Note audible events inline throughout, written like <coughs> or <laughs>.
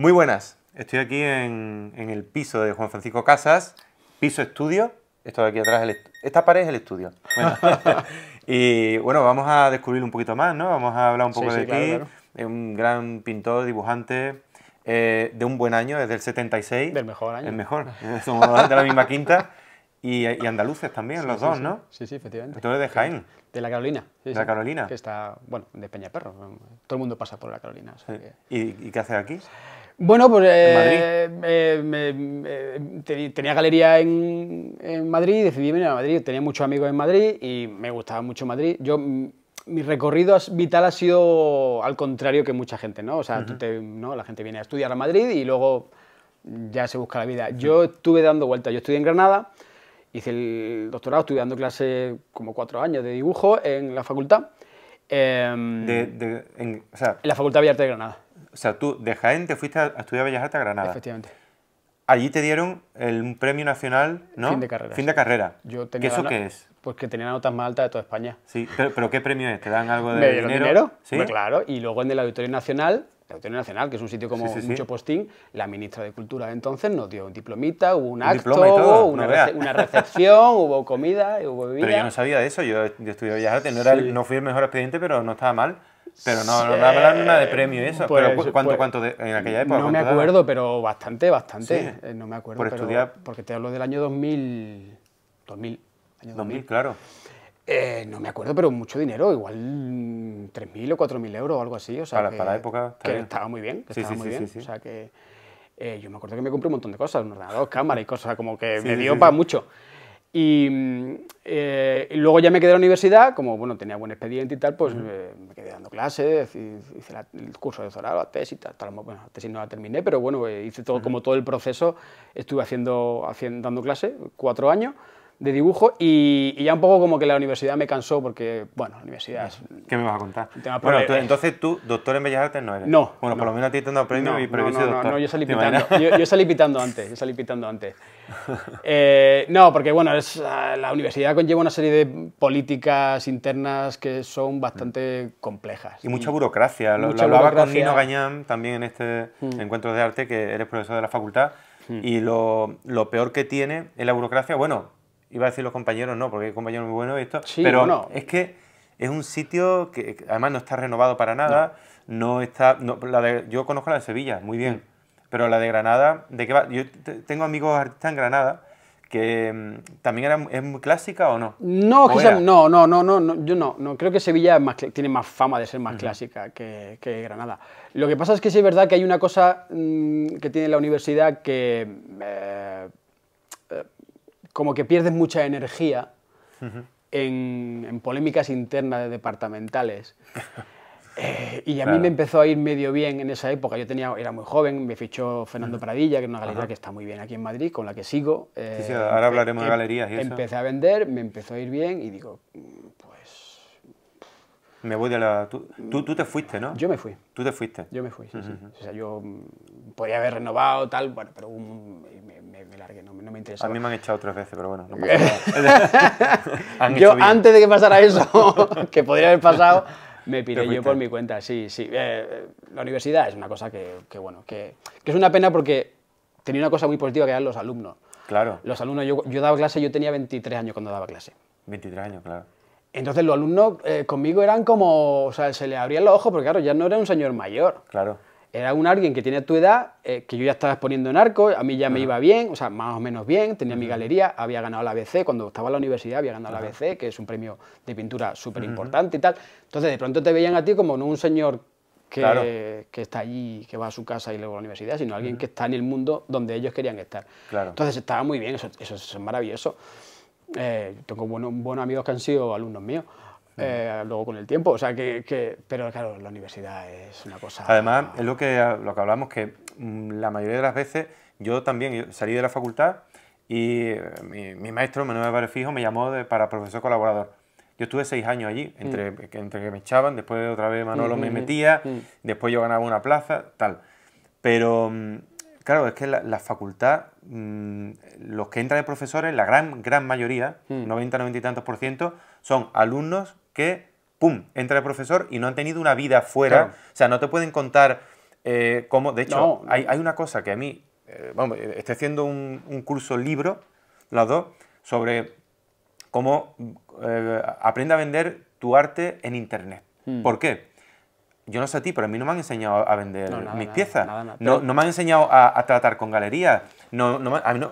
Muy buenas, estoy aquí en, el piso de Juan Francisco Casas, piso estudio. Esto de aquí atrás, el esta pared es el estudio. <laughs> y bueno, vamos a descubrir un poquito más, ¿no? Vamos a hablar un poco de ti, un gran pintor, dibujante, eh, de un buen año, desde el 76. Del mejor año. El mejor, <laughs> <laughs> somos de la misma quinta. Y, andaluces también, los dos, ¿no? Sí, sí, efectivamente. Tú de Jaén. De la Carolina. de la Carolina. Que está, bueno, de Peña Perro. Todo el mundo pasa por la Carolina. ¿Y, qué hace aquí? Bueno, pues eh, eh, eh, tenía galería en, en, Madrid, decidí venir a Madrid, tenía muchos amigos en Madrid y me gustaba mucho Madrid. Yo, mi recorrido vital ha sido al contrario que mucha gente, ¿no? O sea, la gente viene a estudiar a Madrid y luego ya se busca la vida. Yo estuve dando vueltas, yo estudié en Granada, hice el doctorado, estuve dando clases como cuatro años de dibujo en la facultad. Em, en, en la Facultad de Arte de Granada o sea, tú de Jaén te fuiste a, estudiar Bellas Artes a Granada. Efectivamente. Allí te dieron el premio nacional, ¿no? Fin de carrera. Fin de carrera. Yo tenía ¿Qué eso qué es? Pues que tenía notas más altas de toda España. Sí, pero, ¿qué premio es? ¿Te dan algo de dinero? Sí. claro, y luego en el Auditorio Nacional Auditorio Nacional, que es un sitio como mucho postín, la ministra de Cultura de entonces nos dio un diplomita, hubo un, acto, una, recepción, hubo comida, hubo bebida. Pero yo no sabía de eso, yo, estudié Bellas Artes, no fui el mejor expediente, pero no estaba mal. Pero no, no, no hablan nada de premio y eso. Pues, pero ¿cuánto, pues, cuánto en aquella época? No me acuerdo, pero bastante, bastante. Eh, no me acuerdo. Porque te hablo del año 2000. 2000. Año 2000, claro. Eh, no me acuerdo, pero mucho dinero, igual 3.000 o 4.000 euros o algo así. O sea, para, que, la época. Que estaba muy bien. Que estaba muy bien. O sea, que eh, yo me acuerdo que me compré un montón de cosas, un ordenador, cámara y cosas, como que me dio para mucho. Mm, eh, y luego ya me quedé en la universidad, como bueno, tenía buen expediente y tal, pues eh, me quedé dando clases, hice el curso de doctorado, la tesis, tal, tal, bueno, la tesis no la terminé, pero bueno, eh, hice todo, como todo el proceso, estuve haciendo, haciendo dando clases cuatro años, de dibujo y, ya un poco como que la universidad me cansó porque, bueno, la universidad ¿Qué me vas a contar? Bueno, entonces tú, doctor en Bellas Artes no eres. No. Bueno, por lo menos a ti te han dado premio no, y no, no, No, yo salí pitando. Yo, salí pitando antes, yo salí pitando antes. Eh, no, porque bueno, es, ah, la universidad conlleva una serie de políticas internas que son bastante complejas. Y, mucha burocracia. lo, lo, hablaba con Nino Gañán también en este mm. encuentro de arte, que eres profesor de la facultad, mm. y lo, lo peor que tiene es la burocracia, bueno iba a decir los compañeros, no, porque hay compañeros muy buenos esto, pero no. es que es un sitio que además no está renovado para nada, no, está, yo conozco la de Sevilla, muy bien, pero la de Granada, ¿de qué va? Yo tengo amigos artistas en Granada que mm, también era, es muy clásica o no? No, no, no, no, no, yo no, no, creo que Sevilla tiene más fama de ser más clásica que, Granada. Lo que pasa es que sí es verdad que hay una cosa mm, que tiene la universidad que eh, como que pierdes mucha energía en, polémicas internas departamentales. <laughs> Eh, y a mí me empezó a ir medio bien en esa época. Yo tenía, era muy joven, me fichó Fernando Pradilla, que es una galería que está muy bien aquí en Madrid, con la que sigo. Eh, ahora hablaremos de em, galerías y eso. Empecé a vender, me empezó a ir bien y digo, me voy de la... Tú, mm. tú, te fuiste, ¿no? Yo me fui. Tú te fuiste. Yo me fui, sí, sí. O sea, yo mm, podría haber renovado, tal, bueno, pero me, largué, no, no me interesaba. A mí me han echado tres veces, pero bueno, <laughs> <laughs> yo, antes de que pasara eso, <laughs> que podría haber pasado, me piré yo por mi cuenta, sí, sí. Eh, la universidad es una cosa que, que bueno, que, que, es una pena porque tenía una cosa muy positiva que eran los alumnos. Claro. Los alumnos, yo, yo daba clase, yo tenía 23 años cuando daba clase. 23 años, claro. Entonces los alumnos eh, conmigo eran como, o sea, se le abrían los ojos porque claro, ya no era un señor mayor. Claro. Era un alguien que tenía tu edad, eh, que yo ya estaba exponiendo en arco, a mí ya me iba bien, o sea, más o menos bien, tenía mi galería, había ganado la BC, cuando estaba en la universidad había ganado la ABC, que es un premio de pintura súper importante y tal. Entonces de pronto te veían a ti como no un señor que, está allí, que va a su casa y luego a la universidad, sino alguien que está en el mundo donde ellos querían estar. Claro. Entonces estaba muy bien, eso es maravilloso. Eh, tengo buenos, buenos amigos que han sido alumnos míos. Eh, luego con el tiempo. O sea que, pero claro, la universidad es una cosa. Además, es lo que, lo que hablamos, que mm, la mayoría de las veces yo también salí de la facultad y eh, mi, maestro, Manuel Álvarez Fijo, me llamó para profesor colaborador. Yo estuve seis años allí, entre, mm. entre que me echaban, después otra vez Manolo mm, me metía, después yo ganaba una plaza, tal. Pero Claro, es que la, facultad, mm, los que entran de profesores, la gran, gran mayoría, 90, hmm. 90 y tantos por ciento, son alumnos que, ¡pum!, entra de profesor y no han tenido una vida fuera. O sea, no te pueden contar eh, cómo... De hecho, Hay, una cosa que a mí, eh, vamos, eh, estoy haciendo un, curso libro, los dos, sobre cómo aprende a vender tu arte en Internet. Hmm. ¿Por qué? yo no sé a ti, pero a mí no me han enseñado a vender mis piezas. no, me han enseñado a, tratar con galerías. No,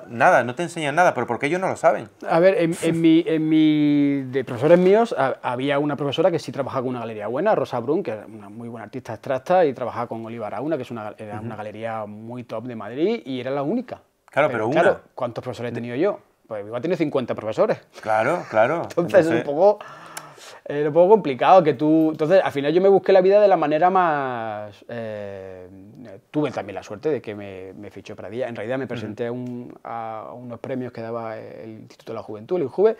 nada, no te enseñan nada, pero por qué ellos no lo saben. A ver, en, en, mi, en mi, de profesores míos había una profesora que sí trabajaba con una galería buena, Rosa Brun, que es una muy buena artista extracta, y trabajaba con Olivar Auna que es una, galería muy top de Madrid y era la única. Claro, pero, una. ¿cuántos profesores he tenido yo? Pues igual tiene 50 profesores. Claro, claro. <laughs> Entonces... un poco eh, un poco complicado que tú... Entonces, al final yo me busqué la vida de la manera más... Eh, tuve también la suerte de que me, me fichó día En realidad me presenté a unos premios que daba el Instituto de la Juventud, el IJUVE.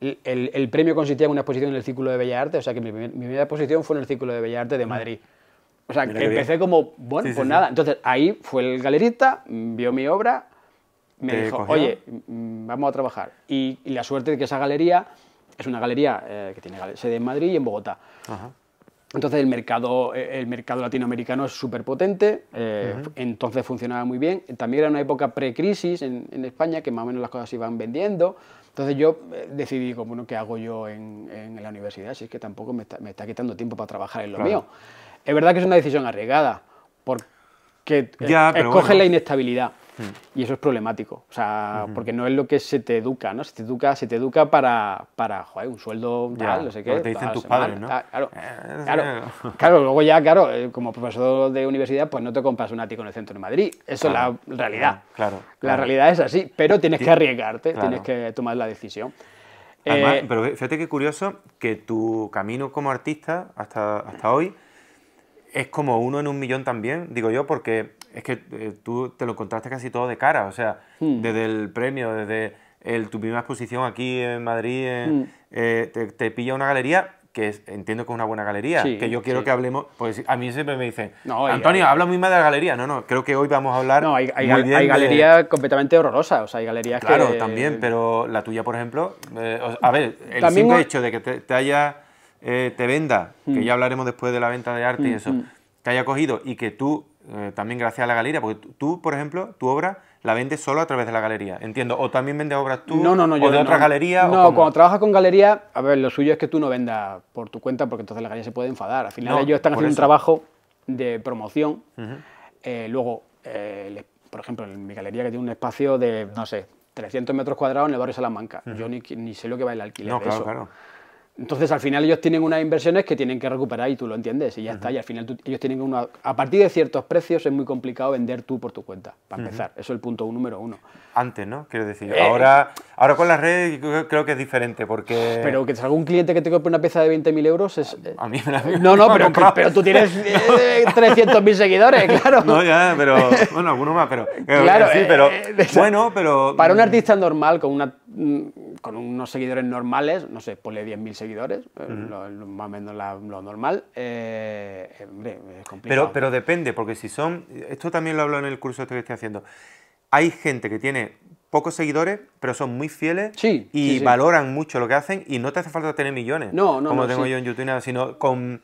El, el, premio consistía en una exposición en el Círculo de Bellas Artes, o sea que mi, primera exposición fue en el Círculo de Bellas Artes de ah. Madrid. O sea, que empecé como, bueno, pues nada. Entonces, ahí fue el galerista, vio mi obra, me dijo, oye, mm, vamos a trabajar. Y, y la suerte de que esa galería es una galería eh, que tiene sede en Madrid y en Bogotá. Entonces el mercado, eh, el mercado latinoamericano es súper potente, eh, entonces funcionaba muy bien. También era una época precrisis en, en España, que más o menos las cosas se iban vendiendo. Entonces yo decidí, como, bueno, ¿qué hago yo en, la universidad? Si es que tampoco me está, quitando tiempo para trabajar en lo mío. Es verdad que es una decisión arriesgada, porque ya, la inestabilidad. Y eso es problemático, o sea, porque no es lo que se te educa, ¿no? Se te educa, se te educa para, para joder, un sueldo tal, no sé qué. te dicen tus padres, ¿no? claro, eh, claro, claro, luego ya, claro, eh, como profesor de universidad, pues no te compras un ático en el centro de Madrid, eso es la realidad. Claro, La realidad es así, pero tienes que arriesgarte, tienes que tomar la decisión. Además, eh, pero fíjate qué curioso que tu camino como artista hasta, hasta hoy es como uno en un millón también, digo yo, porque es que eh, tú te lo contaste casi todo de cara, o sea, hmm. desde el premio, desde tu primera exposición aquí en Madrid, hmm. eh, te, pilla una galería que entiendo que es una buena galería, que yo quiero que hablemos, pues a mí siempre me dicen, Antonio, habla muy mal de la galería, no, no, creo que hoy vamos a hablar... No, hay, hay galerías completamente horrorosas, o sea, hay galerías que... Claro, también, pero la tuya, por ejemplo, eh, a ver, el simple hecho de que te, haya, te venda, que hmm. ya hablaremos después de la venta de arte y eso, te haya cogido y que tú eh, también gracias a la galería, porque tú, por ejemplo, tu obra la vendes solo a través de la galería, entiendo. O también vendes obras tú o de otra galería... No, cuando trabajas con galería, a ver, lo suyo es que tú no vendas por tu cuenta, porque entonces la galería se puede enfadar. Al final ellos están haciendo un trabajo de promoción. Eh, luego, eh, por ejemplo, en mi galería que tiene un espacio de, no sé, 300 metros cuadrados en el barrio Salamanca. Yo ni, ni, sé lo que va el alquiler. No, claro, claro. Entonces, al final ellos tienen unas inversiones que tienen que recuperar y tú lo entiendes y ya está. Y al final ellos tienen una... A partir de ciertos precios es muy complicado vender tú por tu cuenta, para empezar. Eso es el punto número uno. Antes, ¿no? Quiero decir, eh, ahora, ahora con las redes creo que es diferente porque... Pero que algún cliente que te compre una pieza de 20.000 euros es... Eh, a mí me la... Eh, <laughs> no, no, pero, pero tú tienes 300.000 seguidores, <laughs> claro. No, ya, pero... Bueno, alguno más, pero... Claro, sí, pero... bueno, pero... Para un mm. artista normal, con una Mm, con unos seguidores normales, no sé, ponle 10.000 seguidores, eh, más o menos lo normal, eh, eh, es complicado. Pero, pero depende, porque si son, esto también lo hablo en el curso este que estoy haciendo, hay gente que tiene pocos seguidores, pero son muy fieles y valoran mucho lo que hacen y no te hace falta tener millones, no, no, como tengo yo en YouTube, sino con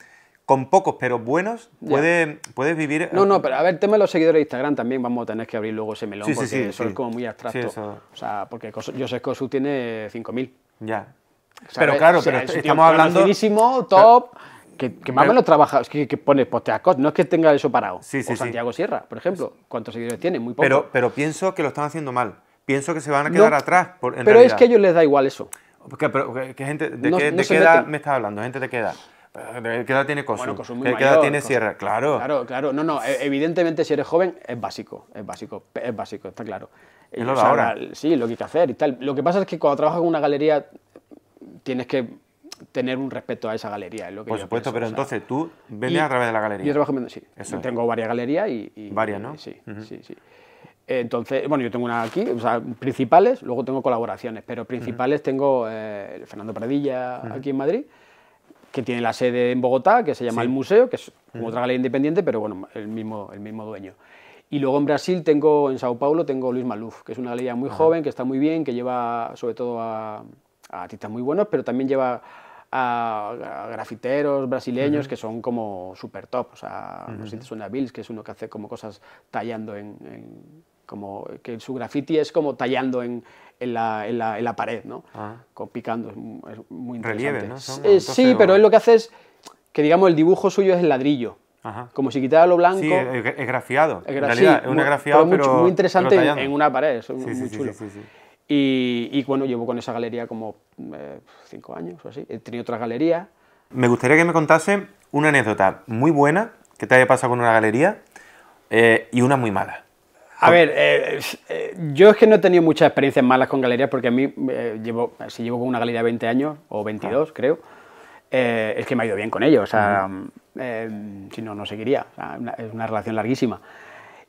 con pocos pero buenos puedes, puedes vivir. No, no, pero a ver, tema de los seguidores de Instagram también vamos a tener que abrir luego ese melón porque eso es como muy abstracto. O sea, porque que Cosu tiene 5.000. Ya. pero claro, pero estamos hablando. top. Que, más o menos trabaja, que, que pone posteacos, no es que tenga eso parado. Sí, sí, o Santiago Sierra, por ejemplo, ¿cuántos seguidores tiene? Muy poco. Pero, pero pienso que lo están haciendo mal. Pienso que se van a quedar atrás. pero es que a ellos les da igual eso. ¿Qué, gente, ¿De, qué, edad me estás hablando? ¿Gente de qué eh, ¿Qué edad tiene Cosum? Bueno, ¿Qué edad tiene cierre. Sierra? Claro. Claro, claro. No, no, e, evidentemente si eres joven es básico, es básico, es básico, está claro. Es eh, lo ahora. sí, lo que hay que hacer y tal. Lo que pasa es que cuando trabajas en una galería tienes que tener un respeto a esa galería. Es lo que Por supuesto, pero entonces tú vendes a través de la galería. Yo trabajo en sí. tengo varias galerías y, Varias, ¿no? sí, sí, sí. Entonces, bueno, yo tengo una aquí, o sea, principales, luego tengo colaboraciones, pero principales tengo eh, Fernando Pradilla aquí en Madrid que tiene la sede en Bogotá, que se llama el museo, que es otra galería independiente, pero bueno, el mismo, el mismo dueño. Y luego en Brasil tengo, en Sao Paulo, tengo Luis Maluf, que es una galería muy joven, que está muy bien, que lleva sobre todo a, artistas muy buenos, pero también lleva a, grafiteros brasileños que son como súper top. O sea, no sé si Bills, que es uno que hace como cosas tallando en, en como que su graffiti es como tallando en, en la, en la, en la pared, ¿no? Ah. picando, es, muy interesante. Relieve, ¿no? Eh, sí, pero él lo que hace es que, digamos, el dibujo suyo es el ladrillo. Como si quitara lo blanco. Sí, es, grafiado. Es, es grafiado, pero, muy interesante en una pared, es sí, muy chulo. Y, y, bueno, llevo con esa galería como eh, cinco años o así. He tenido otras galerías. Me gustaría que me contase una anécdota muy buena que te haya pasado con una galería eh, y una muy mala. A ver, eh, eh, yo es que no he tenido muchas experiencias malas con galerías porque a mí eh, llevo, si llevo con una galería 20 años o 22 creo, es que me ha ido bien con ellos, o sea, si no, no seguiría, es una relación larguísima.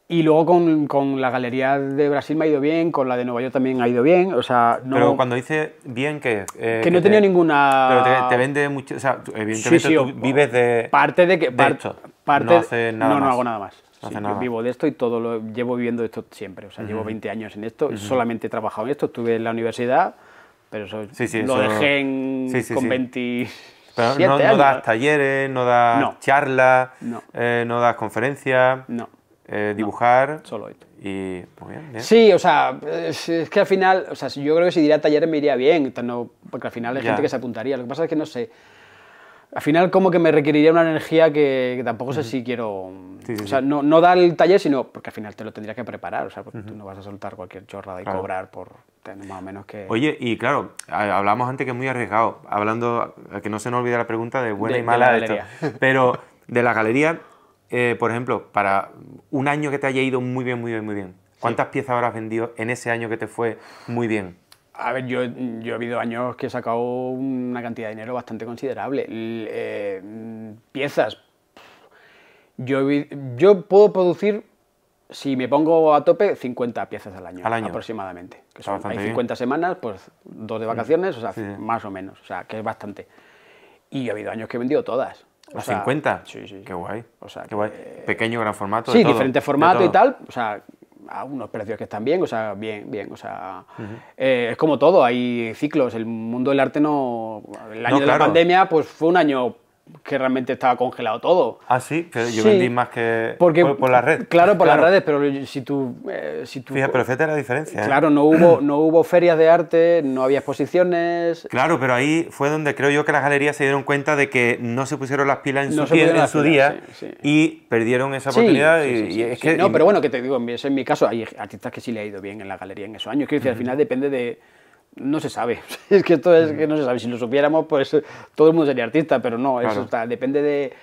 Y luego con, con, la galería de Brasil me ha ido bien, con la de Nueva York también ha ido bien, o sea... No, pero cuando dice bien, ¿qué? que, no he tenido ninguna... Pero te, vende mucho, o sea, evidentemente vives de... Parte de que... no hago nada más yo vivo de esto y todo lo llevo viviendo esto siempre. O sea, llevo 20 años en esto, solamente he trabajado en esto. Estuve en la universidad, pero eso lo dejé con 20. no, años. no, das talleres, no das charlas, no. Eh, no. das conferencias. Eh, no. dibujar. solo esto. Y, Sí, o sea, es que al final, o sea, yo creo que si diría talleres me iría bien, no, porque al final hay gente que se apuntaría. Lo que pasa es que no sé al final como que me requeriría una energía que, tampoco sé si quiero... o sea, no, no dar el taller, sino porque al final te lo tendrías que preparar, o sea, tú no vas a soltar cualquier chorrada y cobrar por tener más o menos que... Oye, y claro, hablamos antes que es muy arriesgado, hablando, que no se nos olvide la pregunta de buena y mala de, <laughs> Pero de la galería, eh, por ejemplo, para un año que te haya ido muy bien, muy bien, muy bien, ¿cuántas piezas piezas habrás vendido en ese año que te fue muy bien? A ver, yo, he habido años que he sacado una cantidad de dinero bastante considerable. Eh, piezas. Yo, yo puedo producir, si me pongo a tope, 50 piezas al año, al año. aproximadamente. hay 50 semanas, pues dos de vacaciones, o sea, más o menos, o sea, que es bastante. Y he habido años que he vendido todas. ¿Los 50? Sí, sí. Qué guay. O sea, Qué guay. Pequeño, gran formato. Sí, diferente formato y tal. O sea, a unos precios que están bien, o sea, bien, bien, o sea, eh, es como todo, hay ciclos, el mundo del arte no, el año de la pandemia, pues fue un año que realmente estaba congelado todo. Ah, sí, que yo vendí más que por, la red. Claro, por las redes, pero si tú... Eh, si tú pero fíjate la diferencia. ¿eh? Claro, no, hubo, no hubo ferias de arte, no había exposiciones... Claro, pero ahí fue donde creo yo que las galerías se dieron cuenta de que no se pusieron las pilas en su, día y perdieron esa oportunidad. Y, no, pero bueno, que te digo, en mi, mi caso hay artistas que sí le ha ido bien en la galería en esos años. Quiero al final depende de no se sabe. <laughs> es que esto es que no se sabe. Si lo supiéramos, pues todo el mundo sería artista, pero no, eso está, depende de.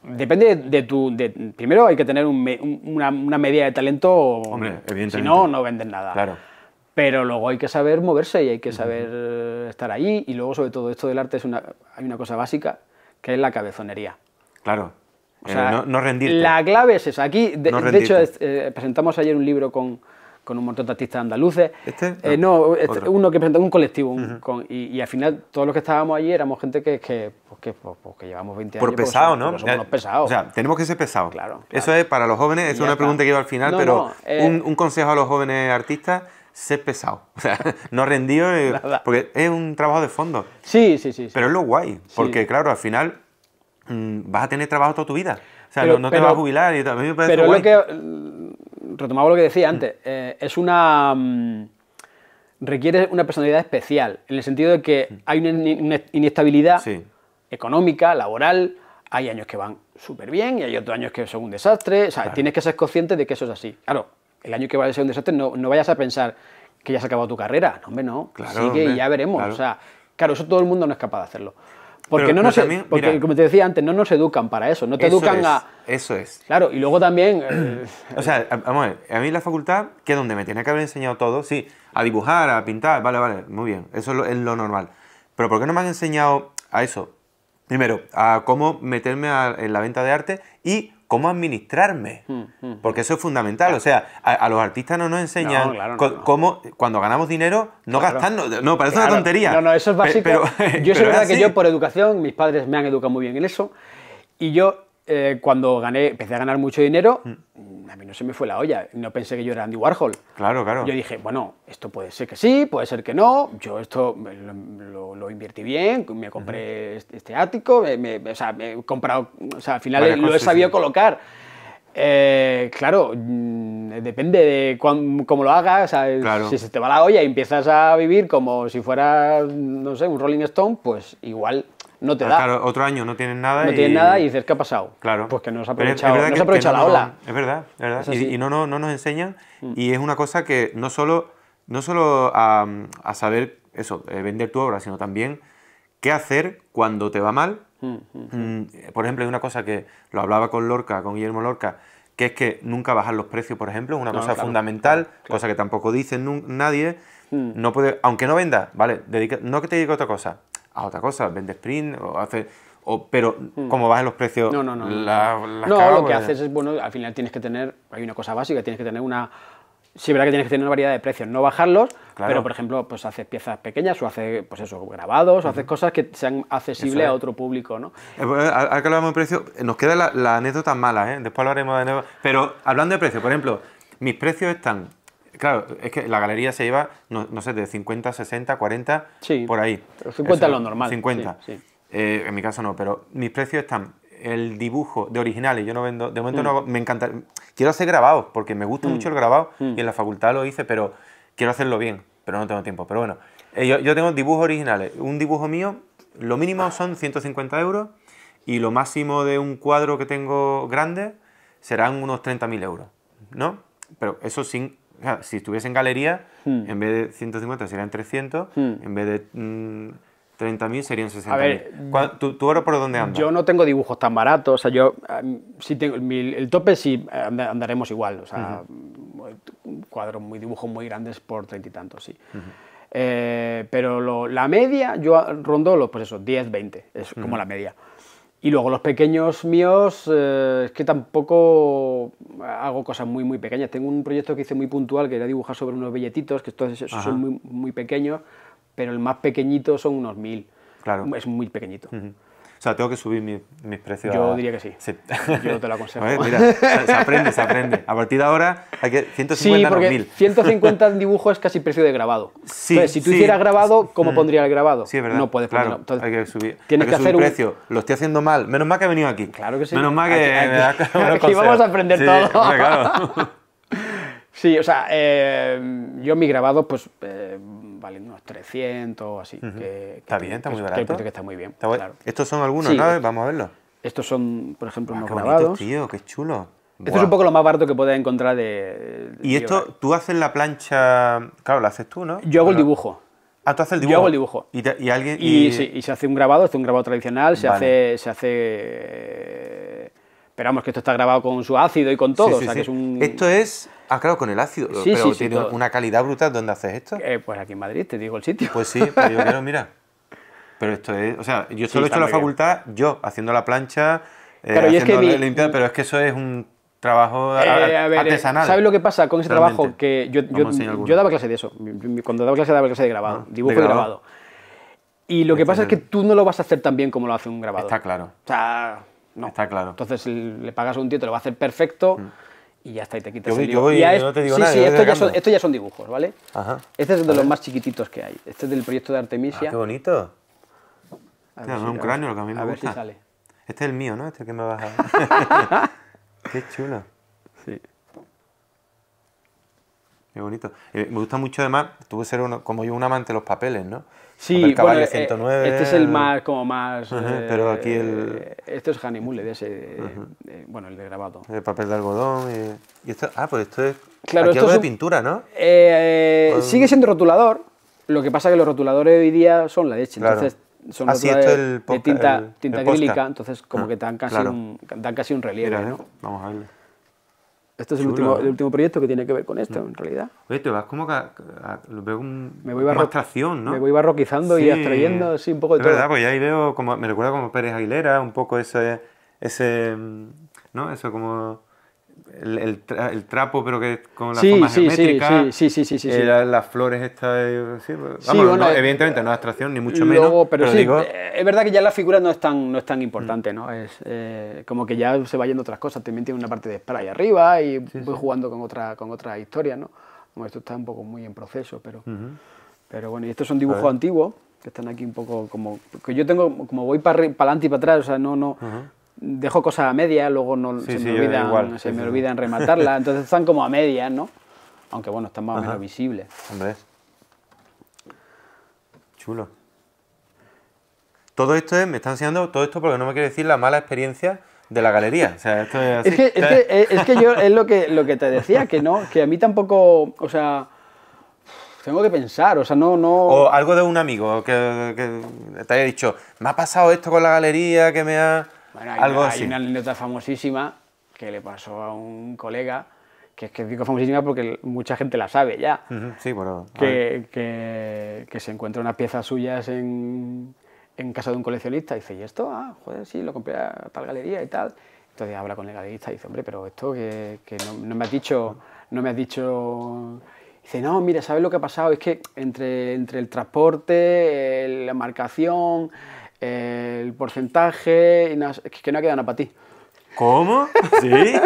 Depende de tu. primero hay que tener una, una, media de talento. Si no, no vendes nada. Pero luego hay que saber moverse y hay que saber eh, estar ahí. Y luego, sobre todo, esto del arte es una, hay una cosa básica, que es la cabezonería. Claro. Eh, no, rendir La clave es esa. Aquí, de, hecho, eh, presentamos ayer un libro con, con un montón de artistas andaluces. ¿Este? Eh, no, este, uno que presenta un colectivo. y, al final, todos los que estábamos allí éramos gente que, pues, pues, pues, llevamos 20 años. Por pesado, ¿no? Somos pesados. O sea, tenemos que ser pesados. Claro, Eso es para los jóvenes, es una pregunta que iba al final, pero eh, un, consejo a los jóvenes artistas ser pesado. <laughs> O sea, no rendido, eh, porque es un trabajo de fondo. Sí, sí, sí. Pero es lo guay, porque claro, al final mm, vas a tener trabajo toda tu vida. O sea, no, te vas a jubilar y pero es Lo que, retomaba lo que decía antes, mm. eh, es una... Mm, requiere una personalidad especial, en el sentido de que mm. hay una, inestabilidad económica, laboral, hay años que van súper bien y hay otros años que son un desastre, o sea, tienes que ser consciente de que eso es así. Claro, el año que va a ser un desastre no, vayas a pensar que ya se ha acabado tu carrera, no, hombre, no, claro, sigue ya veremos, o sea, claro, eso todo el mundo no es capaz de hacerlo. Porque, no pues e- porque como te decía antes, no nos educan para eso, no te educan a... Eso es. Claro, y luego también... Eh, <clears throat> o sea, vamos a mí la facultad, que es donde me tiene que haber enseñado todo, sí, a dibujar, a pintar, vale, vale, muy bien, eso es lo, normal. Pero ¿por qué no me han enseñado a eso? Primero, a cómo meterme en la venta de arte y cómo administrarme, hmm, hmm, hmm. porque eso es fundamental. O sea, a, los artistas no nos enseñan cómo, cuando ganamos dinero, no gastarnos. No, parece una tontería. No, no, eso es básico. yo <laughs> soy verdad que yo, por educación, mis padres me han educado muy bien en eso, y yo eh, cuando empecé a ganar mucho dinero, mm. Mm, a mí no se me fue la olla. No pensé que yo era Andy Warhol. Claro, claro. Yo dije, bueno, esto puede ser que sí, puede ser que no. Yo esto lo, lo, invertí bien, me compré este, este, ático, me, he comprado, al final lo he sabido colocar. Eh, claro, mm, depende de cómo lo hagas. Si se te va la olla y empiezas a vivir como si fuera no sé, un Rolling Stone, pues igual no te ah, da. Claro, otro año no tienes nada. No tienes nada y dices, ¿qué ha pasado? Claro. Pues que no se ha aprovechado, la ola. es verdad, es verdad. y, no, no, no nos enseña mm. Y es una cosa que no solo, no solo a, saber eso, eh, vender tu obra, sino también qué hacer cuando te va mal. Mm, mm, por ejemplo, hay una cosa que lo hablaba con Lorca, con Guillermo Lorca, que es que nunca bajar los precios, por ejemplo, es una cosa fundamental, cosa que tampoco dice nadie. No puede, aunque no venda, ¿vale? no que te diga otra cosa, a otra cosa, vende sprint o hace... pero mm. como bajan los precios, no, no, no, no lo que pues, haces es, bueno, al final tienes que tener, hay una cosa básica, tienes que tener una, sí, verdad que tienes que tener una variedad de precios, no bajarlos, pero por ejemplo, pues haces piezas pequeñas o haces, pues eso, grabados, o haces cosas que sean accesibles a otro público, ¿no? Eh, pues, que hablamos de precios, nos queda la, anécdota mala, ¿eh? Después haremos de nuevo. Pero hablando de precios, por ejemplo, mis precios están Claro, es que la galería se lleva no, sé, de 50, 60, 40, por ahí. 50 es lo normal. 50. Eh, en mi caso no, pero mis precios están el dibujo de originales, yo no vendo, de momento no mm. me encanta, quiero hacer grabados, porque me gusta mm. mucho el grabado mm. y en la facultad lo hice, pero quiero hacerlo bien, pero no tengo tiempo. Pero bueno, eh, yo, yo, tengo dibujos originales, un dibujo mío, lo mínimo son 150 euros y lo máximo de un cuadro que tengo grande serán unos 30.000 euros, ¿no? Pero eso sin si estuviese en galería, hmm. en vez de 150 serían 300, hmm. en vez de 30.000 mm, serían 60.000. ¿Tú tú oro por dónde andas? Yo no tengo dibujos tan baratos, o sea, yo em, si tengo, el, tope sí eh, andaremos igual, o sea, cuadros muy dibujos muy grandes por treinta y tantos, sí. Eh, pero la media, yo rondo los, pues eso, 10, 20, es como la media. Y luego los pequeños míos, eh, es que tampoco hago cosas muy, muy pequeñas. Tengo un proyecto que hice muy puntual, que era dibujar sobre unos billetitos, que estos son muy, muy pequeños, pero el más pequeñito son unos mil. Claro. Es muy pequeñito. O sea, tengo que subir mis precios. Yo diría que sí. sí. Yo te lo <laughs> aconsejo. Ver, mira, se, aprende, se aprende. A partir de ahora hay que 150 sí, porque 150 en dibujo es casi precio de grabado. Sí, Entonces, si tú hicieras grabado, ¿cómo pondrías mm. pondría el grabado? Sí, es verdad. No puedes claro, hay que subir. Tienes que, subir hacer precio. Lo estoy haciendo mal. Menos mal que he venido aquí. Claro que sí. Menos mal que aquí, vamos a aprender todo. Claro. <laughs> sí, o sea, eh, yo mi grabado, pues eh, valen unos 300 o así. que, está bien, está muy barato. Que está muy bien. Estos son algunos, Vamos a verlos. Estos son, por ejemplo, ah, unos grabados. tío, qué chulo. Esto es un poco lo más barato que puedes encontrar de... y esto, tú haces la plancha... Claro, la haces tú, ¿no? Yo hago el dibujo. Ah, tú haces el dibujo. Yo hago el dibujo. Y, alguien... Y... se hace un grabado, es un grabado tradicional, se hace... Se hace Esperamos que esto está grabado con su ácido y con todo. o sea, que es un... Esto es, ah, claro, con el ácido, pero tiene una calidad brutal. ¿Dónde haces esto? Eh, pues aquí en Madrid, te digo el sitio. Pues sí, pero pues yo quiero, mira. <laughs> Pero esto es, o sea, yo solo he hecho en la facultad, yo haciendo la plancha, eh, haciendo la pero es que eso es un trabajo eh, eh, artesanal. ¿Sabes lo que pasa con ese trabajo? Que yo, yo, daba clase de eso. Cuando daba clase, daba clase de grabado, ah, dibujo de grabado. Y lo que pues pasa es que tú no lo vas a hacer tan bien como lo hace un grabado. Está claro. O sea, no. Está claro. Entonces le pagas a un tío, te lo va a hacer perfecto. Mm. y ya está, y te quitas el lío. Yo, y ya no te digo sí, nada, sí, esto ya, son, ya, son, dibujos, ¿vale? Ajá, este es de los más chiquititos que hay. Este es del proyecto de Artemisia. Ah, ¡Qué bonito! A si, un sale. Este es el mío, ¿no? Este que me baja. a... <laughs> ¡Qué chulo! Sí. Qué bonito. Eh, me gusta mucho, además, tuve que ser como yo un amante de los papeles, ¿no? Sí, bueno, eh, Este es el más, como más. Eh, pero aquí el. Eh, este es Honey de ese. bueno, el de grabado. El papel de algodón. Y, y esto, ah, pues esto es. Claro, esto es de pintura, ¿no? Eh, sigue siendo rotulador. Lo que pasa es que los rotuladores hoy día son la leche. Entonces, son ah, rotuladores el de tinta, tinta acrílica. Entonces, como ah, que dan casi, un, dan casi un relieve. ¿no? Vamos a ver este es el último, el último, proyecto que tiene que ver con esto, mm. en realidad. Oye, te vas como que a, me voy ¿no? Me voy barroquizando y abstrayendo así un poco de es todo. verdad, pues ahí veo, como, me recuerda como Pérez Aguilera, un poco ese, ese ¿no? Eso como el, trapo, pero que con la forma sí, geométrica. Sí, sí, sí, sí eh, las flores estas. Pues, evidentemente no es abstracción, ni mucho menos. Pero, eh, es verdad que ya la figura no es tan, no importante, mm. ¿no? Es eh, como que ya se va yendo otras cosas. También tiene una parte de spray arriba y voy jugando con otra, con otra historia, ¿no? esto está un poco muy en proceso, pero. Pero bueno, y estos son dibujos antiguos que están aquí un poco como que yo tengo como voy para adelante y para atrás o sea no no dejo cosas a media, luego no, se, me olvida olvidan, rematarla, entonces están como a media, ¿no? Aunque bueno, están más o menos visibles. Chulo. Todo esto es, me están enseñando todo esto porque no me quiere decir la mala experiencia de la galería. es, que, es, que, yo es lo que, lo que te decía, que no, que a mí tampoco, o sea, tengo que pensar, o sea, no... no... O algo de un amigo que, que te haya dicho, me ha pasado esto con la galería, que me ha... Bueno, hay, Algo una, así. anécdota famosísima que le pasó a un colega, que es que digo famosísima porque mucha gente la sabe ya. Que, que, se encuentra unas piezas suyas en, en casa de un coleccionista y dice, ¿y esto? Ah, joder, sí, lo compré para tal galería y tal. Entonces habla con el galerista y dice, hombre, pero esto que, que no, no, me has dicho, no me has dicho... Dice, no, mira, ¿sabes lo que ha pasado? Es que entre, entre el transporte, la marcación, el porcentaje, es que no ha quedado nada para ti. ¿Cómo? ¿Sí? <laughs>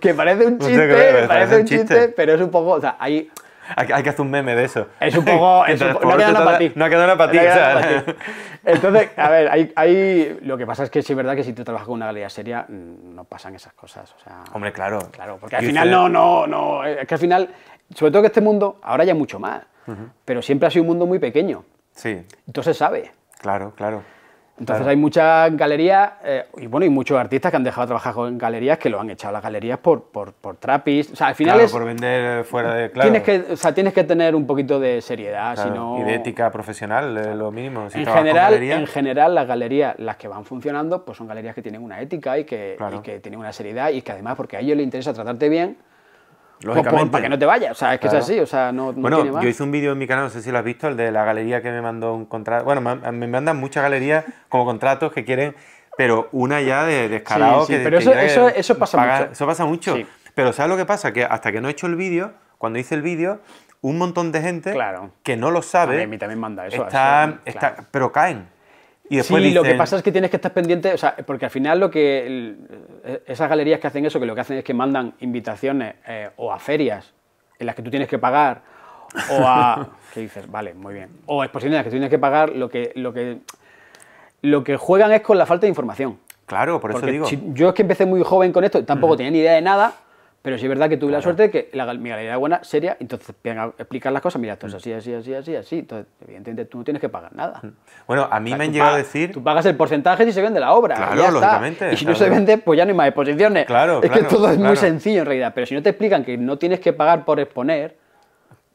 que parece un chiste, parece, un chiste, pero es un poco, o sea, hay... Hay, que hacer un meme de eso. Es un poco... <laughs> no ha quedado nada para ti. No ha quedado nada para ti, <laughs> Entonces, a ver, hay, hay, Lo que pasa es que sí es verdad que si te trabajas con una galería seria, mm, no pasan esas cosas, o sea... Hombre, claro. Claro, porque al final no, no, no... Es que al final, sobre todo que este mundo, ahora ya mucho más, pero siempre ha sido un mundo muy pequeño. Sí. Entonces, sabe Claro, claro. Entonces hay muchas galerías, eh, y bueno, y muchos artistas que han dejado de trabajar con galerías que lo han echado a las galerías por, por, trapis. O sea, al final por vender eh, fuera de... Claro. Tienes que, o sea, tienes que tener un poquito de seriedad, sino... Y de ética profesional, eh, lo mínimo. Si en, general, en general, las galerías, las que van funcionando, pues son galerías que tienen una ética y que, y que tienen una seriedad y que además, porque a ellos les interesa tratarte bien, Lógicamente. Pues, pues, para que no te vayas, o sea, es que es así, o sea, no, Bueno, yo hice un vídeo en mi canal, no sé si lo has visto, el de la galería que me mandó un contrato. Bueno, me mandan muchas galerías como contratos que quieren, pero una ya de descarado. pero eso, eso, eso, pasa mucho. Eso pasa mucho. Pero ¿sabes lo que pasa? Que hasta que no he hecho el vídeo, cuando hice el vídeo, un montón de gente claro. que no lo sabe. también manda eso. Está, está, Pero caen sí, lo que pasa es que tienes que estar pendiente, o sea, porque al final lo que eh, esas galerías que hacen eso, que lo que hacen es que mandan invitaciones eh, o a ferias en las que tú tienes que pagar o a <laughs> ¿qué dices? Vale, muy bien. O exposiciones en las que tú tienes que pagar, lo que lo que lo que juegan es con la falta de información. Claro, por eso digo. yo es que empecé muy joven con esto, tampoco tenía ni idea de nada pero sí es verdad que tuve la suerte de que la, mi galería buena, sería... entonces venga a explicar las cosas, mira, esto es así, así, así, así, así. Entonces, evidentemente tú no tienes que pagar nada. Bueno, a mí me han llegado a decir. Tú pagas el porcentaje si se vende la obra. Claro, lógicamente. Y si no se vende, pues ya no hay más exposiciones. Claro, Es que todo es muy sencillo en realidad. Pero si no te explican que no tienes que pagar por exponer,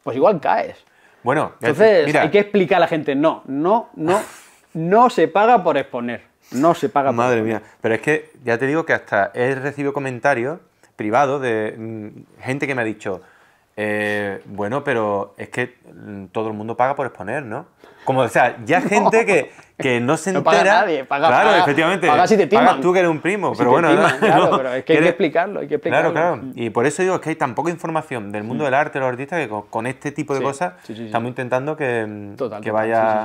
pues igual caes. Bueno, entonces mira. hay que explicar a la gente, no, no, no, no se paga por exponer. No se paga por Madre mía, pero es que ya te digo que hasta he recibido comentarios privado de mm, gente que me ha dicho, eh, bueno, pero es que mm, todo el mundo paga por exponer, ¿no? Como, o sea, ya <laughs> gente que, que no se <laughs> entera. paga nadie, paga, claro, efectivamente. Paga te tú que eres un primo, pero bueno. <laughs> claro, pero es que hay que explicarlo, hay que explicarlo. Claro, claro. Y por eso digo, que hay tan poca información del mundo mm. del arte, los artistas, que con, este tipo de cosas estamos intentando que, que vaya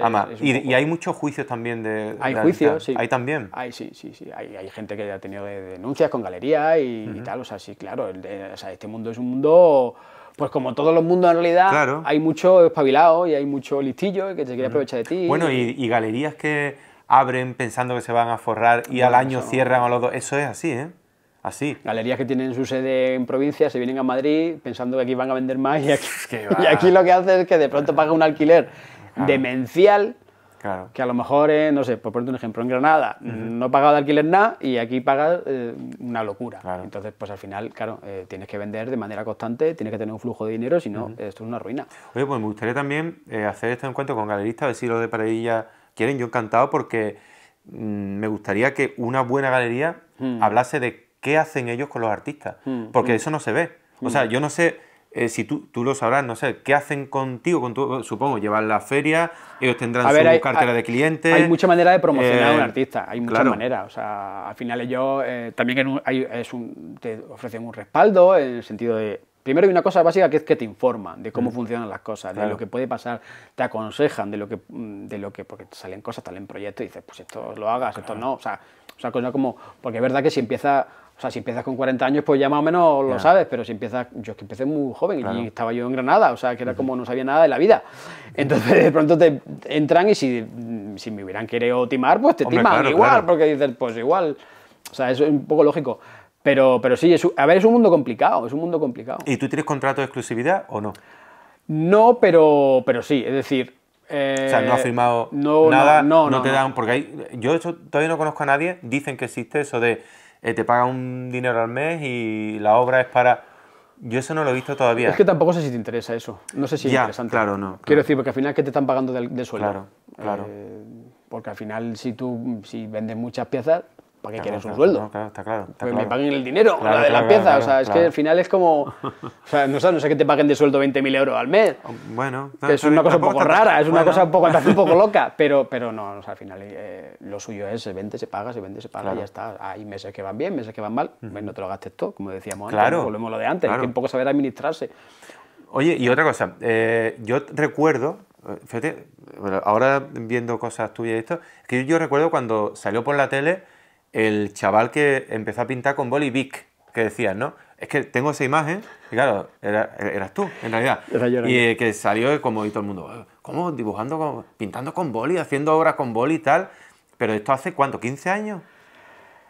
a Y, hay muchos juicios también de. Hay juicios, sí. Hay también. Hay, sí, sí, sí. Hay, gente que ha tenido denuncias con galerías y, tal. O sea, sí, claro. este mundo es un mundo pues como todos los mundos en realidad, hay mucho espabilado y hay mucho listillo que se quiere aprovechar de ti. Bueno, y, galerías que abren pensando que se van a forrar y al año cierran a los dos. Eso es así, ¿eh? Así. Galerías que tienen su sede en provincia se vienen a Madrid pensando que aquí van a vender más y <laughs> aquí, <laughs> y aquí lo que hacen es que de pronto pagan un alquiler demencial que a lo mejor, no sé, por ponerte un ejemplo, en Granada no pagaba de alquiler nada y aquí pagas eh, una locura. Entonces, pues al final, claro, eh, tienes que vender de manera constante, tienes que tener un flujo de dinero, si no, esto es una ruina. Oye, pues me gustaría también eh, hacer este encuentro con galeristas, a ver si los de Paredilla quieren, yo encantado, porque mm, me gustaría que una buena galería hmm. hablase de qué hacen ellos con los artistas, hmm. porque hmm. eso no se ve. O sea, yo no sé eh, si tú, tú, lo sabrás, no sé, ¿qué hacen contigo? Con supongo, llevan la feria, ellos tendrán su cartera de clientes. Hay mucha manera de promocionar a un eh, artista, hay muchas maneras. O sea, al final ellos eh, también es un, te ofrecen un respaldo en el sentido de. Primero hay una cosa básica que es que te informan de cómo mm. funcionan las cosas, de lo que puede pasar, te aconsejan de lo que, mm, de lo que porque salen cosas, salen proyectos y dices, pues esto lo hagas, esto no, o sea, o sea, cosa como, porque es verdad que si empieza o sea, si empiezas con 40 años, pues ya más o menos lo sabes, pero si empiezas, yo es que empecé muy joven y estaba yo en Granada, o sea, que era como no sabía nada de la vida. Entonces de pronto te entran y si, si me hubieran querido timar, pues te timan igual, porque dices, pues igual. O sea, eso es un poco lógico. Pero, pero sí, a ver, es un mundo complicado, es un mundo complicado. ¿Y tú tienes contrato de exclusividad o no? No, pero, pero sí, es decir... o sea, no ha eh, firmado nada, no, te dan, porque yo todavía no conozco a nadie, dicen que existe eso de eh, te paga un dinero al mes y la obra es para... Yo eso no lo he visto todavía. Es que tampoco sé si te interesa eso. No sé si es interesante. Claro, no. Quiero decir, porque al final, que te están pagando de suelo? sueldo? Claro, claro. Eh, porque al final, si tú si vendes muchas piezas, ¿para quieres un sueldo? Claro, está claro. Pues me paguen el dinero, la de la pieza. o sea, es que al final es como. <laughs> O sea, no sé, no sé que te paguen de sueldo 20.000 euros al mes. Oh, bueno, es una cosa un poco rara, es una cosa un poco, un <laughs> poco loca, pero, pero no, al final eh, lo suyo es se vende, se paga, se vende, se paga, y ya está. Hay meses que van bien, meses que van mal, pues no te lo gastes todo, como decíamos antes, volvemos a lo de antes, hay que un poco saber administrarse. Oye, y otra cosa, eh, yo recuerdo, eh, fíjate, ahora viendo cosas tuyas y esto, que yo recuerdo cuando salió por la tele el chaval que empezó a pintar con boli Vic, que decías, ¿no? Es que tengo esa imagen, y claro, eras tú, en realidad. y eh, que salió como y todo el mundo, eh, ¿cómo? Dibujando, pintando con boli, haciendo obras con boli y tal. Pero esto hace cuánto, ¿15 años?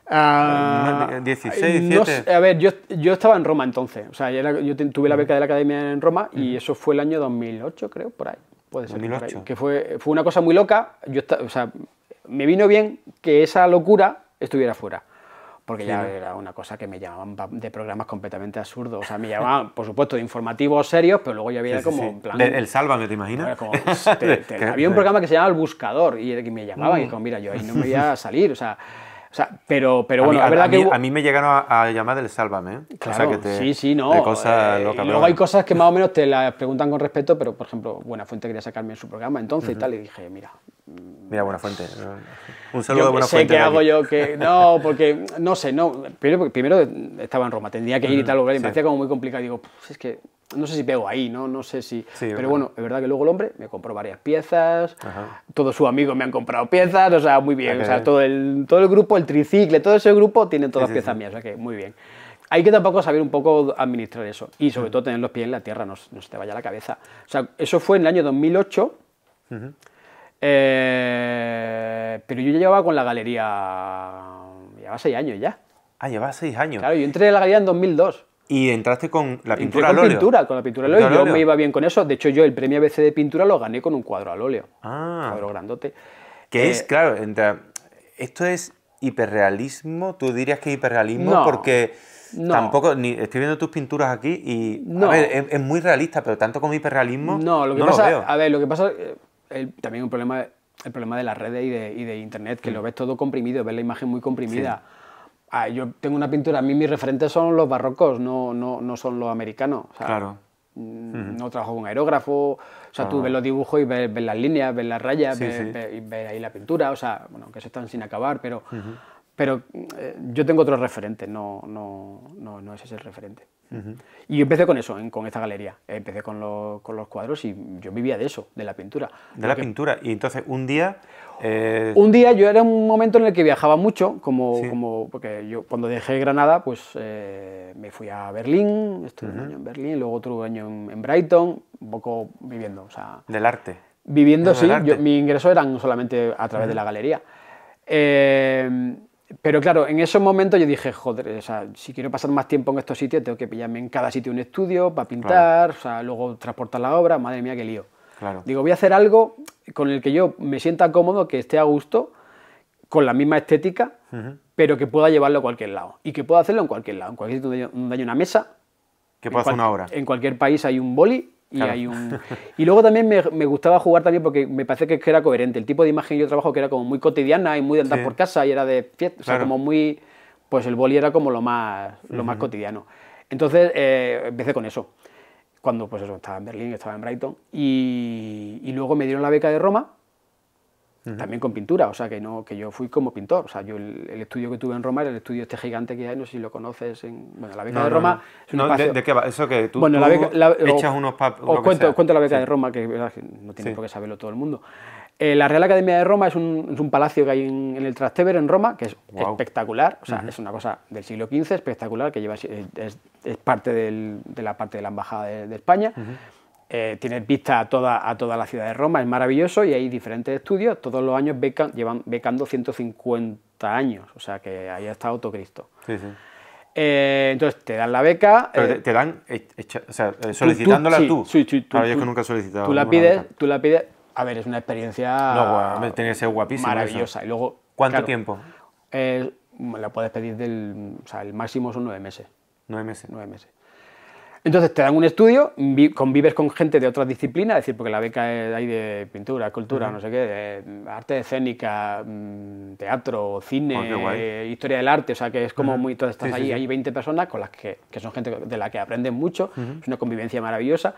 16, ah, 17. a ver, yo, estaba en Roma entonces. O sea, yo tuve la beca de la academia en Roma y eso fue el año 2008, creo, por ahí. Puede ser. 2008. Que, fue, fue una cosa muy loca. Yo, o sea, me vino bien que esa locura estuviera fuera. Porque ya era una cosa que me llamaban de programas completamente absurdos. O sea, me llamaban, por supuesto, de informativos serios, pero luego ya había como un plan. el ¿te imaginas? <laughs> había un <laughs> programa que se llamaba El Buscador y me llamaban y como, mm. mira, yo ahí no me voy a salir. O sea, sea, pero, pero bueno, a mí, verdad que... A mí me llegaron a, llamar del Sálvame. ¿eh? sí, sí, no. cosas eh, luego hay cosas que más o menos te las preguntan con respeto, pero, por ejemplo, Buena Fuente quería sacarme en su programa entonces y tal, y dije, mira... Mm, mira, Buena Fuente eh, Un saludo a Buenafuente. sé qué hago yo, que... No, <laughs> porque, no sé, no... Primero, estaba en Roma, tendría que ir y tal, y me parecía como muy complicado. Digo, es que no sé si pego ahí, ¿no? No sé si... pero bueno, es verdad que luego el hombre me compró varias piezas, todos sus amigos me han comprado piezas, o sea, muy bien. todo el, todo el grupo, el tricicle, todo ese grupo tiene todas piezas mías, o sea que muy bien. Hay que tampoco saber un poco administrar eso y sobre mm. todo tener los pies en la tierra, no, no se te vaya la cabeza. O sea, eso fue en el año 2008. Eh, pero yo ya llevaba con la galería, llevaba seis años ya. Ah, llevaba seis años. Claro, yo entré en la galería en 2002. Y entraste con la pintura con al óleo. con la pintura al óleo. Yo me iba bien con eso. De hecho, yo el premio ABC de pintura lo gané con un cuadro al óleo. Ah. Un cuadro grandote. Que es, eh, claro, esto es hiperrealismo. ¿Tú dirías que hiperrealismo? No, porque tampoco. Ni, estoy viendo tus pinturas aquí y. No. A ver, es, muy realista, pero tanto como hiperrealismo. No, lo que pasa. A ver, lo que pasa. Eh, también un problema, el problema de las redes y de, internet, que mm. lo ves todo comprimido, ves la imagen muy comprimida. Ah, yo tengo una pintura, a mí mis referentes son los barrocos, no, no, son los americanos. claro. Mm, no trabajo con aerógrafo, o sea, tú ah. ves los dibujos y ves, las líneas, ves las rayas, ves, ahí la pintura, o sea, bueno, que se están sin acabar, pero, pero eh, yo tengo otros referentes, no, no, ese es el referente. Y yo empecé con eso, con esta galería. Empecé con, los cuadros y yo vivía de eso, de la pintura. De la pintura. Y entonces un día eh, un día yo era un momento en el que viajaba mucho, como, porque yo cuando dejé Granada, pues eh, me fui a Berlín, estuve un año en Berlín, luego otro año en, Brighton, un poco viviendo, o sea, del arte. Viviendo, sí. Yo, mi ingreso eran solamente a través de la galería. Eh, pero claro, en esos momentos yo dije, joder, si quiero pasar más tiempo en estos sitios, tengo que pillarme en cada sitio un estudio para pintar, luego transportar la obra, madre mía, qué lío. Digo, voy a hacer algo con el que yo me sienta cómodo, que esté a gusto, con la misma estética, pero que pueda llevarlo a cualquier lado. Y que pueda hacerlo en cualquier lado. En cualquier sitio donde haya una mesa. Que pueda hacer una hora. En cualquier país hay un boli y hay un... <laughs> Y luego también me, me, gustaba jugar también porque me parece que era coherente. El tipo de imagen que yo trabajo que era como muy cotidiana y muy de andar por casa y era de como muy... Pues el boli era como lo más, lo más cotidiano. Entonces eh, empecé con eso cuando pues eso, estaba en Berlín, estaba en Brighton, y, luego me dieron la beca de Roma, también con pintura, o sea que no, que yo fui como pintor, o sea, yo el, estudio que tuve en Roma era el estudio este gigante que hay, no sé si lo conoces, en, bueno, la beca de Roma... de, qué va? ¿Eso que tú, bueno, la beca, echas unos... os, cuento, la beca de Roma, que, no tiene por qué saberlo todo el mundo. Eh, la Real Academia de Roma es un, palacio que hay en, el Trastevere, en Roma, que es espectacular, o sea, es una cosa del siglo XV espectacular, que lleva, es, parte de la parte de la Embajada de, España. Eh, Tienes vista a toda, a toda la ciudad de Roma, es maravilloso y hay diferentes estudios. Todos los años becan, llevan becando 150 años, o sea que ahí está estado Sí, sí. Eh, entonces te dan la beca. te, dan, solicitándola tú. para Sí, que nunca he solicitado. Tú la pides, tú la pides a ver, es una experiencia. No, tiene Maravillosa. Y luego, ¿Cuánto tiempo? Eh, la puedes pedir del. O sea, el máximo son nueve meses. Nueve meses. Nueve meses. Entonces te dan un estudio, convives con gente de otras disciplinas, es decir, porque la beca es, hay de pintura, cultura, no sé qué, de arte escénica, mm, teatro, cine, oh, historia del arte, o sea que es como muy. Entonces estás hay 20 personas con las que, que, son gente de la que aprendes mucho, es una convivencia maravillosa.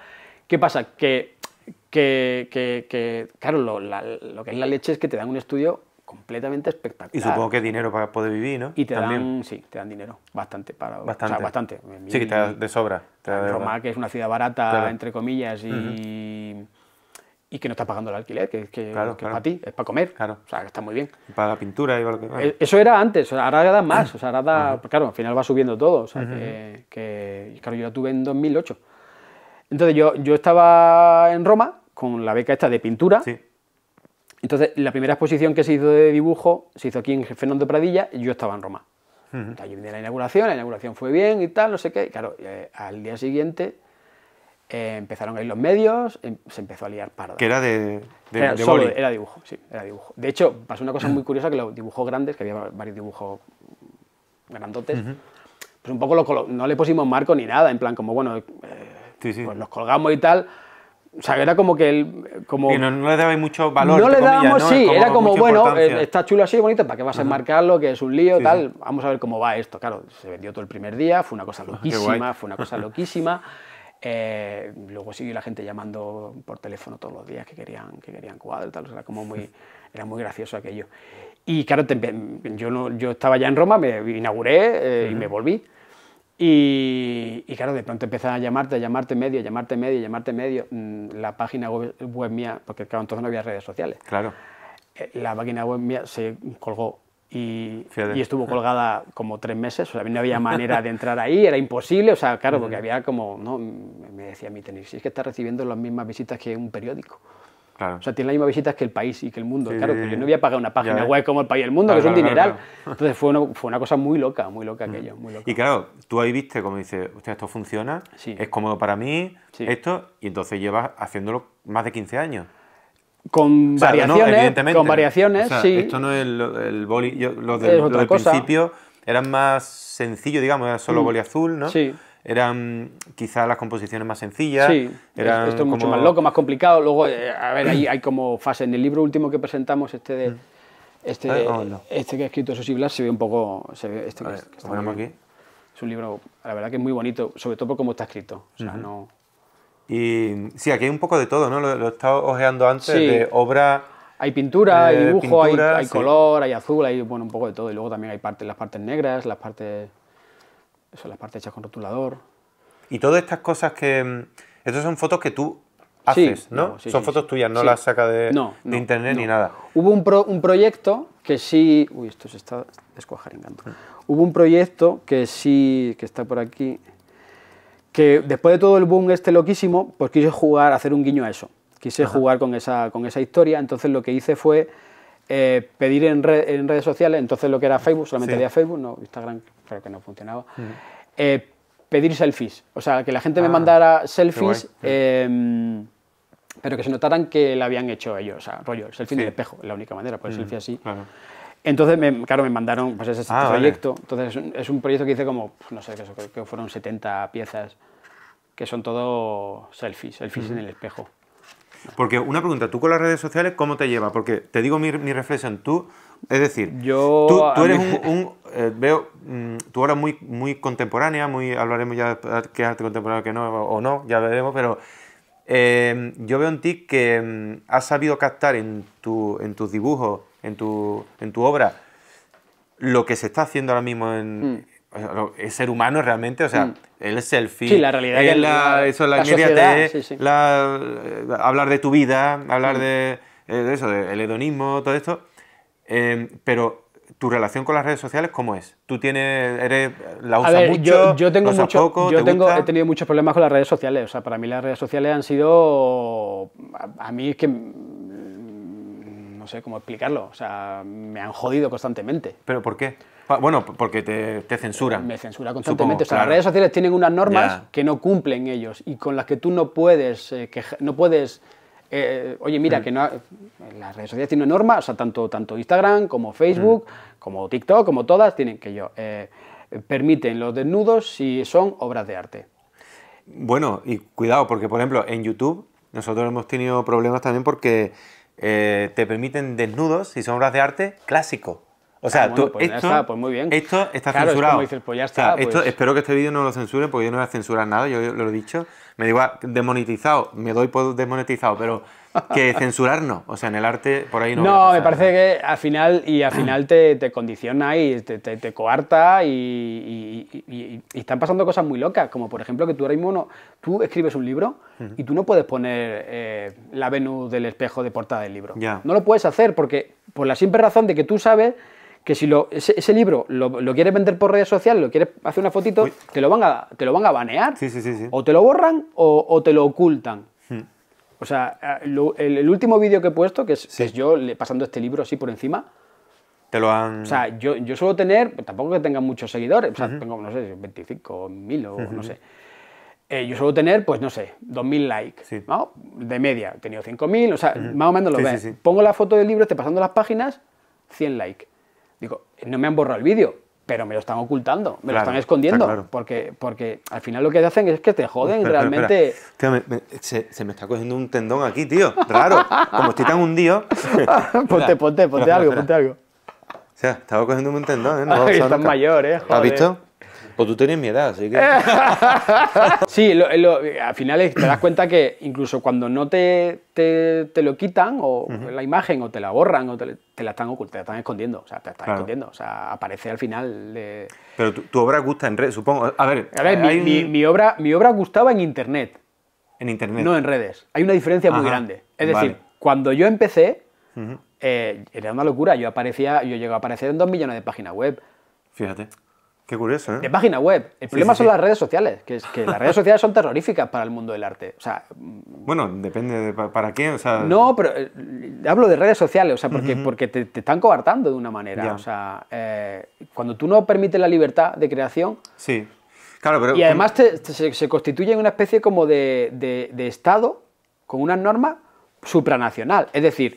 ¿Qué pasa? Que que, que, claro, lo, que es la leche es que te dan un estudio completamente espectacular. Y supongo que dinero para poder vivir, ¿no? Y También. dan, sí, te dan dinero, bastante. Para, bastante. sí, que te da de sobra. Roma, que es una ciudad barata, entre comillas, y... y que no estás pagando el alquiler, que, que es para ti, es para comer. Claro. O sea, que está muy bien. para la pintura y lo que... Eh, eso era antes, ahora da más. O sea, ahora da... Claro, al final va subiendo todo. O sea, que, que, Claro, yo la tuve en 2008. Entonces yo, yo estaba en Roma con la beca esta de pintura. Entonces la primera exposición que se hizo de dibujo se hizo aquí en Fernando Pradilla y yo estaba en Roma. yo vine a la inauguración, la inauguración fue bien y tal, no sé qué. claro, eh, al día siguiente eh, empezaron a ir los medios, em, se empezó a liar parda. Que era de, era, de dibujo, sí, era dibujo. De hecho, pasó una cosa muy <clears throat> curiosa que los dibujos grandes, que había varios dibujos grandotes, pues un poco no le pusimos marco ni nada, en plan como, bueno, eh, pues los colgamos y tal. O sea, era como que el, como no, le dabais mucho valor. No le dábamos, sí, era como, bueno, eh, está chulo así, bonito, ¿para qué vas a enmarcarlo? Que es un lío, y tal. Vamos a ver cómo va esto. Claro, se vendió todo el primer día, fue una cosa <laughs> loquísima, fue una cosa loquísima. Eh, luego siguió la gente llamando por teléfono todos los días que querían, que querían tal. O sea, era como muy, <laughs> era muy gracioso aquello. Y claro, yo, no, yo estaba ya en Roma, me inauguré eh, y me volví. Y, claro, de pronto empezaba a llamarte, a llamarte medio, a llamarte medio, a llamarte medio. Mm, la página web, mía, porque claro, entonces no había redes sociales. Claro. Eh, la página web mía se colgó y, y, estuvo colgada como tres meses, o sea, no había manera de entrar ahí, era imposible, o sea, claro, porque había como, ¿no? me decía mi tenis, si es que está recibiendo las mismas visitas que un periódico. Claro. O sea, tiene las mismas visitas que el país y que el mundo. claro, yo no voy a pagar una página web como el país y el mundo, que es un dineral. Entonces fue una, fue una cosa muy loca, muy loca mm. aquello. Y claro, tú ahí viste, como dices, usted, esto funciona, es cómodo para mí, esto, y entonces llevas haciéndolo más de 15 años. Con variaciones, evidentemente. con variaciones, sí. Esto no es el, el boli, yo, lo del, principio eran más sencillo, digamos, era solo mm. boli azul, ¿no? Sí eran quizás las composiciones más sencillas. Sí, esto es mucho más loco, más complicado. Luego, eh, a ver, hay, hay como fase. En el libro último que presentamos, este de. Mm. Este, ah, oh, este, que ha escrito Sosi Blas se ve un poco. Este es un libro, la verdad, que es muy bonito, sobre todo por cómo está escrito. no... Y sí, aquí hay un poco de todo, ¿no? Lo, lo he estado ojeando antes de obra. Hay pintura, hay eh, dibujo, hay, color, hay azul, hay bueno, un poco de todo. Y luego también hay las partes negras, las partes eso las la parte hecha con rotulador. Y todas estas cosas que... Mm, estas son fotos que tú haces, ¿no? son fotos tuyas, no las saca de, internet ni nada. Hubo un, un, proyecto que sí... Uy, esto se está descuajaringando. Mm. Hubo un proyecto que sí, que está por aquí, que después de todo el boom este loquísimo, pues quise jugar, hacer un guiño a eso. Quise jugar con esa, con esa historia, entonces lo que hice fue eh, pedir en, redes sociales, entonces lo que era Facebook, solamente había Facebook, no, Instagram creo que no funcionaba. Eh, pedir selfies, o sea, que la gente me ah, mandara selfies, em, pero que se notaran que la habían hecho ellos, o sea, rollo, el selfie en el espejo, la única manera, pues selfie así. Entonces, claro, me mandaron pues, ese, proyecto. Ah, entonces, es un proyecto que hice como, no sé, que, fueron 70 piezas, que son todo selfies, selfies en el espejo. Porque una pregunta, tú con las redes sociales, ¿cómo te lleva? Porque te digo mi, reflexión, tú, es decir, tú, eres un, eh, veo, tu mm, tú ahora muy, muy contemporánea, muy, hablaremos ya de qué arte contemporáneo que no, o no, ya veremos, pero em, yo veo en ti que mm, has sabido captar en, tu, en tus dibujos, en tu, en tu obra, lo que se está haciendo ahora mismo en, mm es ser humano realmente, o sea, mm. el selfie. Sí, la realidad. eso, la, eh, hablar de tu vida, hablar mm. eh, de, eso, del hedonismo, todo esto. Em, pero tu relación con las redes sociales, ¿cómo es? ¿Tú tienes, eres, la usas yo, tengo yo tengo, he tenido muchos problemas con las redes sociales. O sea, para mí las redes sociales han sido, a mí es que mm, no sé cómo explicarlo. O sea, me han jodido constantemente. ¿Pero por qué? Bueno, porque te, censuran. Me censura constantemente. o sea, las redes sociales tienen unas normas que no cumplen ellos y con las que tú no puedes, eh, eh, mm. que, no puedes oye, mira, que no las redes sociales tienen normas, o sea, tanto, tanto Instagram como Facebook, mm. como TikTok, como todas, tienen que yo, eh, permiten los desnudos si son obras de arte. Bueno, y cuidado, porque por ejemplo en YouTube nosotros hemos tenido problemas también porque te permiten desnudos si son obras de arte clásico. O sea, ah, tú, pues esto, está, pues muy bien. esto está censurado. espero que este vídeo no lo censuren porque yo no voy a censurar nada, yo, lo he dicho. Me digo, desmonetizado, demonetizado, me doy por desmonetizado, pero que <laughs> censurar no. O sea, en el arte por ahí no. No, me parece que al final, y al final te, condiciona y te, te, coarta y, están pasando cosas muy locas, como por ejemplo que tú ahora mono, tú escribes un libro y tú no puedes poner eh, la Venus del espejo de portada del libro. No lo puedes hacer porque por la simple razón de que tú sabes que si ese, libro lo, quieres vender por redes sociales, lo quieres hacer una fotito, te lo van a, te lo van a banear. o te lo borran o, te lo ocultan. Hmm. O sea, el, último vídeo que he puesto, que es, yo pasando este libro así por encima, te lo han... O sea, yo, suelo tener, tampoco que tenga muchos seguidores, o sea, tengo, no sé, 25, o no sé. Eh, yo suelo tener, pues no sé, 2000 likes, De media, he tenido 5000, o sea, más o menos lo ves. Pongo la foto del libro, esté pasando las páginas, 100 likes. Digo, no me han borrado el vídeo, pero me lo están ocultando, me lo están escondiendo, porque, porque al final lo que hacen es que te joden <laughs> realmente. tío, me, se, me está cogiendo un tendón aquí, tío, raro, como estoy tan hundido. <laughs> ponte, ponte, ponte algo, ponte algo. O sea, estaba cogiendo un tendón, ¿eh? No, estás mayor, ¿eh? Joder. ¿Has visto? Pues tú tienes mi edad, así que... <laughs> sí, al final te das cuenta que incluso cuando no te, te, lo quitan o la imagen o te la borran o te, la están ocultando, están escondiendo, o sea, te la están escondiendo, o sea, aparece al final... Pero tu, obra gusta en red, supongo. A ver, mi, obra, mi obra gustaba en Internet. En Internet. No en redes. Hay una diferencia muy grande. Es decir, cuando yo empecé, eh, era una locura. Yo aparecía, yo llego a aparecer en dos millones de páginas web. Fíjate. Qué curioso, ¿eh? De página web. El problema son las redes sociales, que es que las redes sociales son terroríficas para el mundo del arte. O sea, mm, bueno, depende de para quién. No, pero eh, hablo de redes sociales, o sea, porque, porque te, están coartando de una manera. O sea, eh, cuando tú no permites la libertad de creación... Sí, claro, pero... Y además se, constituye en una especie como de, de Estado con unas normas supranacional. Es decir,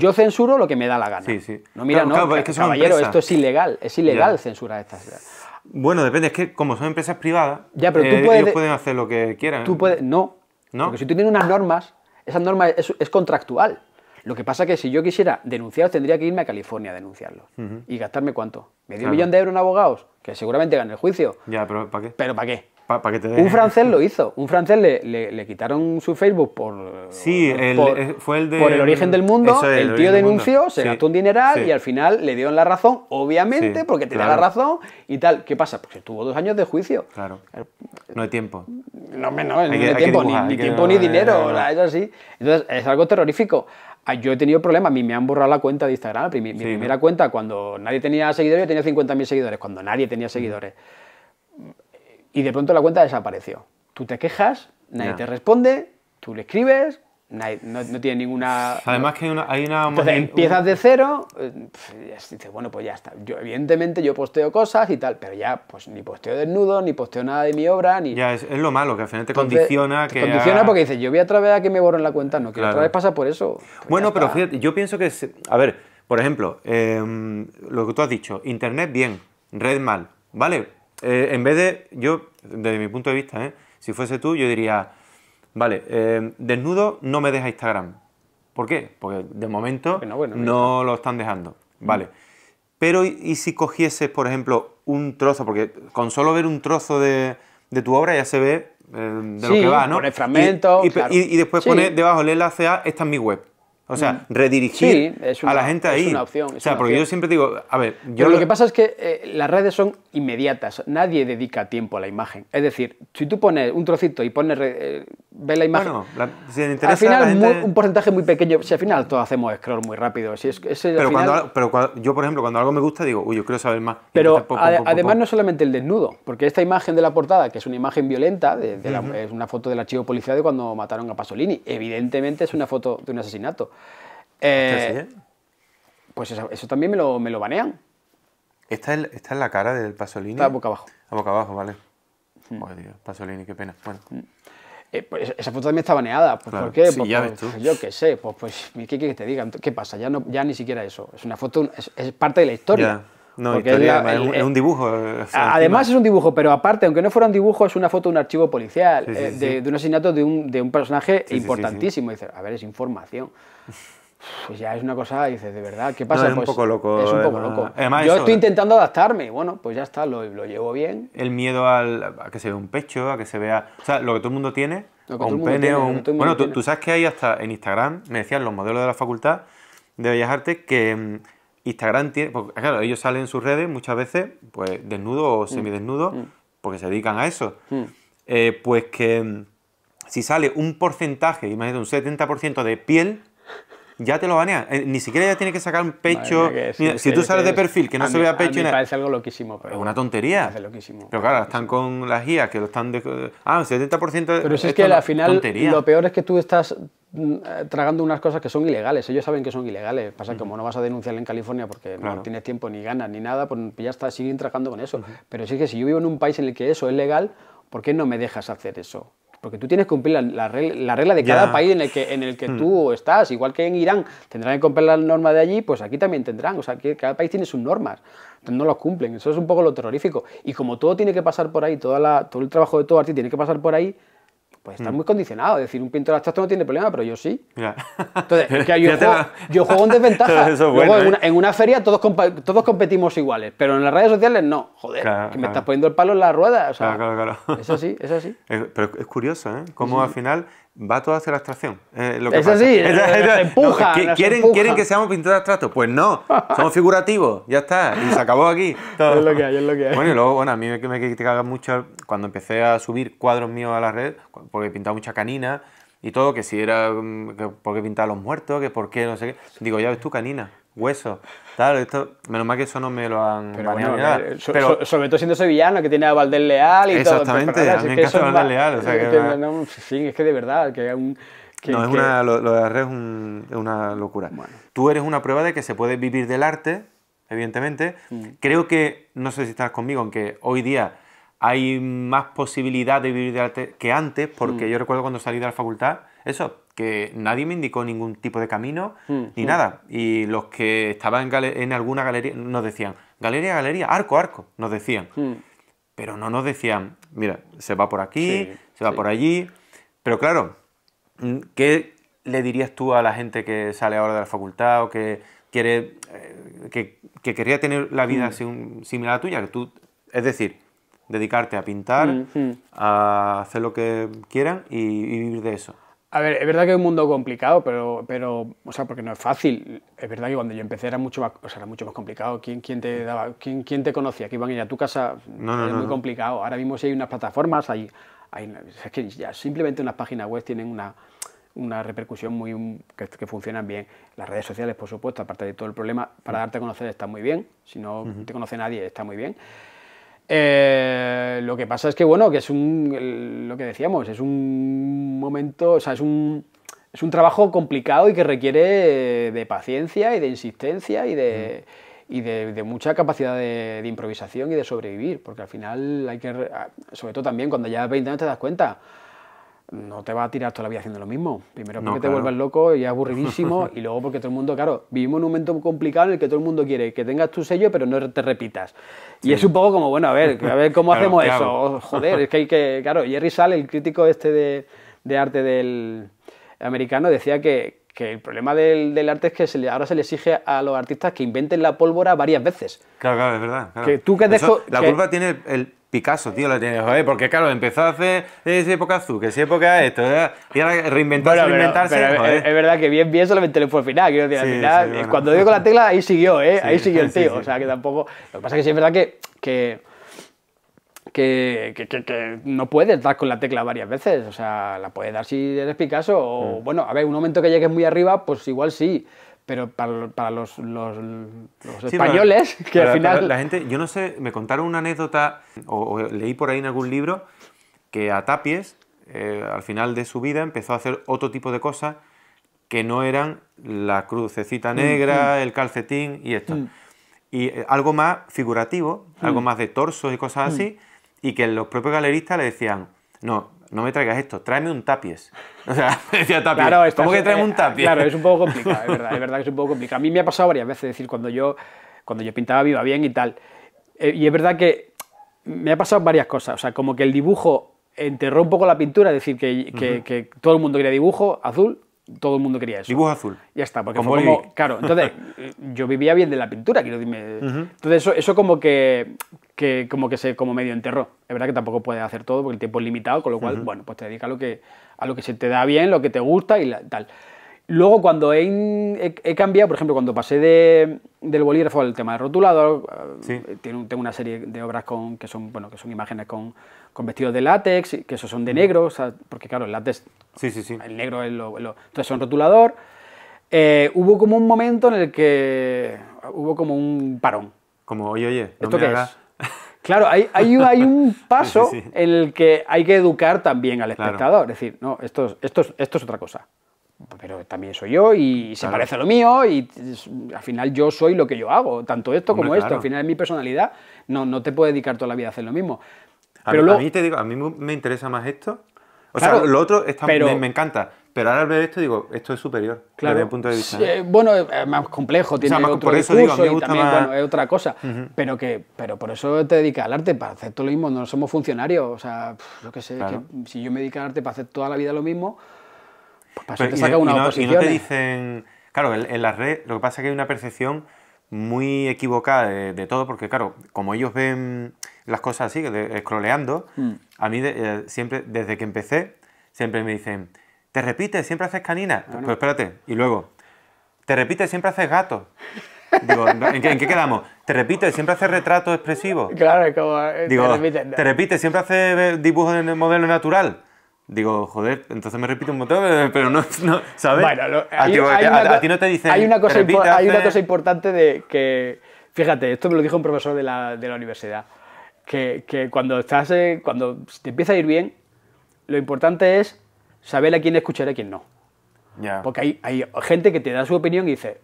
yo censuro lo que me da la gana. No, mira, no, caballero, esto es ilegal, es ilegal censurar estas. Bueno, depende, es que como son empresas privadas, eh, ellos pueden hacer lo que quieran. no, Porque si tú tienes unas normas, esas normas es, contractual. Lo que pasa es que si yo quisiera denunciar, tendría que irme a California a denunciarlos. ¿Y gastarme cuánto? ¿Medio millón de euros en abogados? Que seguramente gane el juicio. pero ¿para qué? ¿Pero para pero para qué un francés lo hizo. Un francés le, le, le quitaron su Facebook por. Sí, el, fue el de. Por el origen del mundo. el, tío denunció, se gastó un dineral y al final le dieron la razón, obviamente, porque tenía da la razón y tal. ¿Qué pasa? Pues estuvo dos años de juicio. Claro. No hay tiempo. No, no, no, hay tiempo, ni, tiempo ni dinero. es así. Entonces, es algo terrorífico. Ah, yo he tenido problemas, a mí me han borrado la cuenta de Instagram. Mi, primera cuenta, cuando nadie tenía seguidores, yo tenía 50.000 seguidores. Cuando nadie tenía seguidores y de pronto la cuenta desapareció. Tú te quejas, nadie te responde, tú le escribes, no, tiene ninguna... Además que hay una... Entonces empiezas de cero, eh, y dices, bueno, pues ya está. Yo, evidentemente yo posteo cosas y tal, pero ya pues ni posteo desnudo, ni posteo nada de mi obra, ni... Ya, es, lo malo, que al final te condiciona que... condiciona porque dices, yo voy otra vez a que me borren la cuenta, no, que otra vez pasa por eso. Pues bueno, pero yo pienso que... A ver, por ejemplo, em, lo que tú has dicho, internet bien, red mal, ¿vale? Eh, en vez de, yo, desde mi punto de vista, ¿eh? si fuese tú, yo diría, vale, eh, desnudo no me deja Instagram. ¿Por qué? Porque de momento no lo están dejando. Mm. Vale. Pero ¿y si cogieses, por ejemplo, un trozo? Porque con solo ver un trozo de, tu obra ya se ve de lo que va, ¿no? Poner fragmentos. Y, después pone debajo el enlace a esta es mi web. O sea, mm. redirigir a la gente ahí. Es una opción. o sea, porque yo siempre digo, a ver, yo... Pero lo... que pasa es que eh, las redes son inmediatas, nadie dedica tiempo a la imagen. Es decir, si tú pones un trocito y pones, ve eh, ves la imagen... al final un porcentaje muy pequeño, si al final todos hacemos scroll muy rápido. Si es, que pero, pero yo, por ejemplo, cuando algo me gusta digo, uy, yo quiero saber más. Pero además no solamente el desnudo, porque esta imagen de la portada, que es una imagen violenta, es una foto del archivo policial de cuando mataron a Pasolini, evidentemente es una foto de un asesinato. Eh, eh, Pues eso, también me lo, me lo banean. esta es ¿Está la cara del Pasolini? Está boca abajo. A ah, boca abajo, vale. Mm. Oh, Pasolini, qué pena. Bueno. Mm. Eh, pues esa foto también está baneada. Pues, ¿Por qué? Sí, pues, yo qué sé, pues, pues ¿qué quieres que te digan? ¿Qué pasa? Ya, no, ya ni siquiera eso. Es una foto, es, parte de la historia. No, es, un eh, dibujo. Ah, además es un dibujo, pero aparte, aunque no fuera un dibujo, es una foto de un archivo policial, eh, de, un asesinato de un, personaje importantísimo. dices, a ver, es información. <laughs> Pues ya es una cosa, dices, de verdad, ¿qué pasa? es un pues poco loco. Es un poco loco. Yo estoy intentando adaptarme, bueno, pues ya está, lo, llevo bien. El miedo al, a que se vea un pecho, a que se vea. O sea, lo que todo el mundo tiene, un pene, o un. Bueno, tú, tú, sabes que hay hasta en Instagram, me decían los modelos de la facultad de Bellas Artes que mm, Instagram tiene, pues, claro, ellos salen en sus redes muchas veces, pues desnudo o mm. semidesnudos, mm. porque se dedican a eso. Mm. Eh, pues que si sale un porcentaje, imagínate un 70% de piel, ya te lo banea. Eh, ni siquiera ya tiene que sacar un pecho. si tú sales de perfil, que no se vea pecho. A parece algo loquísimo. es una tontería. Pero claro, están con las guías que lo están. ah, un 70% de. Pero es que al final lo peor es que tú estás mm, eh, tragando unas cosas que son ilegales. Ellos saben que son ilegales. Pasa que como no vas a denunciar en California porque no tienes tiempo ni ganas ni nada, pues ya estás siguen tragando con eso. Pero sí que si yo vivo en un país en el que eso es legal, ¿por qué no me dejas hacer eso? Porque tú tienes que cumplir la, regla, de cada país en el que, en el que hmm. tú estás. Igual que en Irán tendrán que cumplir la norma de allí, pues aquí también tendrán. O sea, que cada país tiene sus normas. Entonces no las cumplen. Eso es un poco lo terrorífico. Y como todo tiene que pasar por ahí, toda la, todo el trabajo de todo arte tiene que pasar por ahí, pues estás mm. muy condicionado. decir, un pintor abstracto no tiene problema, pero yo sí. Entonces, <laughs> yo, juego, en desventaja. <laughs> ¿eh? en, una, feria todos, todos competimos iguales, pero en las redes sociales no. Joder, que me estás poniendo el palo en la rueda. claro, claro, Eso sí, eso sí. <laughs> pero es curioso, ¿eh? Cómo al final va todo hacia la abstracción. eso eh, sí, que es empuja. ¿quieren, ¿Quieren que seamos pintores abstractos? Pues no, somos figurativos, ya está, y se acabó aquí. <laughs> Es lo que hay, es lo que hay. Bueno, y luego, bueno, a mí me, criticaba mucho cuando empecé a subir cuadros míos a la red, porque pintaba mucha canina y todo, que si era, porque mm, por pintaba los muertos, que por qué, no sé qué. Digo, ya ves tú, canina hueso. claro, esto, menos mal que eso no me lo han eh, sobre todo siendo sevillano, que tiene a Valdés Leal y todo. Exactamente, a mí me encanta Valdés Leal. Eh, sí, es que de verdad, que un... no, es una, lo, de la es, una locura. Tú eres una prueba de que se puede vivir del arte, evidentemente. Mm. Creo que, no sé si estás conmigo, aunque hoy día hay más posibilidad de vivir del arte que antes, porque mm. yo recuerdo cuando salí de la facultad, eso, que nadie me indicó ningún tipo de camino mm, ni mm. nada. Y los que estaban en, alguna galería nos decían, galería, galería, arco, arco, nos decían. Mm. Pero no nos decían, mira, se va por aquí, se va por allí. Pero claro, ¿qué le dirías tú a la gente que sale ahora de la facultad o que quiere, eh, que, que, quería tener la vida similar a la tuya? Que es decir, dedicarte a pintar, a hacer lo que quieran y vivir de eso. A ver, es verdad que es un mundo complicado, pero, pero, o sea, porque no es fácil. Es verdad que cuando yo empecé era mucho más, o sea, era mucho más complicado. ¿Quién, quién te daba, quién, quién te conocía? Que iban a ir a tu casa. No, no, era muy complicado. Ahora mismo si hay unas plataformas, hay, hay, que ya simplemente unas páginas web tienen una, repercusión muy que, funcionan bien. Las redes sociales, por supuesto, aparte de todo el problema, para darte a conocer está muy bien. Si no te conoce nadie, está muy bien. Eh, lo que pasa es que, bueno, que es un, lo que decíamos, es un momento, o sea, es un, es un trabajo complicado y que requiere de paciencia y de insistencia y de, y de, mucha capacidad de, de, improvisación y de sobrevivir, porque al final hay que, sobre todo también cuando ya 20 años te das cuenta, no te va a tirar toda la vida haciendo lo mismo. Primero porque te vuelvas loco y es aburridísimo, <laughs> y luego porque todo el mundo, claro, vivimos en un momento complicado en el que todo el mundo quiere que tengas tu sello, pero no te repitas. Y es un poco como, bueno, a ver, a ver cómo hacemos eso. Oh, joder, es que hay que. Claro, Jerry Sal, el crítico este de, arte del americano, decía que, el problema del, arte es que ahora se le exige a los artistas que inventen la pólvora varias veces. Claro, claro, es verdad. Que tú que, La tiene el Picasso, tío, la tienes, joder, porque claro, empezó a hacer esa época azul, que esa época esto, ¿eh? y reinventarse, reinventarse. Es, verdad que bien, bien solamente le fue al final, quiero decir, al final, eh, cuando dio con la tecla, ahí siguió, ¿eh? ahí siguió el <laughs> tío, o sea, que tampoco. Lo que pasa es que sí es verdad que, que que, que, no puedes dar con la tecla varias veces. O sea, la puedes dar si eres Picasso. O, mm. bueno, a ver, un momento que llegues muy arriba, pues igual sí pero para, los, españoles, <laughs> que al final... la gente, yo no sé, me contaron una anécdota, o, leí por ahí en algún libro, que a Tapies, eh, al final de su vida, empezó a hacer otro tipo de cosas que no eran la crucecita mm, negra, mm. el calcetín y esto. Mm. Y eh, algo más figurativo, algo más de torso y cosas así, y que los propios galeristas le decían, no, no me traigas esto, tráeme un tapies. <laughs> O sea, <laughs> decía tapies. Claro, ¿Cómo que tráeme un eh, tapies? Claro, es un poco <laughs> complicado, es verdad, es verdad que es un poco complicado. A mí me ha pasado varias veces, es decir, cuando yo, cuando yo pintaba viva bien y tal. Eh, y es verdad que me ha pasado varias cosas, o sea, como que el dibujo enterró un poco la pintura, es decir, que, que, todo el mundo quería dibujo azul, todo el mundo quería eso. Dibujo azul. Ya está, porque fue como, claro, entonces yo vivía bien de la pintura, quiero decirme. Entonces eso, eso como que que como que se como medio enterró. Es verdad que tampoco puedes hacer todo porque el tiempo es limitado, con lo cual, bueno, pues te dedicas a lo que a lo que se te da bien, lo que te gusta y tal. Luego cuando he, he, cambiado, por ejemplo, cuando pasé de, del bolígrafo al tema del rotulador, eh, tengo, una serie de obras con, que son bueno que son imágenes con, con vestidos de látex, que esos son de negro, o sea, porque claro, el látex, sí, sí, el negro es lo, entonces son rotulador. Eh, hubo como un momento en el que hubo como un parón. Como, oye, oye, ¿esto me qué es? Claro, hay, hay, un <laughs> paso en el que hay que educar también al espectador. Es decir, no, esto, esto, esto es otra cosa. Pero también soy yo y se parece a lo mío y al final yo soy lo que yo hago, tanto esto como esto. Al final es mi personalidad. No, no te puedo dedicar toda la vida a hacer lo mismo. a, mí, te digo, a mí me interesa más esto. O sea, lo otro está, pero, me encanta pero ahora al ver esto digo, esto es superior, claro. desde el punto de vista. bueno, eh, es más complejo, tiene más, otro y también, bueno, es otra cosa. Pero que, pero por eso te dedicas al arte, para hacer todo lo mismo, no somos funcionarios. O sea, lo qué sé, que si yo me dedico al arte para hacer toda la vida lo mismo, pues para eso te saca una y y no te dicen... Claro, en, las la red lo que pasa es que hay una percepción muy equivocada de, todo, porque claro, como ellos ven las cosas así, de, hmm. a mí eh, siempre, desde que empecé, siempre me dicen te repite, siempre haces canina. Pues espérate, y luego. Te repites? siempre haces gato. Digo, ¿en qué, quedamos? Te repite, siempre haces retrato expresivo. Claro, como. Eh, te repite, siempre haces eh, dibujos en el modelo natural. Digo, joder, entonces me repite un montón, eh, pero no, ¿sabes? Bueno, hay, a, ti, no te dicen. Hay una cosa, importante de que. Fíjate, esto me lo dijo un profesor de la, universidad. Que, cuando estás. cuando te empieza a ir bien, lo importante es saber a quién escuchar y a quién no. Porque hay, gente que te da su opinión y dice,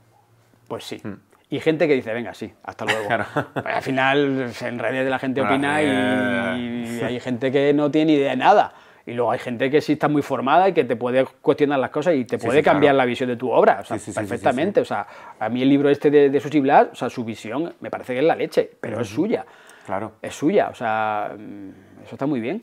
pues sí. Hmm. Y gente que dice, venga, sí, hasta luego. <laughs> Pues al final, en de la gente opina y, eh, hay gente que no tiene idea de nada. Y luego hay gente que sí está muy formada y que te puede cuestionar las cosas y te puede cambiar la visión de tu obra, o sea, perfectamente. O sea, a mí el libro este de, de Susi Blas, o sea, su visión me parece que es la leche, pero es suya. Claro. Es suya, o sea, mm, eso está muy bien.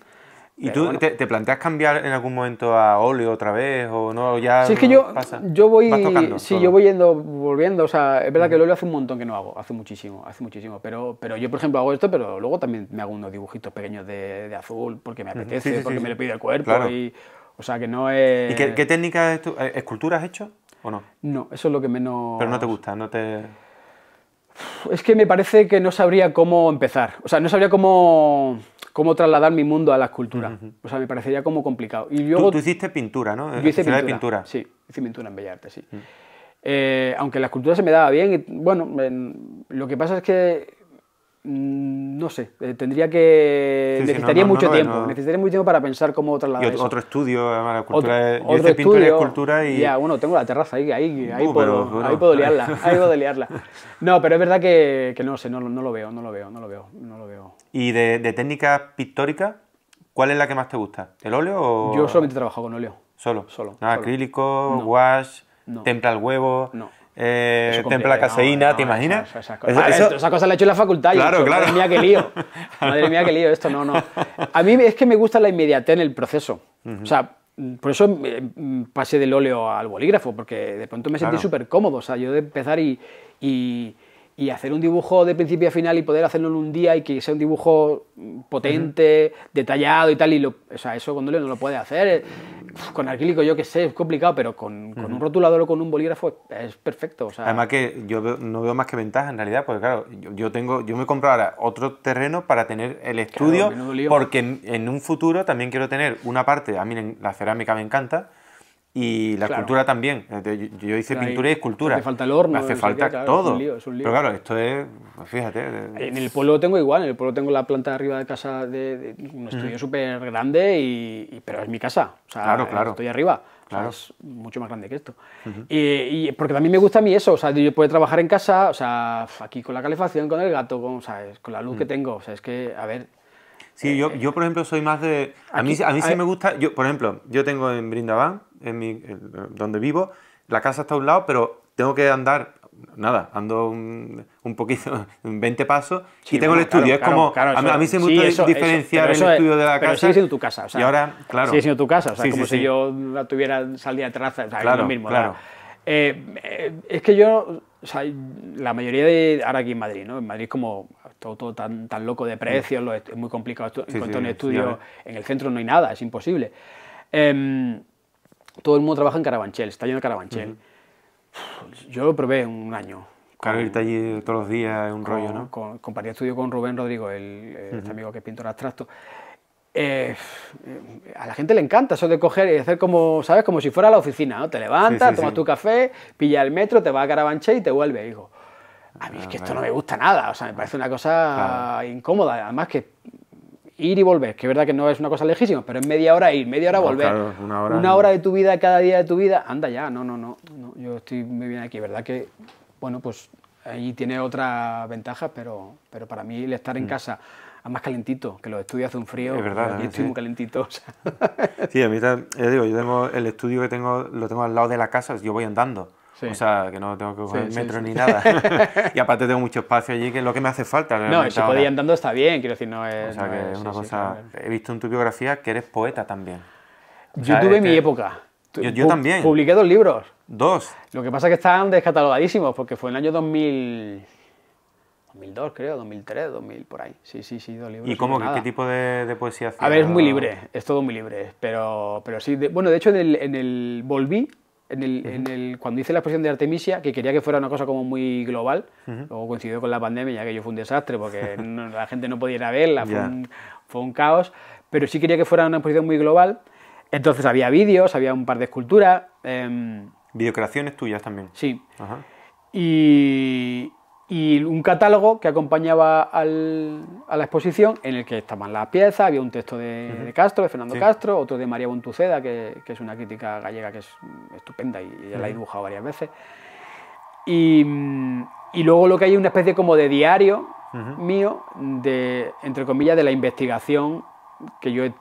¿Y tú te, planteas cambiar en algún momento a óleo otra vez o no? Ya sí, es que yo, yo voy, sí, yo voy yendo, volviendo. O sea, es verdad que el óleo hace un montón que no hago, hace muchísimo, hace muchísimo. Pero, pero yo, por ejemplo, hago esto, pero luego también me hago unos dibujitos pequeños de, azul porque me apetece, porque me lo pide el cuerpo. Y, o sea, que no es... ¿Y qué, técnica, eh, escultura has hecho o no? No, eso es lo que menos... Pero no te gusta, no te... Es que me parece que no sabría cómo empezar. O sea, no sabría cómo cómo trasladar mi mundo a la escultura. O sea, me parecería como complicado. Y luego, tú, hiciste pintura, ¿no? Yo hice pintura, Sí, hice pintura en Bellarte, sí. Eh, aunque la escultura se me daba bien, y, bueno, lo que pasa es que Mm, no sé, eh, tendría que. necesitaría mucho tiempo. Necesitaría mucho tiempo para pensar cómo trasladar. Y otro, estudio, además, la cultura. Otro, yo hice pintura y escultura y. Ya, bueno, tengo la terraza ahí, ahí, uh, ahí, puedo, ahí puedo, liarla. ahí puedo liarla. <laughs> No, pero es verdad que, que no sé, no, lo veo, no lo veo, no lo veo, no lo veo. ¿Y de, de técnica pictórica, cuál es la que más te gusta? ¿El óleo o.? Yo solamente trabajo con óleo. ¿Solo? Solo. Ah, acrílico, wash, templa el huevo. No templa caseína, ¿te imaginas? Esa cosa la he hecho en la facultad. claro. Madre mía, qué lío. <laughs> Madre mía, qué lío. Esto no, no. A mí es que me gusta la inmediatez en el proceso. O sea, por eso eh, pasé del óleo al bolígrafo, porque de pronto me sentí súper cómodo. O sea, yo de empezar y y hacer un dibujo de principio a final y poder hacerlo en un día y que sea un dibujo potente, detallado y tal, y lo, o sea, eso con le no lo puede hacer. Eh, con acrílico yo que sé, es complicado, pero con, un rotulador o con un bolígrafo es, perfecto. Además que yo no veo más que ventaja en realidad, porque claro, yo, me tengo, yo me ahora otro terreno para tener el estudio, porque en, en, un futuro también quiero tener una parte, a mí la cerámica me encanta, y la cultura escultura también. Yo, hice pintura y escultura. Hace falta el horno. hace falta todo. Pero claro, esto es, pues fíjate. En el pueblo tengo igual, en el pueblo tengo la planta de arriba de casa de, un mm. estudio súper grande, y, pero es mi casa. O sea, claro, claro. Estoy arriba. es mucho más grande que esto. y, porque también me gusta a mí eso, o sea, yo puedo trabajar en casa, o sea, aquí con la calefacción, con el gato, con, con la luz mm. que tengo, o sea, es que, a ver, Sí, yo, yo por ejemplo soy más de... A mí, a mí sí me gusta, yo, por ejemplo, yo tengo en Brindavan, en mi, donde vivo, la casa está a un lado, pero tengo que andar nada, ando un, un poquito, 20 <laughs> pasos y tengo el estudio. es como, a, mí sí me gusta diferenciar el estudio de la casa. Sigue siendo tu casa, y ahora, claro. Sigue siendo tu casa, o sea, como si yo la tuviera salida de terraza, o es lo mismo. Claro. Eh, eh, es que yo, o sea, la mayoría de, ahora aquí en Madrid, ¿no? En Madrid es como, todo, tan, loco de precios, es muy complicado encontrar estudio. En el centro no hay nada, es imposible. Em, todo el mundo trabaja en Carabanchel, está lleno de Carabanchel. Yo lo probé un año. Claro, irte allí todos los días es un rollo, ¿no? compartí estudio con Rubén Rodrigo, el, este amigo que es pintor abstracto. Eh, a la gente le encanta eso de coger y hacer como, ¿sabes? Como si fuera la oficina, ¿no? Te levantas, tomas tu café, pilla el metro, te vas a Carabanchel y te vuelves, hijo a mí es que ah, esto no me gusta nada, o sea, me parece una cosa incómoda, además que ir y volver, que es verdad que no es una cosa lejísima, pero es media hora ir, media hora volver, una, hora, una hora, de tu vida cada día de tu vida, anda ya, no, no, no, yo estoy muy bien aquí, verdad que, bueno, pues ahí tiene otra ventaja pero, pero para mí el estar en mm. casa más calentito, que los estudios hace un frío, es verdad, ¿eh? estoy muy calentito. <laughs> O sea. Sí, a mí, yo digo, yo tengo el estudio que tengo, lo tengo al lado de la casa, yo voy andando. O sea, que no tengo que coger metro ni nada. <laughs> y aparte tengo mucho espacio allí, que es lo que me hace falta. No, si podía andando está bien, quiero decir, no es... O sea, que es una cosa... He visto en tu biografía que eres poeta también. yo tuve mi época. Yo, también. Publiqué dos libros. Dos. Lo que pasa es que están descatalogadísimos, porque fue en el año 2000... 2002, creo, 2003, 2000, por ahí. Sí, sí, sí, dos libros. ¿Y cómo? ¿Qué, tipo de, poesía hacía? A ver, es muy libre, es todo muy libre. Pero, pero sí, bueno, de hecho, en el volví el, cuando hice la exposición de Artemisia, que quería que fuera una cosa como muy global, luego coincidió con la pandemia, ya que yo fue un desastre porque <laughs> la gente no podía ir a verla, fue, un, caos, pero sí quería que fuera una exposición muy global. Entonces había vídeos, había un par de esculturas. Em, Videocreaciones tuyas también. Sí. Y, y un catálogo que acompañaba a la exposición en el que estaban las piezas, había un texto de, Castro, de Fernando Castro, otro de María Bontuceda, que, es una crítica gallega que es estupenda y ya la he dibujado varias veces. Y, luego lo que hay es una especie como de diario mío, de, entre comillas, de la investigación que yo he,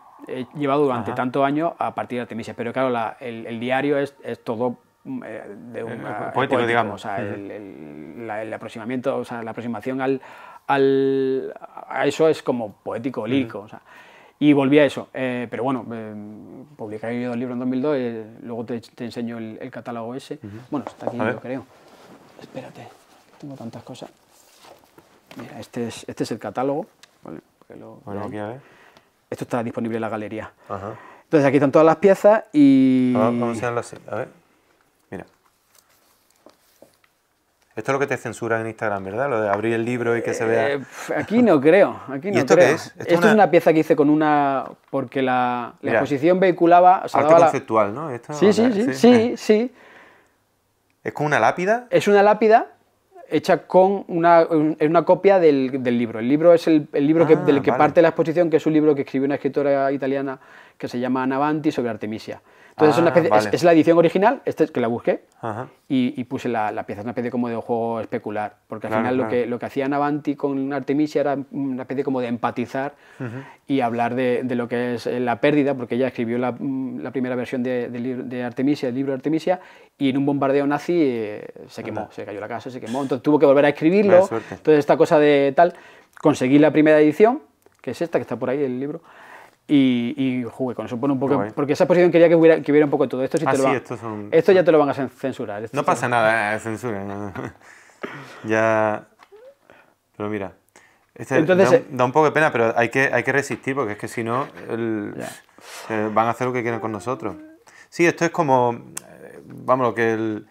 llevado durante tantos años a partir de Artemisia. Pero claro, el, diario es, es todo eh, eh, eh, poético, digamos. O el, aproximamiento, o sea, la aproximación al, a eso es como poético, lírico. y volví a eso. pero bueno, eh, yo el libro en 2002, luego te, enseño el, catálogo ese. Bueno, está aquí, yo creo. Espérate, tengo tantas cosas. Mira, este es, este es el catálogo. Esto está disponible en la galería. Entonces aquí están todas las piezas y... A A ver. Esto es lo que te censura en Instagram, ¿verdad? Lo de abrir el libro y que se vea. Eh, aquí no creo. Aquí no ¿Y esto creo. Qué es? Esto, es, una... pieza que hice con una. Porque la, exposición vehiculaba. O arte conceptual, ¿no? sí, sí, sí, sí, sí, ¿Es con una lápida? Es una lápida hecha con una, una copia del, libro. El libro es el, libro que, ah, del que parte la exposición, que es un libro que escribió una escritora italiana que se llama Navanti sobre Artemisia. Entonces ah, es, la edición original, este es que la busqué Y, puse la, pieza, es una especie como de juego especular, porque al final Lo, que, lo que hacían Avanti con Artemisia era una especie como de empatizar y hablar de, lo que es eh, la pérdida, porque ella escribió la, mm, primera versión de, Artemisia, el libro de Artemisia, y en un bombardeo nazi eh, se quemó, se cayó la casa, se quemó, entonces tuvo que volver a escribirlo, entonces esta cosa de tal, conseguí la primera edición, que es esta que está por ahí, el libro. Y, jugué con eso un poco, porque esa posición quería que hubiera, que un poco de todo esto. Si ah, esto, son, ya te lo van a censurar. no pasa nada, censura. <laughs> ya. Pero mira. Este eh, da, un, poco de pena, pero hay que, hay que resistir, porque es que si no, eh, van a hacer lo que quieran con nosotros. Sí, esto es como. Vamos, lo que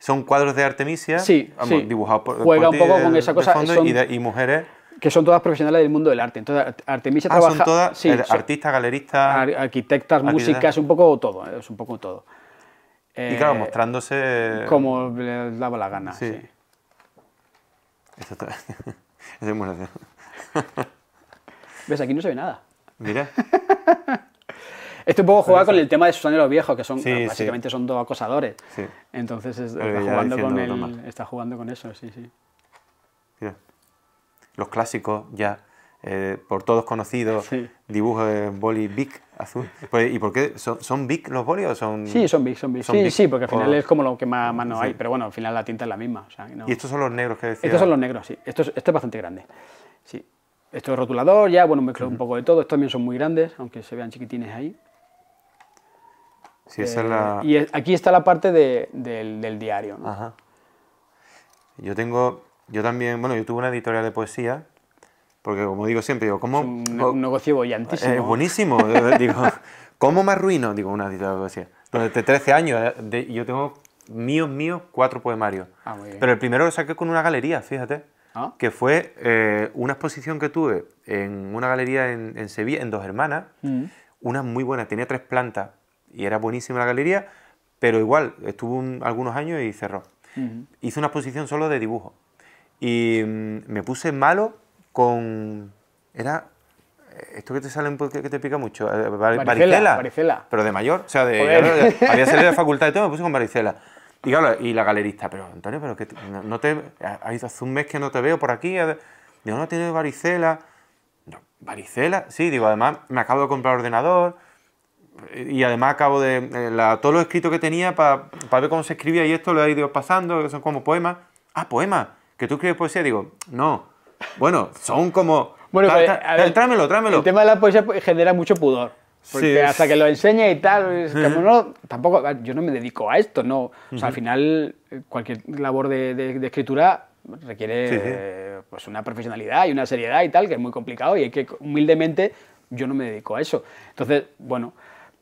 son cuadros de Artemisia sí, sí. dibujados por, Juega por un poco con esa cosa. Y, y, mujeres que son todas profesionales del mundo del arte. Entonces, artemisa ah, trabaja... Eh, son todas artistas, galeristas... arquitectas, músicas, un poco todo, eh, es un poco todo. y claro, eh, mostrándose... Como les daba la gana, sí. <laughs> es <laughs> ¿Ves? Aquí no se ve nada. Mira. <laughs> Esto un poco juega con el tema de Susana y los viejos, que son básicamente son dos acosadores. Entonces está jugando, con eso, sí, sí los clásicos ya eh, por todos conocidos, dibujos de boli big azul. Pues, ¿Y por qué? ¿Son, ¿Son, los bolis son...? Sí, son big son big sí, sí, porque al final es como lo que más, no hay, pero bueno, al final la tinta es la misma. ¿Y estos son los negros que decía? Estos son los negros, sí. Esto es, bastante grande, sí. Esto es rotulador, ya, bueno, mezclo un poco de todo. Estos también son muy grandes, aunque se vean chiquitines ahí. Sí, esa es la... Eh, y aquí está la parte del, del, diario. Ajá. Yo tengo yo también, bueno, yo tuve una editorial de poesía, porque como digo siempre, digo, ¿cómo...? un, negocio bollantísimo. Es buenísimo, <laughs> digo, ¿cómo más ruino? Digo, una editorial de poesía. desde 13 años, yo tengo míos, míos, cuatro poemarios. Ah, pero el primero lo saqué con una galería, fíjate, ah. que fue eh, una exposición que tuve en una galería en, Sevilla, en Dos Hermanas, mm. una muy buena, tenía tres plantas y era buenísima la galería, pero igual, estuvo algunos años y cerró. hizo mm. Hice una exposición solo de dibujo y mm, me puse malo con... Era... Esto que te sale un poco que te pica mucho, eh, varicela, varicela, Pero de mayor, o sea, de, había salido de <laughs> facultad y todo, me puse con varicela. Y, claro, y la galerista, pero Antonio, pero que no, te... Hace un mes que no te veo por aquí. Digo, no, tiene varicela. No, varicela, sí, digo, además me acabo de comprar ordenador y además acabo de... Eh, todo lo escrito que tenía para ver cómo se escribía y esto lo he ido pasando, que son como poemas. Ah, poemas que tú escribes poesía, digo, no, bueno, son como... Bueno, a ver, trámelo, trámelo. El tema de la poesía pues, genera mucho pudor. Porque hasta que lo enseña y tal, tampoco, yo no me dedico a esto, no. O sea, al final, eh, cualquier labor de, de, escritura requiere pues una profesionalidad y una seriedad y tal, que es muy complicado y hay que humildemente yo no me dedico a eso. Entonces, bueno,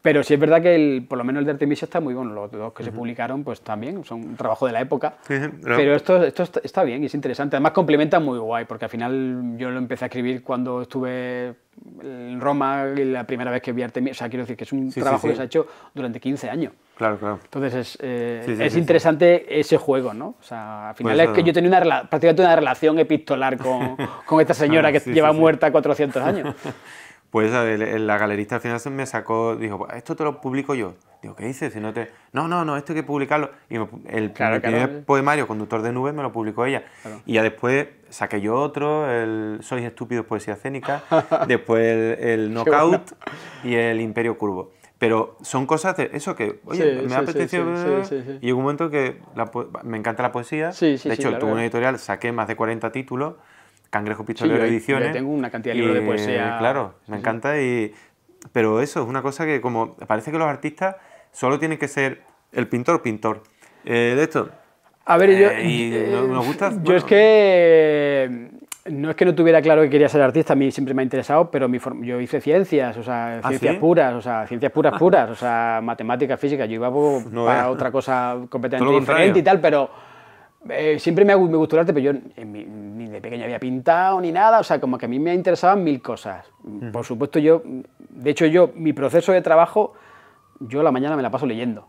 pero sí es verdad que el, por lo menos el de Artemisia está muy bueno. Los dos que se publicaron, pues también son un trabajo de la época. Pero esto, esto está bien y es interesante. Además, complementa muy guay, porque al final yo lo empecé a escribir cuando estuve en Roma la primera vez que vi Artemisia. O sea, quiero decir que es un trabajo que se ha hecho durante 15 años. Claro, claro. Entonces es, eh, es interesante ese juego, ¿no? O sea, al final pues es que yo tenía una prácticamente una relación epistolar con, con esta <laughs> señora ah, que lleva muerta 400 años. <laughs> Pues la galerista al final me sacó, dijo, pues, esto te lo publico yo. Digo, ¿qué dices? Si no te... No, no, no, esto hay que publicarlo. Y el, primer poemario, Conductor de Nubes, me lo publicó ella. Y ya después saqué yo otro, el Sois estúpidos, poesía escénica, <laughs> después el, Knockout y el Imperio Curvo. Pero son cosas de eso que, oye, me ha apetecido. y llegó un momento que me encanta la poesía. de hecho, tuve un editorial, saqué más de 40 títulos Cangrejo Pistolero sí, yo, Ediciones. tengo una cantidad de libros de poesía. Claro, me encanta. Y, pero eso es una cosa que, como parece que los artistas solo tienen que ser el pintor, pintor. Eh, de esto. A ver, yo. Eh, eh, yo es que. Mm, no es que no tuviera claro que quería ser artista, a mí siempre me ha interesado, pero mi yo hice ciencias, o sea, ¿Ah, ciencias puras, o sea, ciencias puras, puras, o sea, matemáticas, física, yo iba para otra cosa completamente diferente y tal, pero eh, siempre me, me, gustó el arte, pero yo ni de pequeño había pintado ni nada, o sea, como que a mí me interesaban mil cosas. Mm. Por supuesto, yo, de hecho, yo, mi proceso de trabajo, yo la mañana me la paso leyendo.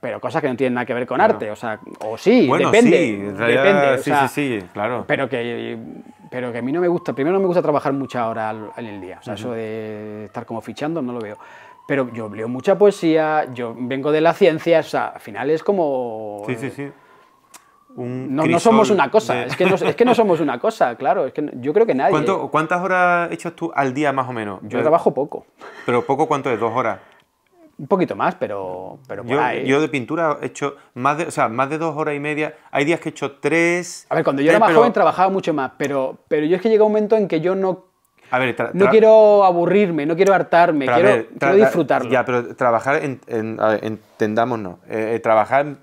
Pero cosas que no tienen nada que ver con arte, o sea, o sí, depende. Sí, sí, sí, sí, claro. Pero que, pero que a mí no me gusta, primero no me gusta trabajar mucha hora en el día, o sea, eso de estar como fichando no lo veo pero yo leo mucha poesía, yo vengo de la ciencia o sea, al final es como... Sí, sí, sí no, somos una cosa, es, que no, es, que no, somos una cosa, claro, es que yo creo que nadie. ¿Cuántas horas echas tú al día más o menos? Yo, trabajo poco. ¿Pero poco cuánto es? ¿Dos horas? Un poquito más, pero, pero yo, de pintura he hecho más de, más de dos horas y media. Hay días que he hecho tres. A ver, cuando yo era más joven trabajaba mucho más, pero, pero yo es que llega un momento en que yo no a ver, no quiero aburrirme, no quiero hartarme, quiero, disfrutarlo. Ya, pero trabajar, en, entendámonos, eh, eh, trabajar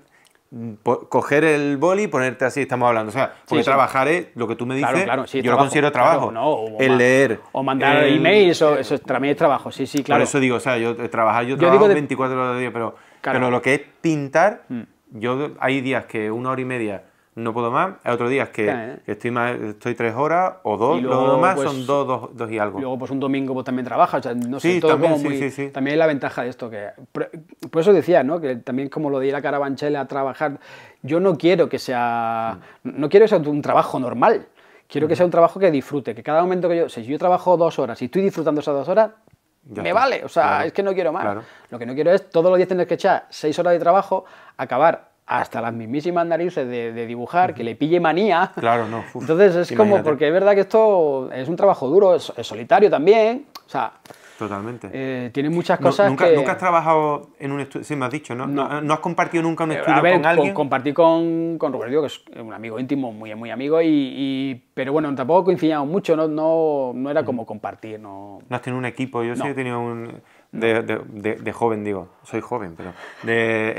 Mm, coger el boli y ponerte así, estamos hablando. O sea, porque trabajar es lo que tú me dices, yo lo considero trabajo. el leer. O mandar email. emails, eso, eso también es trabajo, sí, sí, claro. Por eso digo, o sea, yo trabajar, yo, trabajo 24 horas al día, pero, pero lo que es pintar, mm. yo hay días que una hora y media no puedo más. Hay otros días que, ¿eh? estoy estoy tres horas o dos, los pues, son dos, dos, y algo. luego, pues un domingo pues, también trabaja. o sea, no sé, también, También hay la ventaja de esto, que por, eso decía, ¿no? Que también como lo de la a a trabajar, yo no quiero que sea, no quiero que sea un trabajo normal. Quiero que sea un trabajo que disfrute, que cada momento que yo, si yo trabajo dos horas y estoy disfrutando esas dos horas, me vale, o sea, es que no quiero más. Lo que no quiero es todos los días tener que echar seis horas de trabajo, acabar hasta las mismísimas narices de, dibujar, que le pille manía. <laughs> Claro, no. Entonces es como, porque es verdad que esto es un trabajo duro, es, solitario también, o sea... Totalmente. Eh, tiene muchas cosas nunca, Nunca has trabajado en un estudio, sí, me has dicho, ¿no? No, has compartido nunca un eh, estudio ver, con alguien. ver, compartí con, con que es un amigo íntimo, muy, muy amigo, y, pero bueno, tampoco coincidíamos mucho, no, no, no era mm. como compartir. No, no has tenido un equipo, yo sí he tenido un de, de, joven, digo, soy joven, pero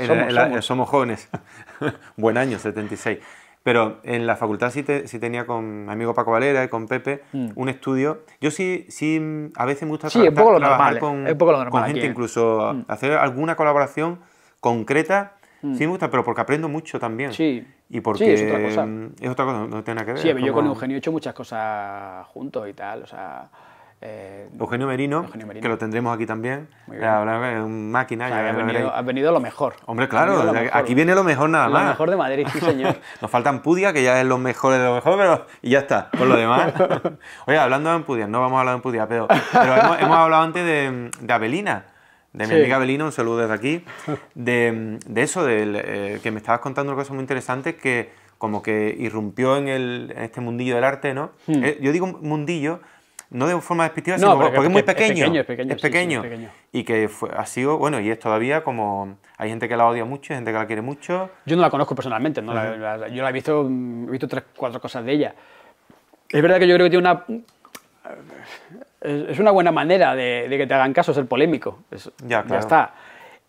somos, somos. jóvenes. <laughs> Buen año, 76. Pero en la facultad sí, tenía con mi amigo Paco Valera y con Pepe mm. un estudio. Yo sí, sí, a veces me gusta trabajar con, gente, incluso mm. hacer alguna colaboración concreta. Mm. Sí me gusta, pero porque aprendo mucho también. Sí. Y porque es otra cosa. Es otra cosa, no tiene nada que ver. Sí, yo con Eugenio he hecho muchas cosas juntos y tal, o sea... Eh, Eugenio, Merino, que lo tendremos aquí también. Eh, ha máquina. venido, lo mejor. Hombre, claro, aquí viene lo mejor nada más. Lo mejor de Madrid, sí, señor. <laughs> Nos faltan Pudia, que ya es lo mejor de lo mejor, pero y ya está, con lo demás. <laughs> Oye, hablando de Pudia, no vamos a hablar de Pudia, pero, hemos, hablado antes de, Abelina de mi amiga Abelina, un saludo desde aquí, de, eso, eh, que me estabas contando una cosa muy interesante que como que irrumpió en, este mundillo del arte, ¿no? Hmm. yo digo mundillo no de forma despectiva, sino porque, es muy pequeño. Es pequeño, pequeño, es pequeño, Y que ha sido, bueno, y es todavía como. Hay gente que la odia mucho, hay gente que la quiere mucho. Yo no la conozco personalmente, ¿no? yo la he visto, he visto tres, cuatro cosas de ella. Es verdad que yo creo que tiene una. Es una buena manera de, que te hagan caso ser polémico. Es, ya, claro. ya está.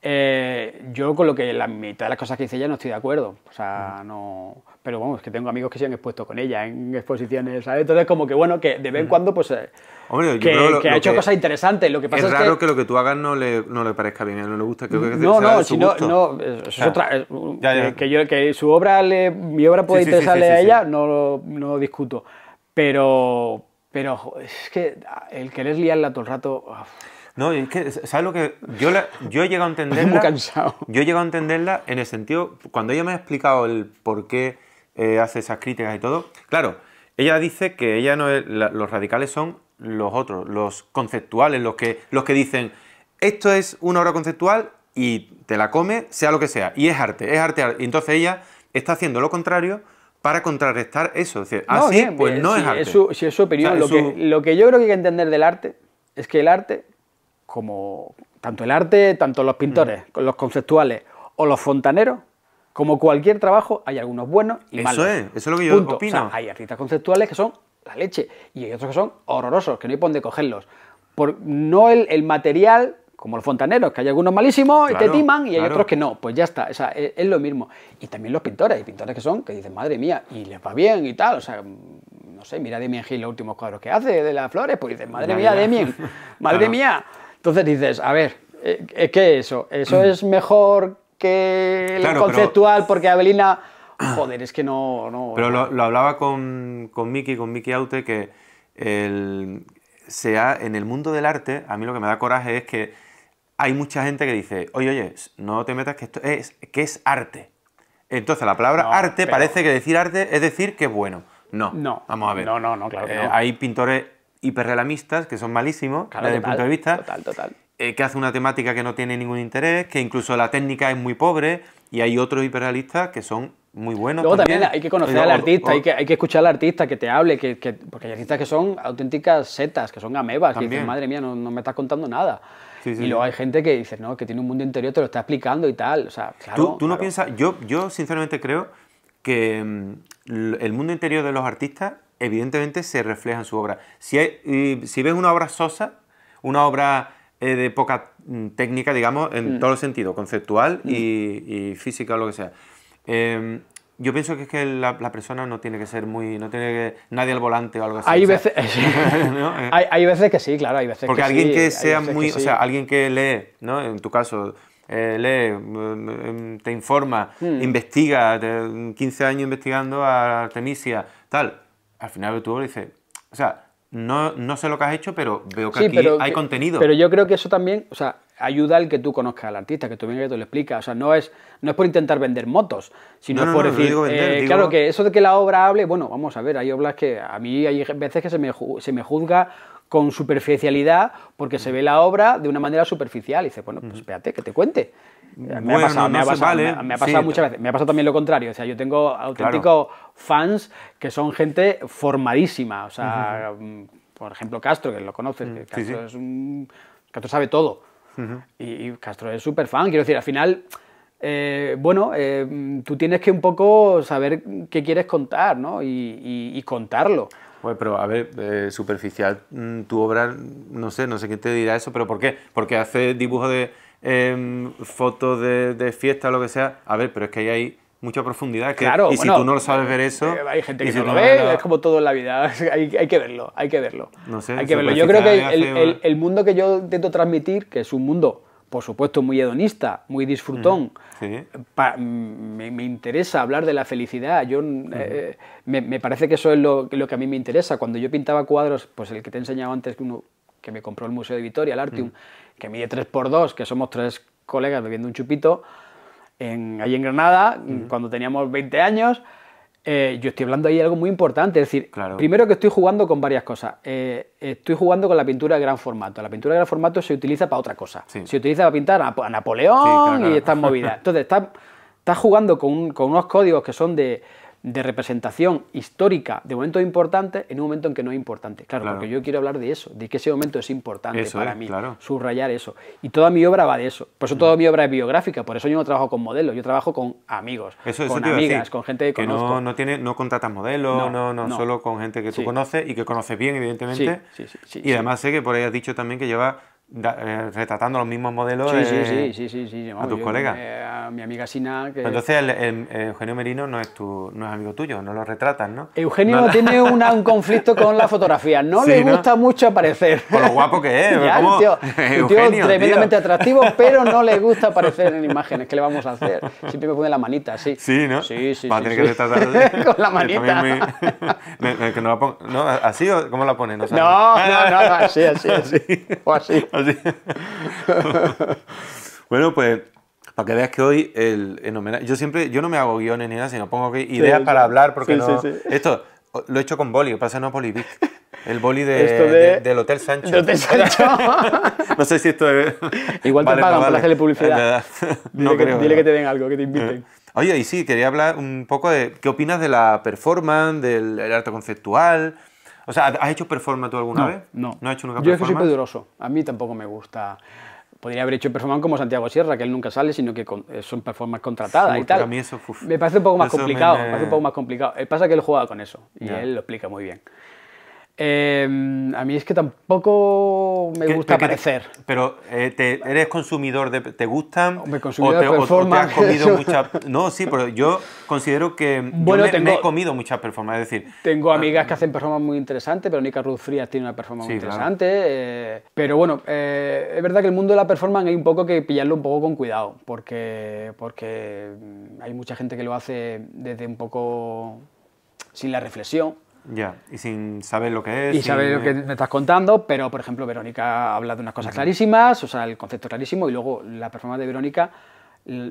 Eh, yo con lo que la mitad de las cosas que dice ella no estoy de acuerdo. O sea, no pero vamos, que tengo amigos que se han expuesto con ella en exposiciones, ¿sabes? Entonces, como que bueno, que de vez en cuando, pues. Eh, Hombre, yo que, creo que ha hecho cosas interesantes. Lo que pasa es, es raro que... lo que tú hagas no le, no le parezca bien, no le gusta. Creo que no, no, si no, no, es otra. Que, yo, que su obra, le, mi obra puede interesarle a ella, No, no lo discuto. Pero, pero es que el querer liarla todo el rato. No, es que, ¿sabes lo que? Yo, yo he llegado a <laughs> entenderla. muy cansado. Yo he llegado a entenderla en el sentido. Cuando ella me ha explicado el por qué eh, hace esas críticas y todo. Claro, ella dice que ella no los radicales son los otros, los conceptuales, los que, los que dicen esto es una obra conceptual y te la come, sea lo que sea, y es arte, es arte. entonces ella está haciendo lo contrario para contrarrestar eso. decir, así ah, pues no es arte. si es opinión, lo, Que, yo creo que hay que entender del arte es que el arte, como tanto el arte, tanto los pintores, mm. los conceptuales o los fontaneros, como cualquier trabajo, hay algunos buenos y malos. Eso es, eso es lo que yo opino. hay artistas conceptuales que son la leche y hay otros que son horrorosos, que no hay por dónde cogerlos. Por, no el, material como los fontaneros, que hay algunos malísimos y te timan y hay otros que no. Pues ya está, es, lo mismo. Y también los pintores, hay pintores que son que dicen, madre mía, y les va bien y tal. O sea, no sé, mira Demi Demien los últimos cuadros que hace de las flores, pues dices, madre mía, Demi, <laughs> madre mía. Entonces dices, a ver, eh, ¿qué es eso? ¿Eso <clears throat> es mejor que el conceptual, porque Abelina... Joder, es que no... pero lo, hablaba con, con Miki, con Miki Aute, que el, sea, en el mundo del arte, a mí lo que me da coraje es que hay mucha gente que dice, oye, oye, no te metas que esto es, que es arte. Entonces la palabra arte parece que decir arte es decir que es bueno. No, no, vamos a ver. No, no, no, claro. Que eh, no. hay pintores hiperrelamistas que son malísimos desde el punto de vista. Total, total. Eh, que hace una temática que no tiene ningún interés, que incluso la técnica es muy pobre y hay otros hiperrealistas que son muy buenos. Luego también, hay que conocer al artista, hay, que, escuchar al artista, que te hable, que, porque hay artistas que son auténticas setas, que son amebas, que dicen, madre mía, no, me estás contando nada. y luego hay gente que dice, no, que tiene un mundo interior, te lo está explicando y tal. O sea, claro, tú, no piensas, yo, sinceramente creo que mm, el mundo interior de los artistas evidentemente se refleja en su obra. si ves una obra sosa, una obra eh, de poca mm, técnica, digamos, en mm. todos los sentidos, conceptual mm. y, física o lo que sea. Em, yo pienso que es que la, persona no tiene que ser muy. No tiene que. Nadie al volante o algo así. Hay, veces, <laughs> eh. hay, veces que sí, claro, Porque alguien que sea muy. O sea, alguien que lee, ¿no? En tu caso, eh, lee, em, em, te informa, investiga, 15 años investigando a Artemisia, tal. Al final tú dices. O sea, no, no, sé lo que has hecho, pero veo que aquí hay contenido. Pero yo creo que eso también, o sea, ayuda al que tú conozcas al artista, que tú vengas y te lo explicas. O sea, no es, no es por intentar vender motos, sino por eh, Claro que eso de que la obra hable, bueno, vamos a ver, hay obras que a mí hay veces que se me, se me juzga con superficialidad porque se ve la obra de una manera superficial. Y dice, bueno, pues espérate, que te cuente. Me ha pasado, me ha pasado, muchas veces. Me ha pasado también lo contrario. O sea, yo tengo auténticos fans que son gente formadísima. O sea, mm, por ejemplo, Castro, que lo conoces. Castro, sabe todo. y, Castro es súper fan. Quiero decir, al final... Eh, bueno, eh, mm, tú tienes que un poco saber qué quieres contar, ¿no? y, y contarlo. Bueno, pero a ver, eh, superficial, mm, tu obra, no sé, no sé quién te dirá eso, pero ¿por qué? Porque hace dibujo de em, fotos de, fiesta o lo que sea. A ver, pero es que ahí hay mucha profundidad. Que, claro, y si tú no lo sabes ver eh, eso. Eh, hay gente que no lo ve, es como todo en la vida. <laughs> hay, que verlo, hay que verlo. No sé, hay que verlo. Yo creo que el, mundo que yo intento transmitir, que es un mundo por supuesto, muy hedonista, muy disfrutón. me, interesa hablar de la felicidad. Yo, eh, me, parece que eso es lo, que a mí me interesa. Cuando yo pintaba cuadros, pues el que te he enseñado antes, que, uno, que me compró el Museo de Vitoria, el Artium, que mide 3x2, que somos tres colegas bebiendo un chupito, en, ahí en Granada, cuando teníamos 20 años, eh, yo estoy hablando ahí de algo muy importante. Es decir, primero que estoy jugando con varias cosas. Eh, estoy jugando con la pintura de gran formato. La pintura de gran formato se utiliza para otra cosa. Se utiliza para pintar a, Napoleón y está y estas movidas. Entonces, estás jugando con, unos códigos que son de de representación histórica de momento importante en un momento en que no es importante. Claro, porque yo quiero hablar de eso, de que ese momento es importante para mí, subrayar eso. Y toda mi obra va de eso. Por eso mm. toda mi obra es biográfica, por eso yo no trabajo con modelos, yo trabajo con amigos, eso, con amigas, con gente que, que No, no, tiene, no contratas modelos, no, no, solo con gente que tú conoces y que conoces bien, evidentemente. y además sé que por ahí has dicho también que lleva eh, retratando los mismos modelos a tus colegas. a mi amiga Sina. Que... Entonces el, Eugenio Merino no es tu, no es amigo tuyo, no lo retratas, ¿no? Eugenio tiene un conflicto con la fotografía, no <laughs> le gusta mucho aparecer. Por lo guapo que es, <laughs> ya, <laughs> tío, Eugenio, tremendamente atractivo, pero no le gusta aparecer en imágenes. ¿Qué le vamos a hacer? Siempre me pone la manita, sí. Sí, ¿no? Sí, sí. tener que retratarle con la manita. no, así o cómo la pone, no, no, no, no, así, así, así. O así bueno, pues para que veas que hoy el, yo siempre, yo no me hago guiones ni nada, sino pongo ideas para hablar porque no... esto lo he hecho con boli, pasa no boli Vic. El boli de, del Hotel Sancho. <laughs> no sé si esto es... Igual te pagan no, vale. por hacerle publicidad. <laughs> no dile, creo, que, dile que, te den algo, que te inviten. Ah. Oye, y sí, quería hablar un poco de qué opinas de la performance, del arte conceptual, o sea, ¿has hecho performance tú alguna vez? No. ¿No hecho nunca Yo performance? Yo soy peligroso. A mí tampoco me gusta podría haber hecho performance como Santiago Sierra, que él nunca sale, sino que eh, son performances contratadas y tal. A mí eso, me parece un poco más complicado. Me... Eh, parece un poco más complicado. Pasa que él juega con eso y él lo explica muy bien. Em, a mí es que tampoco me gusta parecer. pero eh, eres consumidor de... ¿Te gustan? o te, O, te has comido <laughs> muchas... No, sí, pero yo considero que... Bueno, me, he comido muchas performances, es decir... Tengo ah. amigas que hacen performances muy interesantes, pero Nica Ruth Frías tiene una performance muy interesante. Eh, pero bueno, eh, es verdad que el mundo de la performance hay un poco que pillarlo un poco con cuidado, porque, porque mm, hay mucha gente que lo hace desde un poco sin la reflexión ya, y sin saber lo que es. Y saber lo que me estás contando, pero por ejemplo, Verónica habla de unas cosas clarísimas, o sea, el concepto clarísimo, y luego la performance de Verónica,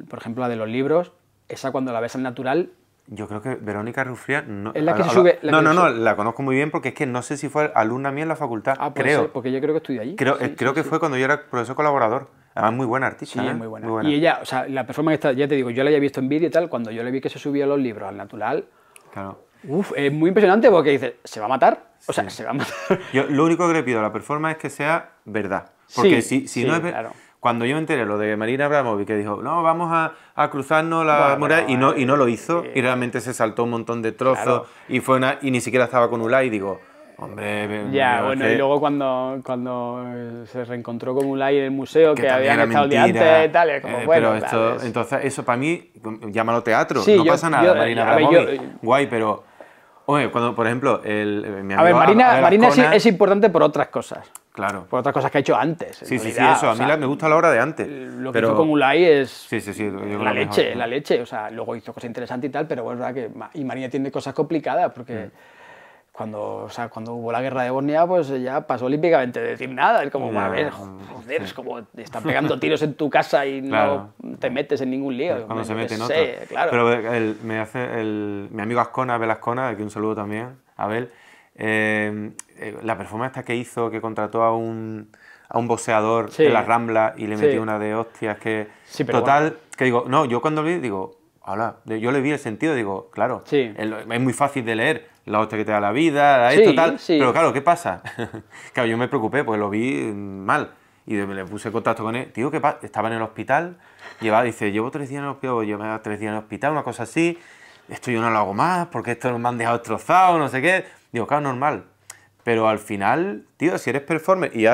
por ejemplo, la de los libros, esa cuando la ves al natural. Yo creo que Verónica Rufría no. Es la que sube. no, no, no, la conozco muy bien porque es que no sé si fue alumna mía en la facultad. Ah, creo. porque yo creo que estudié allí. Creo, que fue cuando yo era profesor colaborador. Además, muy buena artista. Sí, ¿eh? muy, buena. Y ella, o sea, la performance está, ya te digo, yo la había visto en vídeo y tal, cuando yo le vi que se subía los libros al natural. Claro. Uf, es muy impresionante porque dice, ¿se va a matar? O sea, se va a matar. Yo lo único que le pido a la performance es que sea verdad. Porque si, no es claro. Cuando yo me enteré lo de Marina Abramovic, que dijo, no, vamos a, cruzarnos la muralla, y no, y no lo hizo, y realmente se saltó un montón de trozos, y fue una y ni siquiera estaba con Ulay, y digo, Hombre, ya, bueno, y luego cuando, cuando se reencontró con Ulay en el museo, que, habían estado el día antes, tal, es eh, como, bueno. Pero esto, entonces, eso para mí, llámalo teatro, no pasa nada, Marina guay, pero, oye, cuando, por ejemplo, el, eh, mi amigo, A ver, Marina, Marina es, importante por otras cosas. Claro. Por otras cosas que ha hecho antes. Sí, sí, sí, eso, a mí me gusta la obra de antes. Eh, lo que hizo con Ulay es... Sí, sí, sí, la leche, la leche, o sea, luego hizo cosas interesantes y tal, pero verdad que... Y Marina tiene cosas complicadas, porque... Mm cuando, o sea, cuando hubo la guerra de Bosnia, pues eh, ya pasó olímpicamente de decir nada. Es como, a ver, joder, es como te están pegando <laughs> tiros en tu casa y no te metes en ningún lío. Cuando se Claro. Pero me hace el, mi amigo Ascona, Abel Ascona, aquí un saludo también, Abel, eh, eh, la performance que hizo, que contrató a un, a un boxeador de en la Rambla y le metió una de hostias que... total, que digo, no, yo cuando lo vi, digo, Hola. Yo le vi el sentido, digo, claro, sí. es muy fácil de leer, la hostia que te da la vida, esto, tal. Pero claro, ¿qué pasa? <laughs> claro, yo me preocupé porque lo vi mal. Y le puse contacto con él. Tío, que estaba en el hospital. Llevaba, dice, llevo tres días en el hospital, tres días en hospital, una cosa así. Esto yo no lo hago más porque esto me han dejado destrozado, no sé qué. Digo, claro, normal. Pero al final, tío, si eres performer y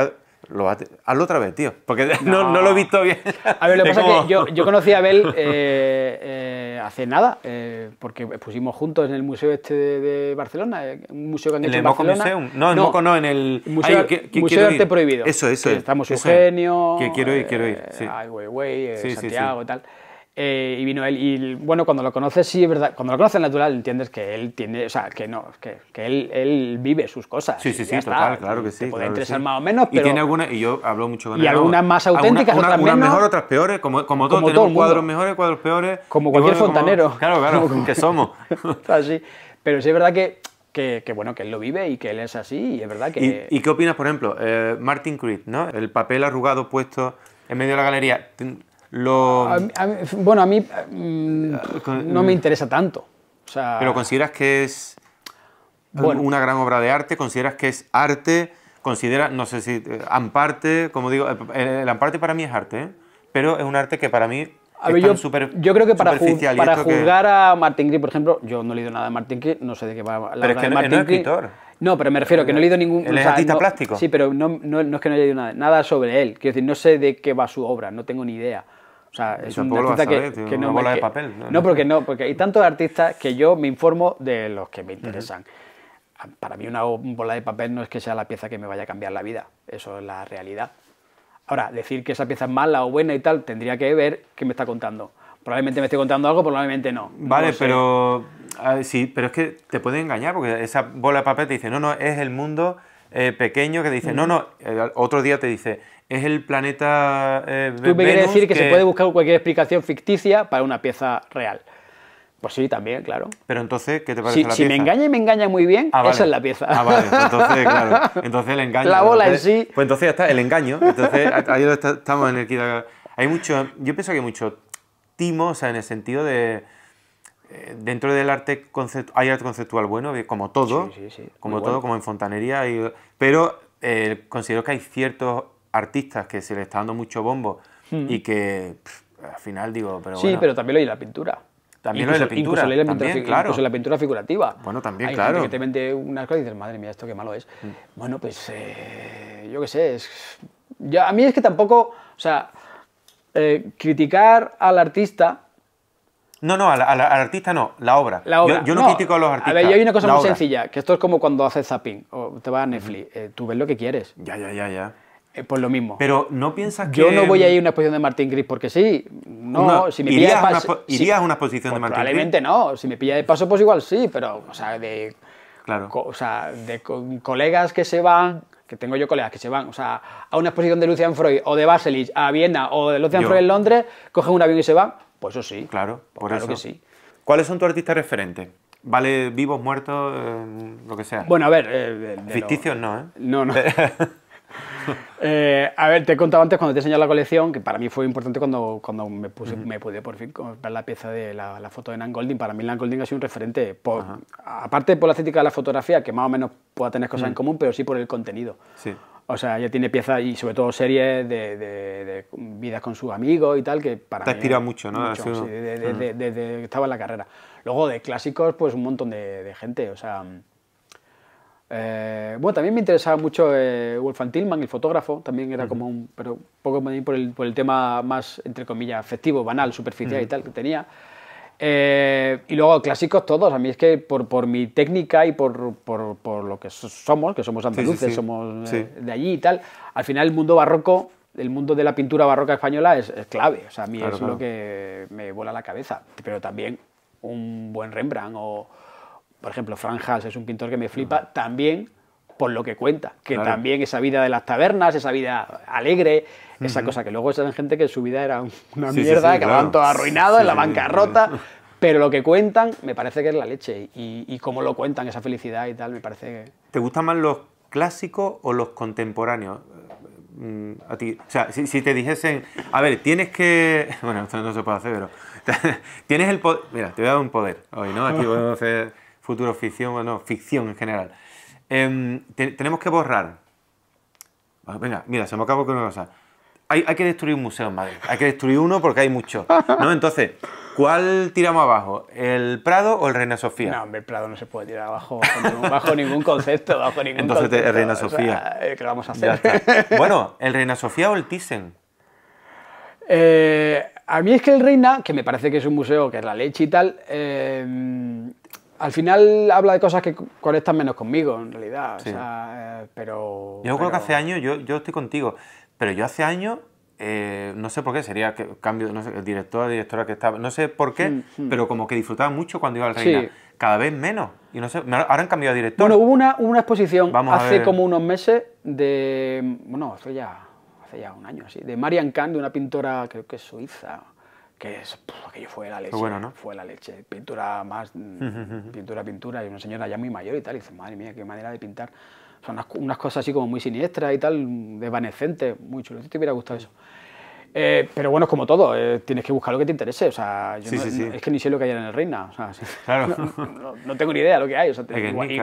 lo hazlo otra vez, tío, porque <laughs> no, lo he visto bien. A ver, lo que <laughs> pasa es que yo, conocí a Abel <laughs> eh, eh, hace nada, eh, porque pusimos juntos en el museo este de, Barcelona, eh, un museo que han hecho ¿En Barcelona. No, en no, Moco no, en el Museo, de Arte Prohibido. Eso, eso. estamos Eugenio, que quiero ir, quiero ir. Eh, sí. Santiago y tal. Eh, y vino él y bueno cuando lo conoces sí es verdad cuando lo conoces natural entiendes que él tiene o sea que no que, que él, él vive sus cosas sí sí sí total, claro que sí puede interesar más o menos pero y tiene algunas y yo hablo mucho con y algunas más auténticas algunas, otras menos mejor otras peores como, como todos tenemos cuadros mejores cuadros peores como cualquier fontanero claro claro <laughs> que somos así <laughs> ah, pero sí es verdad que, que bueno, que él lo vive y que él es así, y es verdad que... ¿Y, qué opinas, por ejemplo, eh, Martin Creed, ¿no? El papel arrugado puesto en medio de la galería bueno, a mí mm, no me interesa tanto. Pero consideras que es una gran obra de arte, consideras que es arte, considera, no sé si, eh, amparte, como digo, eh, eh, el, amparte para mí es arte, pero es un arte que para mí es yo, creo que para, para juzgar a Martin Green, por ejemplo, yo no he leído nada de Martin Green, no sé de qué va la Pero es que Martin no, No, pero me refiero que no he leído ningún... es artista plástico. Sí, pero no, es que no haya leído nada, nada sobre él. Quiero decir, no sé de qué va su obra, no tengo ni idea. O sea, es un artista que, una bola de papel. No, porque no, porque hay tantos artistas que yo me informo de los que me interesan. Ah, para mí una bola de papel no es que sea la pieza que me vaya a cambiar la vida, eso es la realidad. Ahora, decir que esa pieza es mala o buena y tal, tendría que ver qué me está contando. Probablemente me esté contando algo, probablemente no. Vale, pero sí, pero es que te puede engañar porque esa bola de papel te dice, no, no, es el mundo eh, pequeño que te dice, no, no, eh, otro día te dice, es el planeta. Eh, ¿Tú me quieres decir que, se puede buscar cualquier explicación ficticia para una pieza real? Pues sí, también, claro. Pero entonces, ¿qué te parece si, la pieza? Si me engaña y me engaña muy bien, ah, esa es la pieza. Ah, vale, pues entonces, <laughs> claro. Entonces el engaño. La bola en sí. Pues entonces ya está, el engaño. Entonces, ahí estamos en el. Hay mucho. Yo pienso que hay mucho timo, o sea, en el sentido de eh, dentro del arte conceptual, hay arte conceptual bueno, como todo, sí, sí, como todo, como en fontanería, pero eh, considero que hay ciertos artistas que se le está dando mucho bombo hmm. y que al final digo, pero Sí, pero también lo hay la pintura. También la pintura. claro. la pintura figurativa. Bueno, también, claro. te unas cosas y dices, madre mía, esto qué malo es. Hmm. Bueno, pues eh, yo qué sé. Es, yo, a mí es que tampoco, o sea, eh, criticar al artista no, no, al, artista no, la obra. Yo, no, critico a los artistas. A ver, hay una cosa muy sencilla, que esto es como cuando haces zapping o te vas a Netflix, eh, tú ves lo que quieres. Ya, ya, ya, ya. Eh, pues lo mismo. Pero no piensas que. Yo no voy a ir a mm, una exposición de Martín Gris porque sí. No, si me pilla de paso, a una exposición de pues Martín Gris? Probablemente no. Si me pilla de paso, pues igual sí, pero, o sea, de. Claro. o sea, de colegas que se van, que tengo yo colegas que se van, o sea, a una exposición de Lucian Freud o de Baselich a Viena o de Lucian Freud en Londres, cogen un avión y se van. Pues eso sí. Claro, pues por claro eso. que sí. ¿Cuáles son tus artistas referentes? ¿Vale vivos, muertos, eh, lo que sea? Bueno, a ver. Eh, Ficticios no, ¿eh? No, no. <laughs> <laughs> Eh, a ver, te he contado antes cuando te he enseñado la colección, que para mí fue importante cuando, cuando me, puse, me pude por fin comprar la pieza de la, foto de Nan Golding. Para mí Nan Golding ha sido un referente, aparte por la estética de la fotografía, que más o menos pueda tener cosas en mm. común, pero sí por el contenido. Sí. O sea, ella tiene piezas y sobre todo series de, vidas con sus amigos y tal, que para... Te inspirado mucho, ¿no? Mucho, sí, desde, que estaba en la carrera. Luego de clásicos, pues un montón de, de gente, o sea... Eh, bueno, también me interesaba mucho eh, Wolfgang Tillman, el fotógrafo, también era como un, pero poco por el, por el tema más, entre comillas, afectivo, banal, superficial y tal que tenía. Eh, y luego clásicos todos, a mí es que por, por mi técnica y por, por, por lo que somos, que somos andaluces, somos eh, de allí y tal, al final el mundo barroco, el mundo de la pintura barroca española es, clave, o sea, a mí es lo que me vuela la cabeza, pero también un buen Rembrandt o por ejemplo, Frank Haas es un pintor que me flipa también por lo que cuenta, que también esa vida de las tabernas, esa vida alegre, esa cosa que luego esa gente que su vida era una mierda, que claro. todos arruinados en la bancarrota, pero lo que cuentan me parece que es la leche y, y cómo lo cuentan, esa felicidad y tal, me parece que... ¿Te gustan más los clásicos o los contemporáneos? Mm, a ti, o sea, si, te dijesen, a ver, tienes que... <laughs> Bueno, esto no se puede hacer, pero... <laughs> tienes el poder... Mira, te voy a dar un poder hoy, ¿no? Aquí podemos hacer futuro ficción, no, ficción en general. Em, tenemos que borrar. venga, mira, se me acabó con una cosa. Hay, que destruir un museo en Madrid. Hay que destruir uno porque hay muchos. ¿no? Entonces, ¿cuál tiramos abajo? ¿El Prado o el Reina Sofía? No, hombre, el Prado no se puede tirar abajo bajo ningún concepto. Bajo ningún Entonces, el Reina Sofía. Eh, ¿Qué vamos a hacer? Bueno, ¿el Reina Sofía o el Thyssen? Eh, a mí es que el Reina, que me parece que es un museo que es la leche y tal, eh, al final habla de cosas que conectan menos conmigo, en realidad. Eh, pero. Yo creo que hace años, yo, yo estoy contigo, pero yo hace años eh, no sé por qué, sería que cambio, el director, directora que estaba, no sé por qué, mm, mm. pero como que disfrutaba mucho cuando iba al Reina. Cada vez menos. Y no sé, ahora han cambiado de director. Bueno, hubo una, una exposición hace como unos meses de, bueno, hace ya, hace ya un año así, de Marian Kahn, de una pintora, creo que suiza, que es, fue la leche. Fue la leche. Pintura más, mm, pintura, pintura. Y una señora ya muy mayor y tal, y dice, madre mía, qué manera de pintar. Son unas, cosas así como muy siniestras y tal, mm, desvanecentes, muy chulo. ¿Te hubiera gustado eso? Eh, pero bueno, es como todo, eh, tienes que buscar lo que te interese. O sea, yo no, es que ni sé lo que hay en el Reina. O sea, no, tengo ni idea de lo que hay. O sea,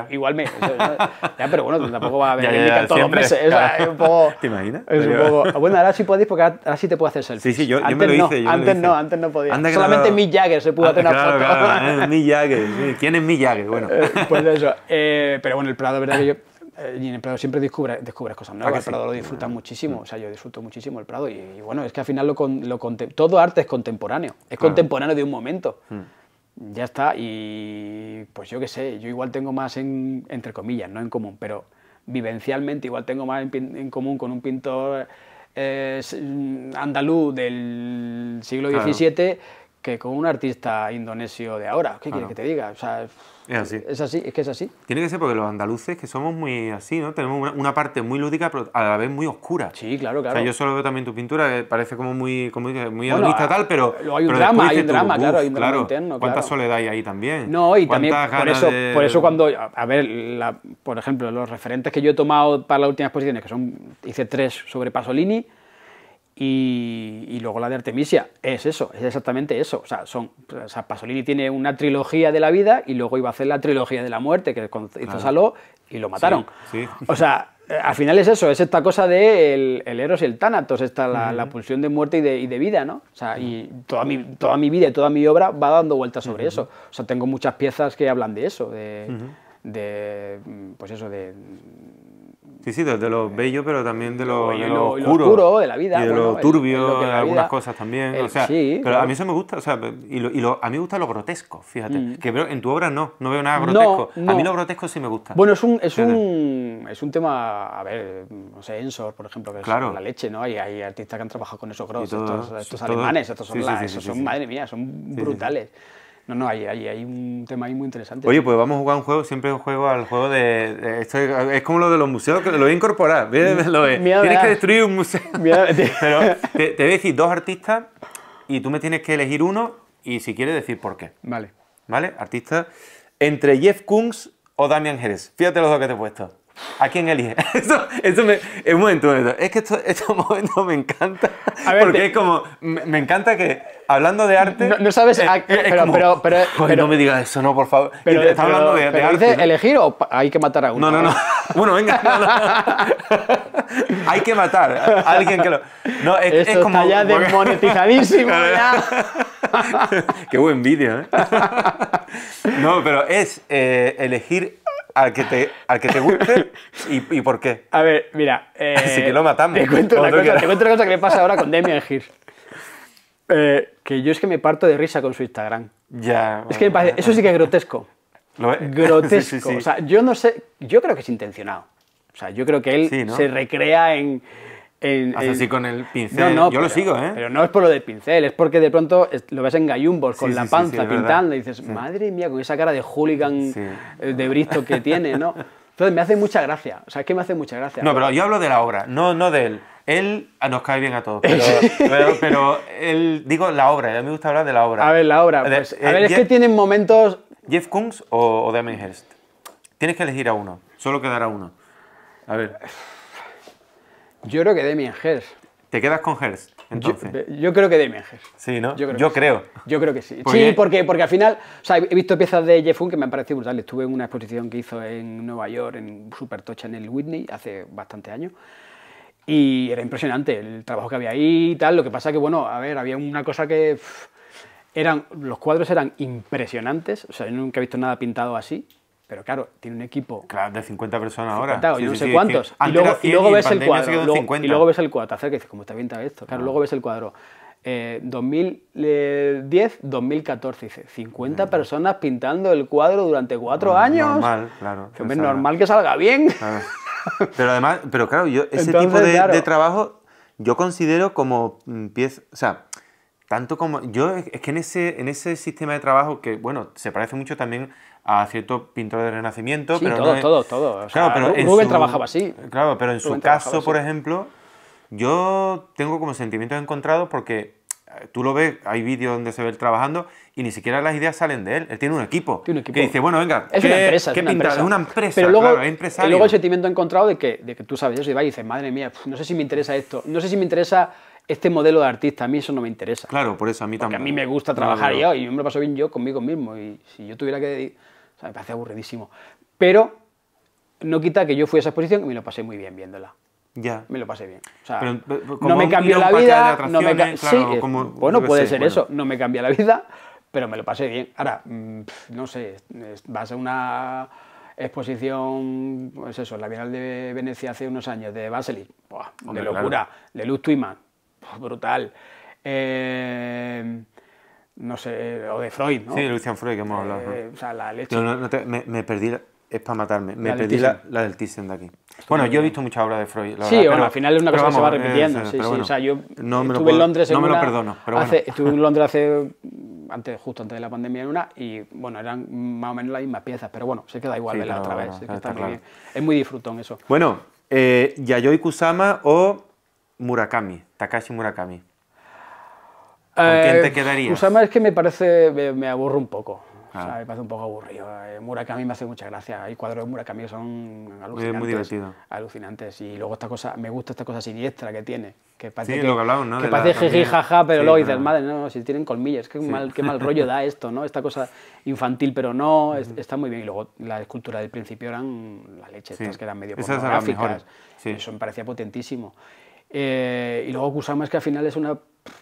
igual, me. ya, pero bueno, tampoco va a venir todos los meses. un poco, <laughs> ¿Te imaginas? Es un poco, ah, bueno, ahora sí podéis, porque ahora, sí te puedo hacer selfies. Sí, sí, yo, antes lo antes no, antes no podía. Solamente mi Jagger se pudo tener ah, hacer una foto. Claro, eh, Mick Jagger. ¿Quién es mi Jagger? Bueno. <laughs> Eh, pues eso. pero bueno, el Prado, verdad que yo eh, y en el Prado siempre descubres, descubres cosas nuevas. Ah, el Prado lo disfrutas muchísimo. Mm. O sea, yo disfruto muchísimo el Prado. Y, bueno, es que al final lo, lo todo arte es contemporáneo. Es ah. contemporáneo de un momento. Mm. Ya está. Y pues yo qué sé, yo igual tengo más en, entre comillas, no en común, pero vivencialmente igual tengo más en, común con un pintor eh, andaluz del siglo XVII que con un artista indonesio de ahora. ¿Qué quiere quieres que te diga? O sea, es así. es así. Es que es así. Tiene que ser porque los andaluces, que somos muy así, ¿no? Tenemos una, parte muy lúdica, pero a la vez muy oscura. Sí, claro, claro. yo solo veo también tu pintura, eh, parece como muy, como muy tal, pero... Hay un drama, hay un drama, claro, claro, interno. ¿Cuánta soledad hay ahí también? No, y también por eso, por eso cuando... A ver, la, por ejemplo, los referentes que yo he tomado para las últimas exposiciones, que son... Hice tres sobre Pasolini y, luego la de Artemisia, es eso, es exactamente eso. O sea, son, Pasolini tiene una trilogía de la vida y luego iba a hacer la trilogía de la muerte, que hizo Saló y lo mataron. O sea, eh, al final es eso, es esta cosa de el, Eros y el Tánatos, esta la, la pulsión de muerte y de, vida, ¿no? O sea, y toda mi, toda mi vida y toda mi obra va dando vueltas sobre eso. O sea, tengo muchas piezas que hablan de eso, de pues eso, de Sí, sí, de lo bello, pero también de lo, de de la vida. de lo turbio, de algunas cosas también. Eh, o sea, pero a mí eso me gusta, o sea, y, lo, y a mí me gusta lo grotesco, fíjate. Mm. Que en tu obra no, no veo nada grotesco. A mí lo grotesco sí me gusta. Bueno, es un, es un, es un tema, a ver, no sé, Ensor, por ejemplo, que es la leche, ¿no? hay artistas que han trabajado con esos grotescos estos, alemanes, estos son, son madre mía, son brutales. No, no, hay, un tema ahí muy interesante. Oye, pues vamos a jugar un juego, siempre juego al juego de... es, como lo de los museos, que lo voy a incorporar, mm, Tienes que destruir un museo. <laughs> <laughs> te, voy a decir dos artistas y tú me tienes que elegir uno y si quieres decir por qué. Vale. ¿Vale? Artista entre Jeff Koons o Damien Jerez. Fíjate los dos que te he puesto. ¿A quién elige? <laughs> Eso, eso es un momento, es que esto, estos <laughs> momentos me encanta. porque es como, me, encanta que hablando de arte. No, sabes, Pues pero, pero, pero, No me digas eso, no, por favor. Pero, está hablando de, arte. elegir o hay que matar a uno? No, no, no. Bueno, <laughs> venga. hay que matar a alguien que lo. No, es, esto es como. Está ya desmonetizadísimo. ya. Qué buen vídeo, ¿eh? No, pero es eh, elegir al que te, al que te guste y, por qué. <laughs> A ver, mira. Eh, Así <laughs> que lo matamos. Te cuento, una cosa, te cuento cosa que me pasa ahora con <laughs> Demi Hirst. Eh, que yo es que me parto de risa con su Instagram. Ya. Es que me parece, eso sí que es grotesco. ¿Lo Grotesco. O sea, yo no sé. Yo creo que es intencionado. O sea, yo creo que él se recrea en en, así con el pincel. yo lo sigo, ¿eh? Pero no es por lo del pincel, es porque de pronto lo ves en gallumbos con la panza pintando y dices, madre mía, con esa cara de hooligan eh, de bristo que tiene, ¿no? Entonces me hace mucha gracia, o sea, es que me hace mucha gracia. No, pero yo hablo de la obra, no, no de él. Él ah, nos cae bien a todos, <laughs> pero, pero, él, digo la obra, a mí me gusta hablar de la obra. A ver, la obra, pues, a eh, ver, es que tienen momentos... ¿Jeff Koons o, o Damien Hirst? Tienes que elegir a uno, solo quedará uno. A ver... Yo creo que Demian Hers. ¿Te quedas con Hers? Entonces. Yo, creo que Demian Hers. Sí, ¿no? Yo creo. Yo creo. que sí. Sí, porque, porque al final, o sea, he visto piezas de Jeff que me han parecido brutales. Estuve en una exposición que hizo en Nueva York, en Supertocha, en el Whitney, hace bastante años. Y era impresionante el trabajo que había ahí y tal. Lo que pasa que, bueno, a ver, había una cosa que. eran, los cuadros eran impresionantes. O sea, yo nunca he visto nada pintado así. Pero claro, tiene un equipo. Claro, de 50 personas ahora. yo no sé cuántos. Y luego, y luego, ves el cuadro. y ah. luego ves el cuadro. Te eh, que y dices, ¿cómo está bien esto? Claro, luego ves el cuadro. 2010, 2014, dice, 50 personas pintando el cuadro durante cuatro años. Normal, claro. Es normal que salga bien. Pero además, pero claro, yo ese tipo de, trabajo yo considero como mm, pieza, o sea, tanto como yo es que en ese en ese sistema de trabajo que bueno, se parece mucho también a cierto pintor del Renacimiento. pero todo, no todo, en trabajaba así. Claro, pero en su caso, por ejemplo, yo tengo como sentimientos encontrados porque eh, tú lo ves, hay vídeos donde se ve él trabajando y ni siquiera las ideas salen de él. Él tiene un equipo, que dice, bueno, venga, es una empresa. es, una empresa. es Pero luego, y luego el sentimiento encontrado de que, tú sabes yo y va y dices, madre mía, no sé si me interesa esto, no sé si me interesa este modelo de artista, a mí eso no me interesa. Claro, por eso a mí también. a mí me gusta trabajar yo, y yo me lo paso bien yo conmigo mismo. Y si yo tuviera que. O sea, me parece aburridísimo. Pero no quita que yo fui a esa exposición y me lo pasé muy bien viéndola. Ya. Me lo pasé bien. O sea, eh, no me cambió la vida. sí, eh, bueno, puede ser eso. No me cambió la vida, pero me lo pasé bien. Ahora, mm, no sé, Va a una exposición, pues eso, la Bienal de Venecia hace unos años, de ¡Buah! de locura, de Luz twiman brutal. Eh, no sé, o de Freud, ¿no? Sí, Lucian Freud, que hemos hablado. Eh, o sea, la leche. No, no, me, perdí, es para matarme, me perdí la, del Thyssen de aquí. bueno, yo he visto muchas obras de Freud. La sí, verdad, bueno, al final es una cosa que se va eh, repitiendo. sí, sí, o sea, yo no me lo, en Londres no me perdono, Estuve en Londres hace, antes, justo antes de la pandemia en una, y bueno, eran más o menos las mismas piezas, pero bueno, se queda igual de la otra vez, es muy disfrutón eso. Bueno, eh, Yayoi Kusama o Murakami, Takashi Murakami. ¿Con eh, quién te quedarías? Usama es que me parece, me, aburre aburro un poco. Ah. me parece un poco aburrido. Eh, Murakami me hace mucha gracia. Hay cuadros de Murakami que son alucinantes. Muy divertidos Alucinantes. Y luego esta cosa, me gusta esta cosa siniestra que tiene. Que parece que, lo jaja, pero luego dices, madre, no, si tienen colmillas, qué, mal, qué mal rollo da esto, ¿no? Esta cosa <laughs> infantil, pero no, está muy bien. Y luego la escultura del principio eran las leches, que eran medio pornográficas. Eso me parecía potentísimo. Eh, y luego Kusama es que al final es una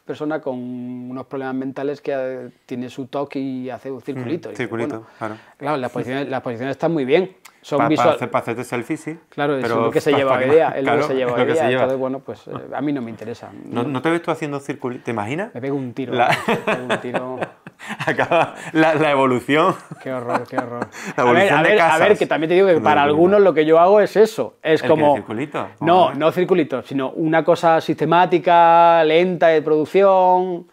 persona con unos problemas mentales que eh, tiene su toque y hace un circulito. Mm, circulito, claro. Claro, las posiciones, están muy bien. Son para, hacer, selfie, sí. Claro, es lo que se lleva hoy día. Es lo que se lleva día. Entonces, bueno, pues <laughs> eh, a mí no me interesa. ¿No, te ves tú haciendo circulito? ¿Te imaginas? Me pego un tiro. Me pego un tiro. <laughs> <laughs> acaba la, evolución. Qué horror, qué horror. <laughs> La evolución a ver, de a ver, que también te digo que para algunos lo que yo hago es eso. Es como. circulito? No, no circulito, sino una cosa sistemática, lenta de producción.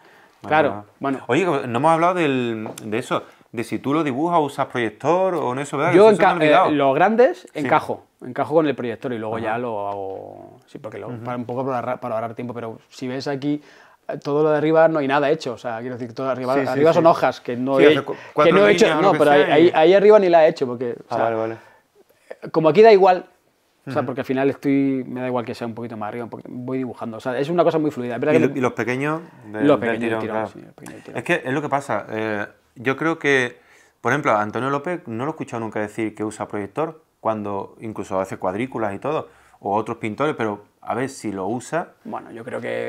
claro, bueno. Oye, no hemos hablado de eso, de si tú lo dibujas o usas proyector o en eso, ¿verdad? Yo en eh, los grandes encajo, encajo con el proyector y luego ya lo hago, sí, porque lo, un poco para ahorrar tiempo, pero si ves aquí todo lo de arriba no hay nada hecho. O sea, quiero decir, todo arriba, arriba son hojas que no, he, que no he hecho. No, pero ahí, arriba ni la he hecho. Porque, ah, Como aquí da igual, o sea, porque al final estoy, me da igual que sea un poquito más arriba, porque voy dibujando. O sea, es una cosa muy fluida. ¿Y, y los pequeños? los pequeños, Es que es lo que pasa. Eh, yo creo que, por ejemplo, Antonio López no lo he escuchado nunca decir que usa proyector, cuando incluso hace cuadrículas y todo, o otros pintores, pero a ver si lo usa. Bueno, yo creo que.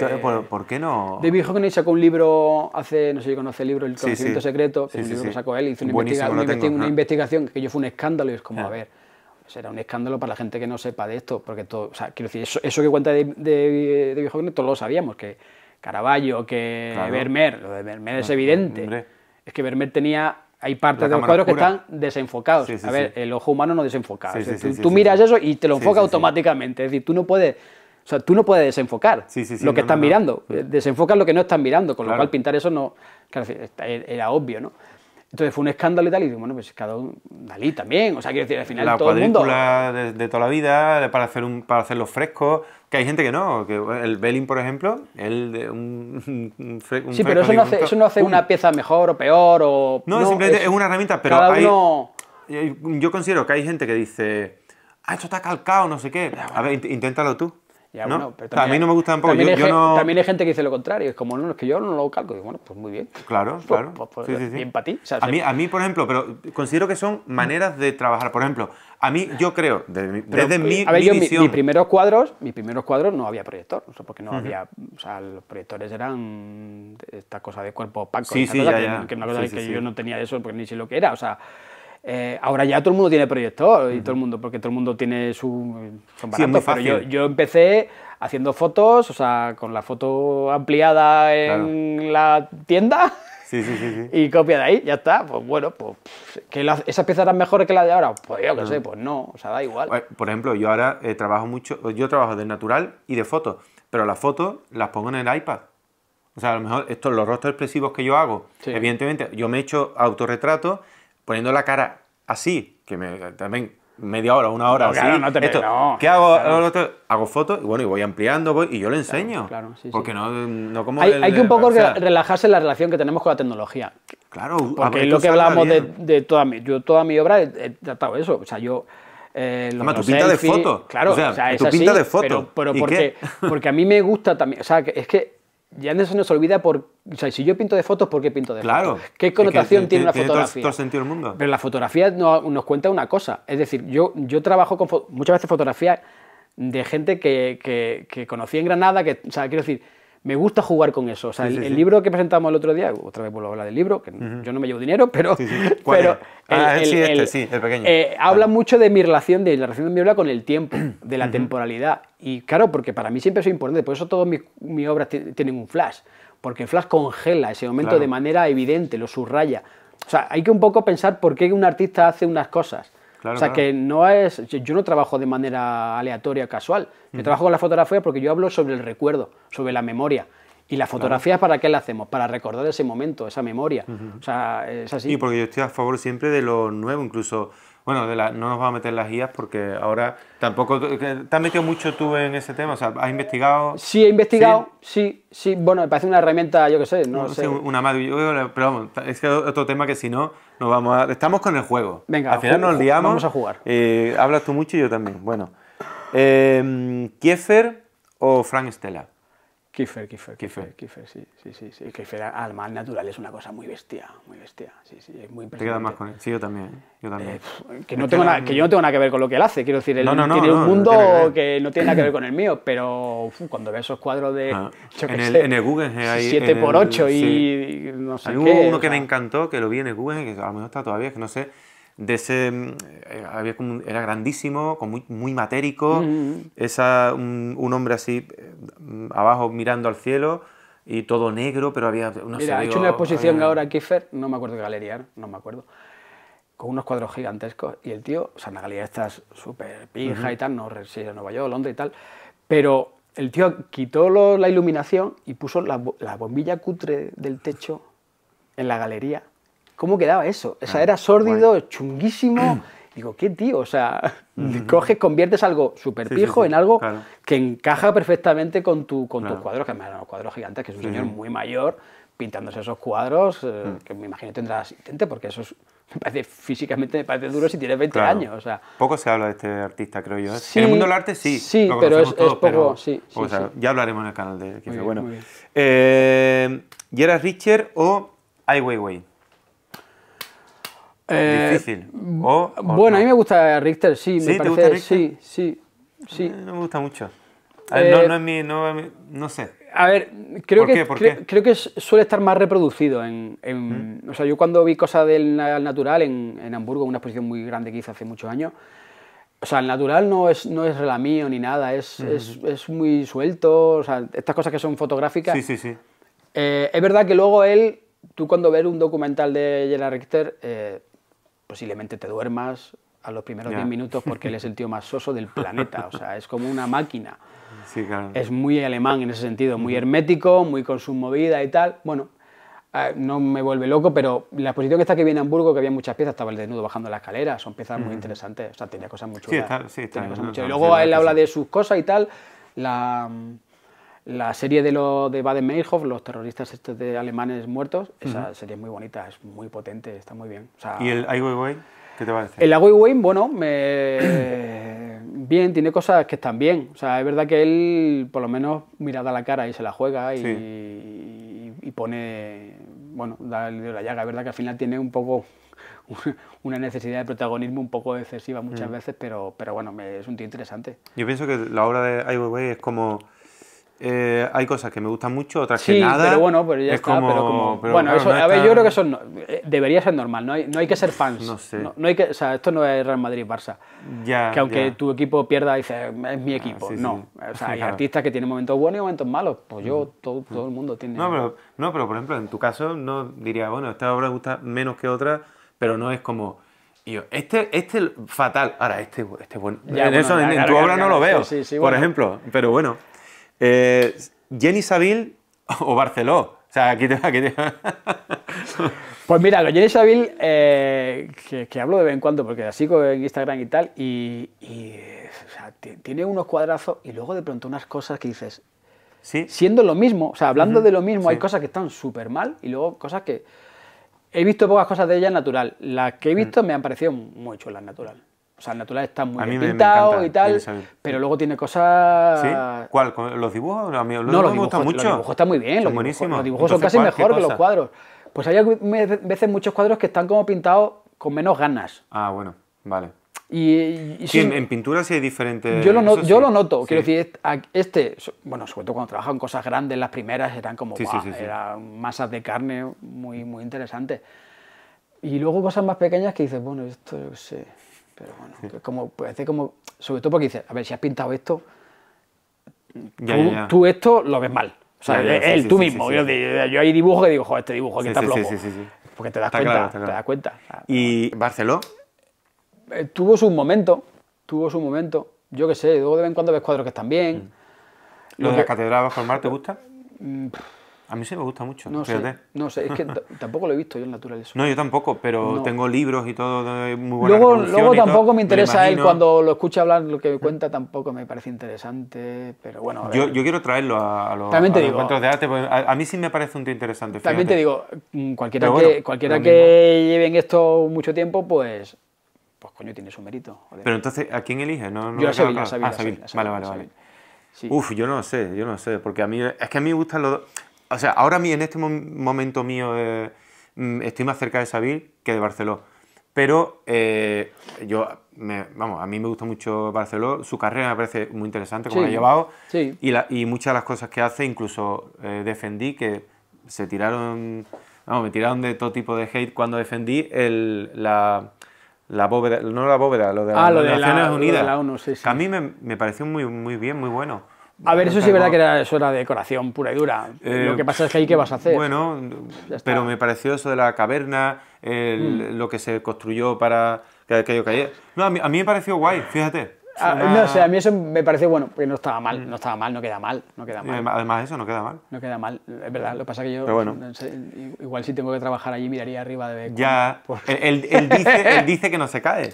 ¿por, qué no? David Hockney sacó un libro hace, no sé si conoce el libro, El Conocimiento Secreto, que sí, un libro que sacó él, hizo una, investigación que yo fue un escándalo y es como, a ah. ver, será un escándalo para la gente que no sepa de esto, porque todo, o sea, quiero decir, eso, que cuenta de, de, Hockney, todos lo sabíamos, que Caravaggio, que Vermeer, lo de Vermeer es ah, evidente. Hombre. Es que Vermeer tenía hay partes de los cuadros que están desenfocados. a ver, el ojo humano no desenfoca. tú, tú miras eso y te lo enfoca automáticamente. Es decir, tú no puedes o sea, tú no puedes desenfocar lo que estás mirando. Eh, Desenfocas lo que no estás mirando, con lo cual pintar eso no. E-, era obvio, ¿no? Entonces fue un escándalo y tal, y digo, bueno, pues cada Dalí también, o sea, quiero decir, al final la todo el mundo... La de, de toda la vida, para hacer, un, para hacer los frescos, que hay gente que no, que el Belling, por ejemplo, él Sí, pero eso no, hace, eso no hace una pieza mejor o peor o... No, simplemente es, una herramienta, pero hay, yo considero que hay gente que dice, ah, esto está calcado, no sé qué, a ver, inténtalo tú a mí no me gusta tampoco. También, yo, hay, no... también hay gente que dice lo contrario. Es como, no, es que yo no lo calco. Y bueno, pues muy bien. Claro, pues, claro. Pues, pues, bien para ti. a, mí, a mí, por ejemplo, pero considero que son maneras de trabajar. Por ejemplo, a mí, yo creo, desde, mi, Mis primeros cuadros, mis primeros cuadros no había proyector. O sea, porque no había... O sea, los proyectores eran esta cosa de cuerpo paco, Sí, sí, ya, Que, una cosa que yo no tenía eso porque ni sé lo que era. O sea, eh, ahora ya todo el mundo tiene proyector y todo el mundo, porque todo el mundo tiene su. Son pero yo, empecé haciendo fotos, o sea, con la foto ampliada en la tienda. <laughs> Sí, sí, sí, y copia de ahí, ya está. Pues bueno, pues que esas piezas eran mejores que las de ahora. Pues yo qué mm. sé, pues no, o sea, da igual. Por ejemplo, yo ahora eh, trabajo mucho, yo trabajo de natural y de fotos, pero las fotos las pongo en el iPad. O sea, a lo mejor estos los rostros expresivos que yo hago, evidentemente, yo me he hecho autorretratos poniendo la cara así, que también media hora, una hora, así. te esto, ¿Qué hago? Hago fotos y bueno, y voy ampliando y yo le enseño. Claro, sí, porque no, como... Hay, que un poco relajarse en la relación que tenemos con la tecnología. Claro. Porque es lo que hablábamos de, toda, mi, yo, toda mi obra, he, tratado eso. O sea, yo... Eh, tu pinta de foto. Claro, o pinta de foto. Pero, pero porque, porque a mí me gusta también... O sea, es que ya no se nos olvida por. O sea, si yo pinto de fotos, ¿por qué pinto de claro, ¿Qué connotación tiene una fotografía? mundo. Pero la fotografía no, nos cuenta una cosa. Es decir, yo, yo trabajo con muchas veces fotografía de gente que, que, que conocí en Granada, que, o sea, quiero decir, me gusta jugar con eso. O sea, el, libro que presentamos el otro día, otra vez vuelvo a hablar del libro, que yo no me llevo dinero, pero. pero ah, este, sí, el pequeño. Eh, habla mucho de mi relación, de la relación de mi obra con el tiempo, de la temporalidad. Y claro, porque para mí siempre es importante, por eso todas mis, obras tienen un flash, porque el flash congela ese momento de manera evidente, lo subraya. O sea, hay que un poco pensar por qué un artista hace unas cosas o sea, que no es. Yo no trabajo de manera aleatoria, casual. Yo trabajo con la fotografía porque yo hablo sobre el recuerdo, sobre la memoria. ¿Y la fotografía, para qué la hacemos? Para recordar ese momento, esa memoria. O sea, es así. Y porque yo estoy a favor siempre de lo nuevo, incluso. Bueno, no nos vamos a meter las guías porque ahora tampoco. ¿Te has metido mucho tú en ese tema? O sea, ¿has investigado? Sí, he investigado, sí, sí. Bueno, me parece una herramienta, yo qué sé, no, sé. Una más, pero vamos, es que otro tema que si no vamos estamos con el juego. Venga, al final nos liamos. Vamos a jugar. Eh, hablas tú mucho y yo también. Bueno, eh, Kiefer o Frank Stella. Kiefer, Kiefer, Kiefer, Kiefer, sí, sí, sí, sí. Kiefer al mal natural es una cosa muy bestia, muy bestia, sí, sí, es muy impresionante. Te quedas más con él, sí, yo también, yo también. Eh, que, no tengo nada, que yo no tengo nada que ver con lo que él hace, quiero decir, él tiene un mundo que, no tiene nada que ver con el mío, pero cuando ves esos cuadros de, ah, en, el, sé, 7x8 y, no sé Hay uno que me encantó, que lo vi en el que a lo mejor está todavía, que no sé de ese mm, eh, era grandísimo con muy, muy matérico mm, mm, un, hombre así eh, abajo mirando al cielo y todo negro pero había mira ha hecho una exposición eh, ahora en Kiefer no me acuerdo de galería ¿no? me acuerdo con unos cuadros gigantescos y el tío o sea la galería está súper pija y tal no en Nueva York Londres y tal pero el tío quitó la iluminación y puso la bombilla cutre del techo en la galería ¿Cómo quedaba eso? O ah, era sórdido, chunguísimo. <clears throat> Digo, ¿qué tío? O sea, <laughs> coges, conviertes algo súper pijo en algo que encaja perfectamente con, tu, con tus cuadros, que además eran los cuadros gigantes, que es un señor muy mayor pintándose esos cuadros, eh, mm. que me imagino tendrá asistente, porque eso me parece, físicamente me parece duro si tienes 20 años. Poco se habla de este artista, creo yo. ¿eh? en el mundo del arte sí. Sí, pero es, poco. sí, Ya hablaremos en el canal de Kiefer. Bueno, eh, Richard o Ai Weiwei. Eh, Difícil. Mm, bueno, a mí me gusta Richter, sí, ¿Sí? me parece. gusta sí, sí, sí. Eh, no me gusta mucho. no, eh, no, es mi, no, sé. A ver, creo que, creo que suele estar más reproducido. En, ¿Mm? O sea, yo cuando vi cosas del natural en, en Hamburgo, una exposición muy grande que hice hace muchos años, o sea, el natural no es, no es mío ni nada, es, es, es, muy suelto, o sea, estas cosas que son fotográficas. Sí, sí, sí. es verdad que luego él, tú cuando ves un documental de Gerard Richter, posiblemente te duermas a los primeros 10 minutos porque él es el tío más soso del planeta, o sea, es como una máquina. Es muy alemán en ese sentido, muy hermético, muy con su movida y tal. Bueno, eh, no me vuelve loco, pero la exposición que está que viene en Hamburgo, que había muchas piezas, estaba el desnudo bajando la escalera, son piezas muy interesantes, o sea, tenía cosas muy chulas. Sí, luego él habla de sus cosas y tal, la la serie de, lo, de Baden-Meinhof, los terroristas estos de alemanes muertos, esa serie es muy bonita, es muy potente, está muy bien. ¿Y el Ai Weiwei? ¿Qué te parece? El Ai Weiwei, bueno, me... <coughs> bien, tiene cosas que están bien. O sea, es verdad que él, por lo menos, mirada a la cara y se la juega y, pone, bueno, da el de la llaga. Es verdad que al final tiene un poco <laughs> una necesidad de protagonismo un poco excesiva muchas veces, pero, pero bueno, me, es un tío interesante. Yo pienso que la obra de Ai Weiwei es como eh, hay cosas que me gustan mucho, otras que nada. Pero bueno, pero ya está, bueno, eso, a ver, yo creo que eso eh, debería ser normal, no hay, no hay que ser fans. No sé. No, hay que, o sea, esto no es Real Madrid-Barça. Ya, que aunque tu equipo pierda, dices, es mi ah, equipo. no. O sea, hay <laughs> artistas que tienen momentos buenos y momentos malos. Pues yo, mm. todo, todo el mundo tiene. No pero, no, pero por ejemplo, en tu caso, no diría, bueno, esta obra me gusta menos que otra, pero no es como. este, este fatal. Ahora, este, este bueno. en eso, en, tu obra no lo veo. por ejemplo, pero bueno. Eh, Jenny Saville o Barceló. O sea, aquí te <laughs> Pues mira, lo Jenny Saville, eh, que, hablo de vez en cuando porque la sigo en Instagram y tal, y, o sea, tiene unos cuadrazos y luego de pronto unas cosas que dices, siendo lo mismo, o sea, hablando de lo mismo, hay cosas que están súper mal y luego cosas que... He visto pocas cosas de ella natural. Las que he visto me han parecido muy chulas natural. O sea, el natural está muy bien pintado y tal, pero luego tiene cosas... ¿Sí? ¿Cuál? ¿Los dibujos? no, los dibujos, están muy bien. los Dibujos, los dibujos son casi mejor que los cuadros. Pues hay veces muchos cuadros que están como pintados con menos ganas. Ah, bueno, vale. Y, sí, en pintura sí hay diferentes. Yo lo, noto. Quiero decir, este, bueno, sobre todo cuando trabajan en cosas grandes, las primeras eran como eran masas de carne muy, muy interesantes. Y luego cosas más pequeñas que dices, bueno, esto sí. Pero bueno, que como, parece pues, como, sobre todo porque dices, a ver, si has pintado esto, tú, esto lo ves mal. O sea, él, tú mismo. yo, hay dibujo que digo, joder, este dibujo aquí está flojo. Porque te das cuenta, te das cuenta. ¿Y Barceló? Eh, tuvo su momento, tuvo su momento. Yo qué sé, luego de vez en cuando ves cuadros que están bien. Mm. ¿Los ¿Lo, de la catedral bajo el mar te gusta? Mm, a mí sí me gusta mucho. No sé, no sé, es que <laughs> tampoco lo he visto yo en naturaleza. No, yo tampoco, pero tengo libros y todo muy buena Luego, luego tampoco me interesa él cuando lo escucha hablar, lo que cuenta tampoco me parece interesante, pero bueno. Yo, quiero traerlo a, los, encuentros de arte, pues, a, mí sí me parece un tío interesante. También te digo, mm, cualquiera, que, cualquiera que esto mucho tiempo, pues pues coño, tiene su mérito. Pero entonces, ¿a quién elige? No, yo a sabía ah, Vale, vale, Uf, yo no sé, yo no sé, porque a mí, es que a mí me gustan los dos, o sea, ahora en este momento mío mm, estoy más cerca de Savil que de Barceló, Pero eh, yo, vamos, a mí me gusta mucho Barcelona, su carrera me parece muy interesante, como la ha llevado, y, muchas de las cosas que hace, incluso eh, defendí que se tiraron, me tiraron de todo tipo de hate cuando defendí el, la, bóveda, no la bóveda, lo de, ah, las Naciones Unidas. a mí me, pareció muy, muy bien, muy bueno. A ver, eso sí es verdad que era, eso era decoración pura y dura. Eh, lo que pasa es que ahí, ¿qué vas a hacer? Bueno, pero me pareció eso de la caverna, mm. lo que se construyó para que aquello cayera. No, a mí, me pareció guay, fíjate. Ah, no o sea, a mí eso me pareció bueno, porque no estaba mal, no estaba mal, no queda mal, no queda mal. Además eso no queda mal. No queda mal, es verdad, lo que pasa es que yo igual si tengo que trabajar allí miraría arriba de... Ya, <laughs> él dice que no se cae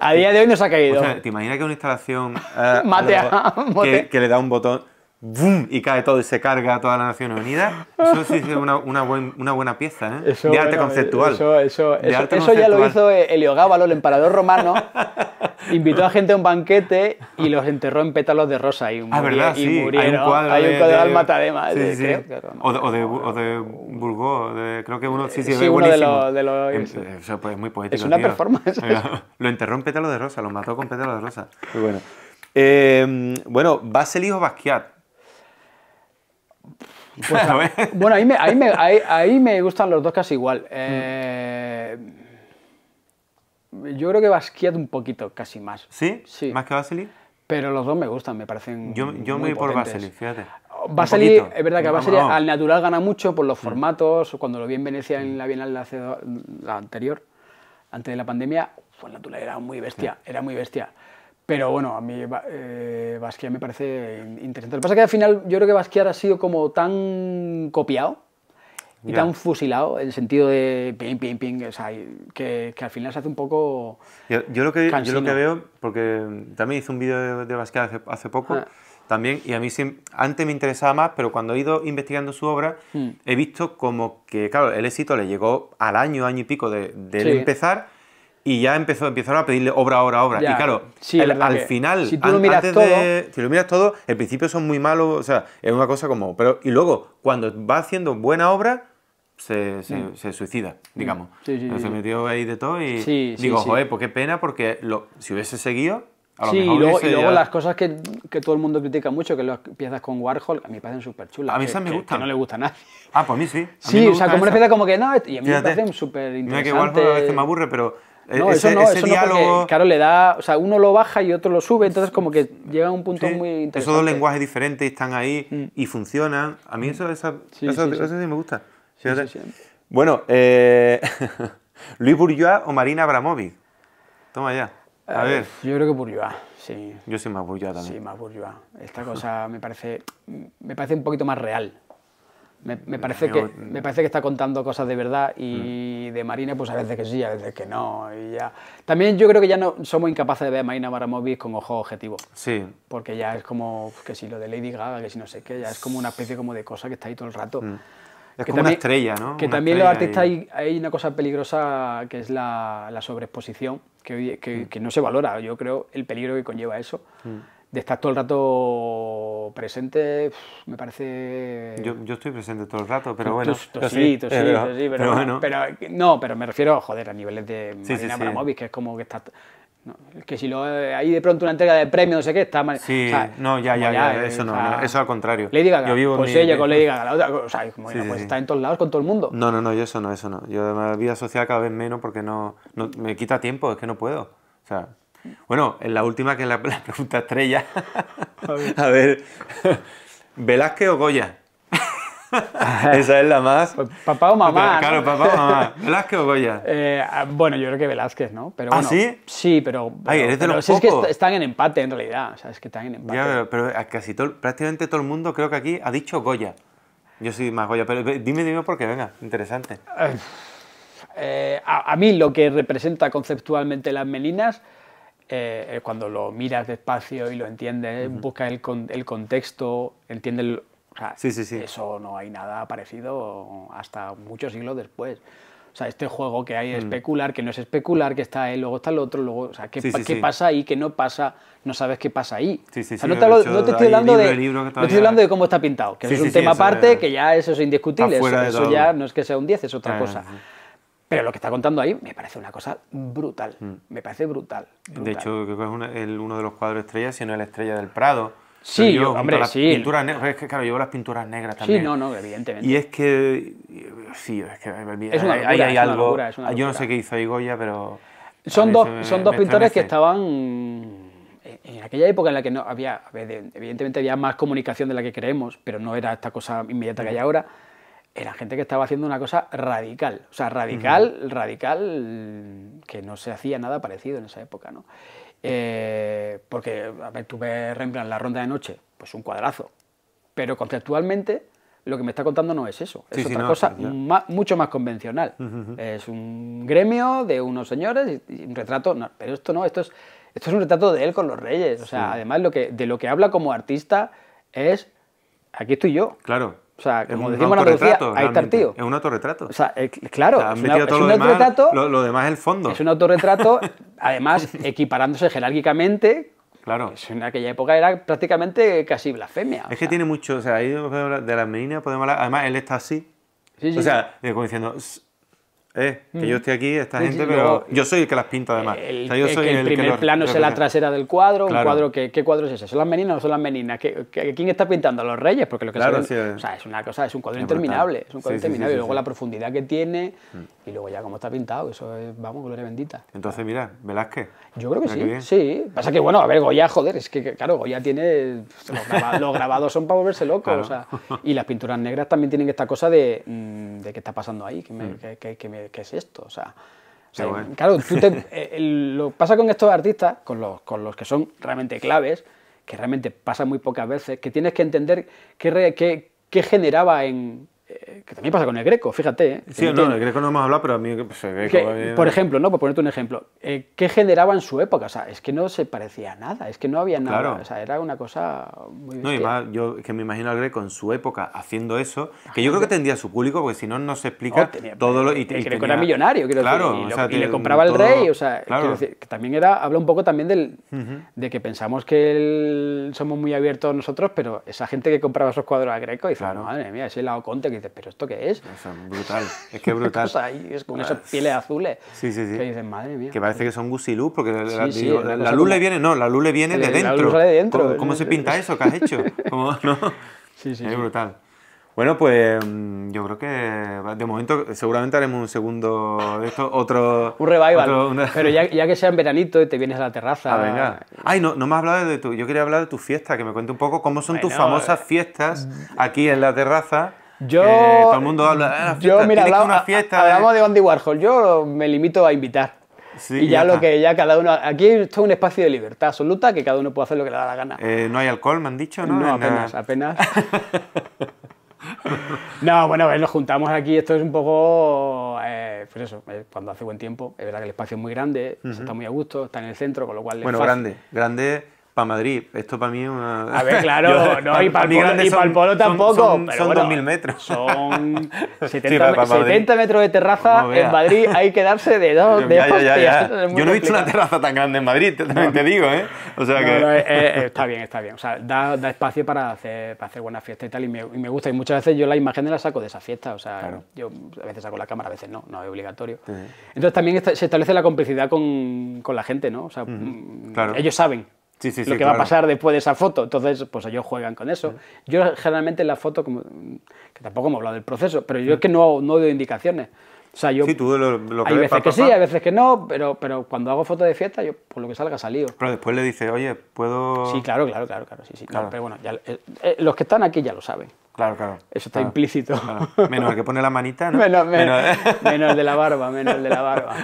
a día de hoy nos ha caído. ¿Te imaginas que una instalación. Eh, <laughs> <laughs> que, le da un botón. ¡Bum! y cae todo y se carga a toda la Nación Unida Eso sí es una, buena pieza, ¿eh? de arte conceptual. Eso, eso, eso, ya lo hizo Heliogábalo, el emperador romano. <laughs> invitó a gente a un banquete y los enterró en pétalos de rosa. Y, ah, verdad, sí. murieron. Hay un cuadro, Hay un cuadro de, de, o, de, o, creo que uno. Sí, sí, sí uno de los. Em, eso pues, es muy poético. Es una performance. lo enterró en pétalos de rosa, lo mató con pétalos de rosa. Muy bueno. Eh, bueno, Baseli hijo Basquiat. Pues, <laughs> bueno, ahí me, gustan los dos casi igual. Mm. Eh, yo creo que Basquiat un poquito, casi más. ¿Sí? sí. ¿Más que Vasily? Pero los dos me gustan, me parecen. Yo, yo me voy por Vasily, fíjate. Vasily, es verdad que Vasily al natural gana mucho por los mm. formatos. Cuando lo vi en Venecia en mm. la Bienal la, anterior, antes de la pandemia, fue natural era muy bestia, era muy bestia. Pero bueno, a mí eh, Basquiat me parece interesante. Lo que pasa es que al final yo creo que Basquiat ha sido como tan copiado y tan fusilado, en el sentido de ping, ping, ping, que, al final se hace un poco. Yo, lo, que, yo lo que veo, porque también hice un vídeo de, Basquiat hace, poco. Ah. También, y a mí antes me interesaba más, pero cuando he ido investigando su obra, hmm. he visto como que, claro, el éxito le llegó al año, año y pico de, empezar, y ya empezó, empezaron a pedirle obra, obra, obra. y claro, al final, si lo miras antes todo, de, si lo miras todo, principio son muy malos, o sea, es una cosa como, pero y luego cuando va haciendo buena obra se, se, mm. suicida, mm. digamos. se metió ahí de todo y digo, joder, pues qué pena porque si hubiese seguido sí, y luego, las cosas que, que, todo el mundo critica mucho, que las piezas con Warhol, a mí me parecen súper chulas. A mí esas me gustan. Que, no le gusta a nadie. Ah, pues a mí sí. sí, o sea, como una pieza como que no, y a mí me parecen súper interesantes. Mira que Warhol a veces me aburre, pero e-, no, eso no, diálogo... claro, le da, o sea, uno lo baja y otro lo sube, entonces como que llega a un punto muy interesante. Esos dos lenguajes diferentes están ahí mm. y funcionan. A mí mm. eso, eso, me gusta. Bueno, eh... <laughs> Luis Bourgeois o Marina Abramovic. Toma ya. A eh, ver. Yo creo que Bourgeois, sí. Yo soy más Bourgeois también. Sí, más Bourgeois. Esta cosa me parece, me parece un poquito más real. Me, parece que, me parece que está contando cosas de verdad y mm. de Marina, pues a veces que sí, a veces que no. Y ya. También yo creo que ya no somos incapaces de ver a Marina Abramovic con ojo objetivo Sí. Porque ya es como que si lo de Lady Gaga, que si no sé qué, ya es como una especie como de cosa que está ahí todo el rato. Mm. Es que como una estrella, ¿no? Que también los artistas hay, una cosa peligrosa que es la, sobreexposición, que, mm. que, no se valora, yo creo, el peligro que conlleva eso de estar todo el rato presente, me parece... Yo, yo estoy presente todo el rato, pero bueno... Tú, sí, tú sí, pero, sí, pero, bueno. no, pero me refiero, joder, a niveles de Marina sí, que es como que está... que si lo eh, hay de pronto una entrega de premio, no sé qué, está mal. Sí, no, ya, ya, ya, eh, eso no, eso al contrario. Lady Gaga, yo vivo pues mi, ella con Lady Gaga, la otra, o sea, como pues está en todos lados con todo el mundo. No, no, no, yo eso no, eso no. Yo de la vida social cada vez menos porque no, no me quita tiempo, es que no puedo. O sea, bueno, en la última que es la, pregunta estrella. A ver. ¿Velázquez o Goya? <laughs> Esa es la más. Pues papá o mamá. claro, papá o mamá. ¿Velázquez o Goya? Eh, ah, bueno, yo creo que Velázquez, ¿no? Pero ¿Ah, sí? Sí, pero. Ay, eres de los es que están en empate en realidad. O sea, es que están en empate. Ya, pero, casi todo, prácticamente todo el mundo creo que aquí ha dicho Goya. Yo soy más Goya, pero dime, dime por qué, venga, interesante. Eh, a, a, mí lo que representa conceptualmente las melinas eh, eh, cuando lo miras despacio y lo entiendes, buscas el, el, contexto, entiendes... o sea, sí, sí, eso no hay nada parecido hasta muchos siglos después. O sea, este juego que hay mm. especular, que no es especular, que está ahí luego está el otro, luego, o sea, ¿qué, qué pasa ahí? ¿Qué no pasa? No sabes qué pasa ahí. no, te, estoy hablando de, estoy hablando de cómo está pintado, que es un tema aparte, que ya eso es indiscutible, eso, ya no es que sea un 10, es otra ah, cosa. Pero lo que está contando ahí me parece una cosa brutal, mm. me parece brutal. De hecho, que es uno de los cuadros estrellas, si no es la estrella del Prado. Sí, hombre, las sí. es que, claro, llevo las pinturas negras también. Sí, no, no, evidentemente. Y es que, sí, es que una hay, algo, ah, yo no sé qué hizo ahí Goya, pero... Son dos, son dos pintores que estaban en aquella época en la que no había, evidentemente había más comunicación de la que creemos, pero no era esta cosa inmediata que hay mm. ahora era gente que estaba haciendo una cosa radical, o sea, radical, radical, que no se hacía nada parecido en esa época, ¿no? Eh, porque, a ver, tú ves Rembrandt la ronda de noche, pues un cuadrazo, pero conceptualmente lo que me está contando no es eso, es otra cosa mucho más convencional. Es un gremio de unos señores y, un retrato, pero esto no, esto es, esto es un retrato de él con los reyes, o sea, además lo que, de lo que habla como artista es, aquí estoy yo. Claro. O sea, como decimos en Andalucía, Es un autorretrato. O sea, eh, claro, es, un autorretrato. lo, demás es el fondo. Es un autorretrato, <laughs> además, equiparándose jerárquicamente. Claro. en aquella época era prácticamente casi blasfemia. Es que tiene mucho, o sea, ahí de las meninas podemos hablar, además él está así. Sí, sí, o sea, eh, como diciendo, eh, que yo mm. estoy aquí, esta gente, pero yo soy el que las pinta además. El, primer plano es la trasera del cuadro, cuadro ¿qué cuadro es ese? ¿Son las meninas o son las meninas? quién está pintando? ¿Los reyes? Porque lo que claro, es, una cosa, es un cuadro interminable, es un cuadro interminable, y luego la profundidad que tiene, mm. y luego ya cómo está pintado, eso es, vamos, gloria bendita. Entonces, mira, Velázquez yo creo que ah, sí. sí. Pasa que, bueno, a ver, Goya, joder, es que, claro, Goya tiene. <laughs> Los, grabados son para volverse locos. O sea, y las pinturas negras también tienen esta cosa de. Mm, qué está pasando ahí, qué, qué, qué, es esto. O sea. Eh, claro, tú te, <laughs> eh, lo pasa con estos artistas, con los, con los que son realmente claves, que realmente pasa muy pocas veces, que tienes que entender qué, qué, qué generaba en, eh, que también pasa con el Greco, fíjate. Eh, sí, no, el Greco no hemos hablado, pero a mí... Pues, por ejemplo, ¿no? Por ponerte un ejemplo, eh, ¿qué generaba en su época? O sea, es que no se parecía nada, es que no había nada. O sea, era una cosa muy... No, y yo que me imagino al Greco en su época haciendo eso, que yo creo que tendría su público, porque si no, no se explica oh, todo lo... Y, el Greco era millonario, quiero decir, y, le compraba el rey, o sea, quiero decir, que también era, habla un poco también del, de que pensamos que somos muy abiertos nosotros, pero esa gente que compraba esos cuadros al Greco, dice, madre mía, ese lado Conte que ¿pero esto qué es? es brutal, es que es <laughs> brutal. es con esas pieles azules. Que madre mía. Que parece que son gusiluz, porque la, luz le viene, no, la luz le viene de dentro. ¿Cómo, se pinta eso que has hecho? <laughs> Es brutal. Bueno, pues mm, yo creo que de momento seguramente haremos un segundo de esto, otro... un revival. Pero ya, que sea en veranito y te vienes a la terraza... Ah, Ay, no, no me has hablado de tu... Yo quería hablar de tu fiesta, que me cuente un poco cómo son tus famosas fiestas mm. aquí en la terraza. Yo. todo el mundo habla. Ah, yo, mira, hablamos, una fiesta, eh". de Andy Warhol. Yo me limito a invitar. Sí, y ya, lo que ya cada uno. Aquí esto es un espacio de libertad absoluta que cada uno puede hacer lo que le da la gana. Eh, no hay alcohol, me han dicho, ¿no? No, apenas, apenas. <laughs> no, bueno, a nos juntamos aquí. Esto es un poco. Eh, pues eso, cuando hace buen tiempo. Es verdad que el espacio es muy grande, está muy a gusto, está en el centro, con lo cual. Bueno, es grande, grande para Madrid, esto para mí es una... A ver, claro, <laughs> no, y para el polo, tampoco. Son, son, 2.000 metros. Son 70, <laughs> 70 metros de terraza. en Madrid hay que darse de dos. De Yo no he visto una terraza tan grande en Madrid, te digo, ¿eh? O sea que... Eh, <laughs> eh, está bien, está bien. O sea, da, da espacio para hacer, para hacer buenas fiestas y tal, y me, y me, gusta. Y muchas veces yo la imagen la saco de esa fiesta. O sea, yo a veces saco la cámara, a veces no, no es obligatorio. Entonces también se establece la complicidad con, con, la gente, ¿no? O sea, mm, ellos saben lo que va a pasar después de esa foto. Entonces, pues ellos juegan con eso. Yo generalmente la foto, como, que tampoco hemos hablado del proceso, pero yo es que no, no doy indicaciones. O sea, yo, sí, tú lo, lo hay veces que sí, hay veces que no, pero, pero cuando hago foto de fiesta, yo por lo que salga salido. Pero después le dice oye, ¿puedo...? Sí, claro, claro, claro, claro, sí, sí. Claro. pero bueno, eh, eh, los que están aquí ya lo saben. Claro, claro. Eso está implícito. Menos el que pone la manita, ¿no? menos, <laughs> <laughs> menos, el de la barba, menos el de la barba.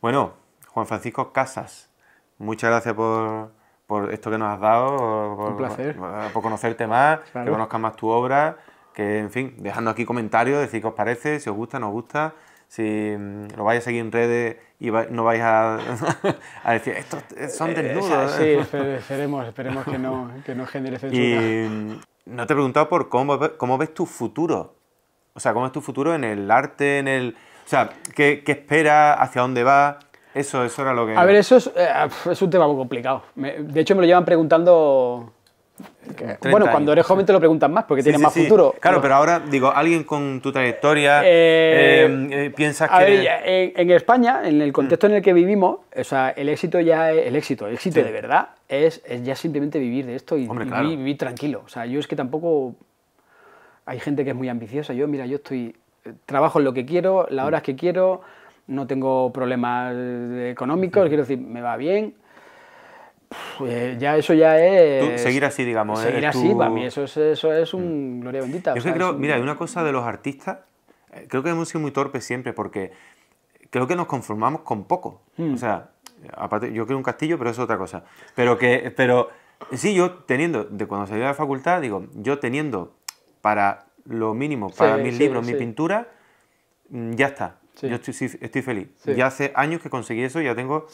bueno, Juan Francisco Casas, muchas gracias por por esto que nos has dado. Por, placer. Ah, conocerte más, que conozcas más tu obra, que en fin, dejando aquí comentarios, decir qué os parece, si os gusta, no os gusta, si mm, lo vais a seguir en redes y no vais a, <laughs> decir, estos eh, son eh, desnudos. Eh, sí, <laughs> esperemos, esperemos que no, que no genere censura. Mm, no te he preguntado por cómo, cómo ves tu futuro. O sea, ¿cómo es tu futuro en el arte, en el... O sea, ¿qué, qué esperas? ¿Hacia dónde vas? Eso, eso era lo que... A ver, eso es, eh, es un tema muy complicado. de hecho, me lo llevan preguntando bueno, cuando eres joven te lo preguntan más porque tienes más futuro. Claro, pero ahora, digo, alguien con tu trayectoria eh, eh, piensa a Ver, en, España, en el contexto mm. en el que vivimos, o sea, el éxito ya El éxito, el éxito de verdad es, ya simplemente vivir de esto y, vivir, tranquilo. O sea, yo es que tampoco. Hay gente que es muy ambiciosa. Yo, mira, yo estoy. Trabajo en lo que quiero, las horas mm. que quiero no tengo problemas eh, económicos, quiero decir, me va bien. Eh, ya eso ya es... seguir así, digamos. ¿eh? Seguir así, para mí eso es, eso es un mm. gloria bendita. Yo creo, mira, hay una cosa de los artistas, creo que hemos sido muy torpes siempre porque creo que nos conformamos con poco. Mm. O sea, aparte, yo quiero un castillo, pero es otra cosa. Pero que, pero sí, yo teniendo, de cuando salí de la facultad, digo, yo teniendo para lo mínimo, para mis libros, mi pintura, mm, ya está. Yo estoy, feliz. Ya hace años que conseguí eso, ya tengo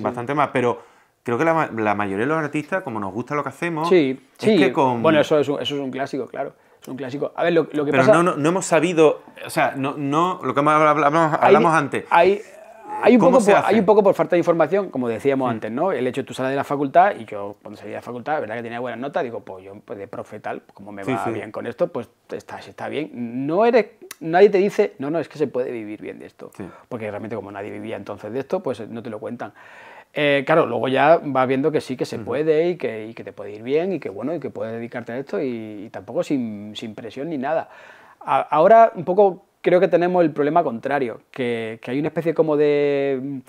bastante más, pero creo que la, mayoría de los artistas, como nos gusta lo que hacemos, es con... Bueno, eso es, un, eso clásico, claro. Es un clásico. A ver, lo, que pasa... Pero no, no, hemos sabido, o sea, no, lo que hablamos, antes. Hay, hay un, poco por, hay un poco por falta de información, como decíamos mm. antes, ¿no? El hecho de tú salas de la facultad y yo cuando salí de la facultad, la verdad que tenía buenas notas, digo, pues yo pues de profe tal, pues, como me va bien con esto, pues está, está bien. No eres nadie te dice, no, no, es que se puede vivir bien de esto. Porque realmente como nadie vivía entonces de esto, pues no te lo cuentan. Eh, claro, luego ya vas viendo que sí, que se puede y que, que, te puede ir bien y que bueno, y que puedes dedicarte a esto y, tampoco sin, sin, presión ni nada. ahora un poco creo que tenemos el problema contrario, que, que hay una especie como de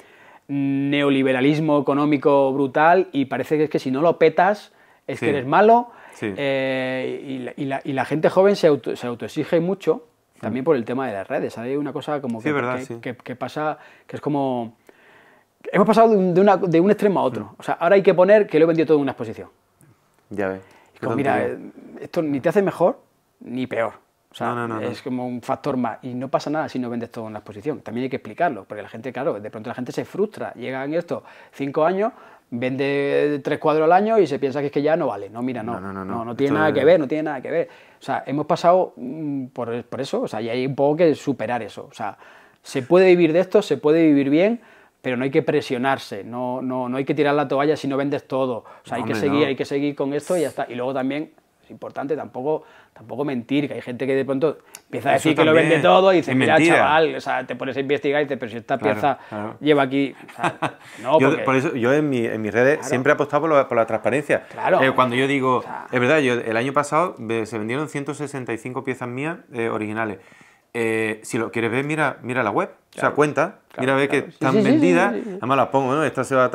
mm, neoliberalismo económico brutal y parece que es que si no lo petas es que eres malo eh, y, la, y, la, y, la, gente joven se, se autoexige mucho también por el tema de las redes. Hay una cosa como que, pasa, que es como... Hemos pasado de, un extremo a otro. Mm. O sea, ahora hay que poner que lo he vendido todo en una exposición. Ya ves. mira, eh, esto ni te hace mejor ni peor. O sea, es como un factor más. Y no pasa nada si no vendes todo en una exposición. También hay que explicarlo, porque la gente, claro, de pronto la gente se frustra. Llega en esto cinco años, vende tres cuadros al año y se piensa que es que ya no vale. No, mira, no, no, no, no, tiene nada que ver, no tiene nada que ver. O sea, hemos pasado mm, por, eso, o sea, y hay un poco que superar eso. O sea, se puede vivir de esto, se puede vivir bien, pero no hay que presionarse, no, no, no hay que tirar la toalla si no vendes todo. O sea, hay que seguir, hay que seguir con esto y ya está. Y luego también es importante tampoco, tampoco mentir, que hay gente que de pronto empieza a decir que lo vende todo y dice, mira, chaval, o sea, te pones a investigar y te pero si esta pieza lleva aquí. <laughs> no, yo, por eso, yo en, mis redes siempre he apostado por, la transparencia. Claro. Eh, cuando yo digo, es verdad, yo, el año pasado se vendieron 165 piezas mías eh, originales. Eh, si lo quieres ver, mira, mira la web. o sea, cuenta, mira ve que están vendidas. Además las pongo, ¿no? Esta se va a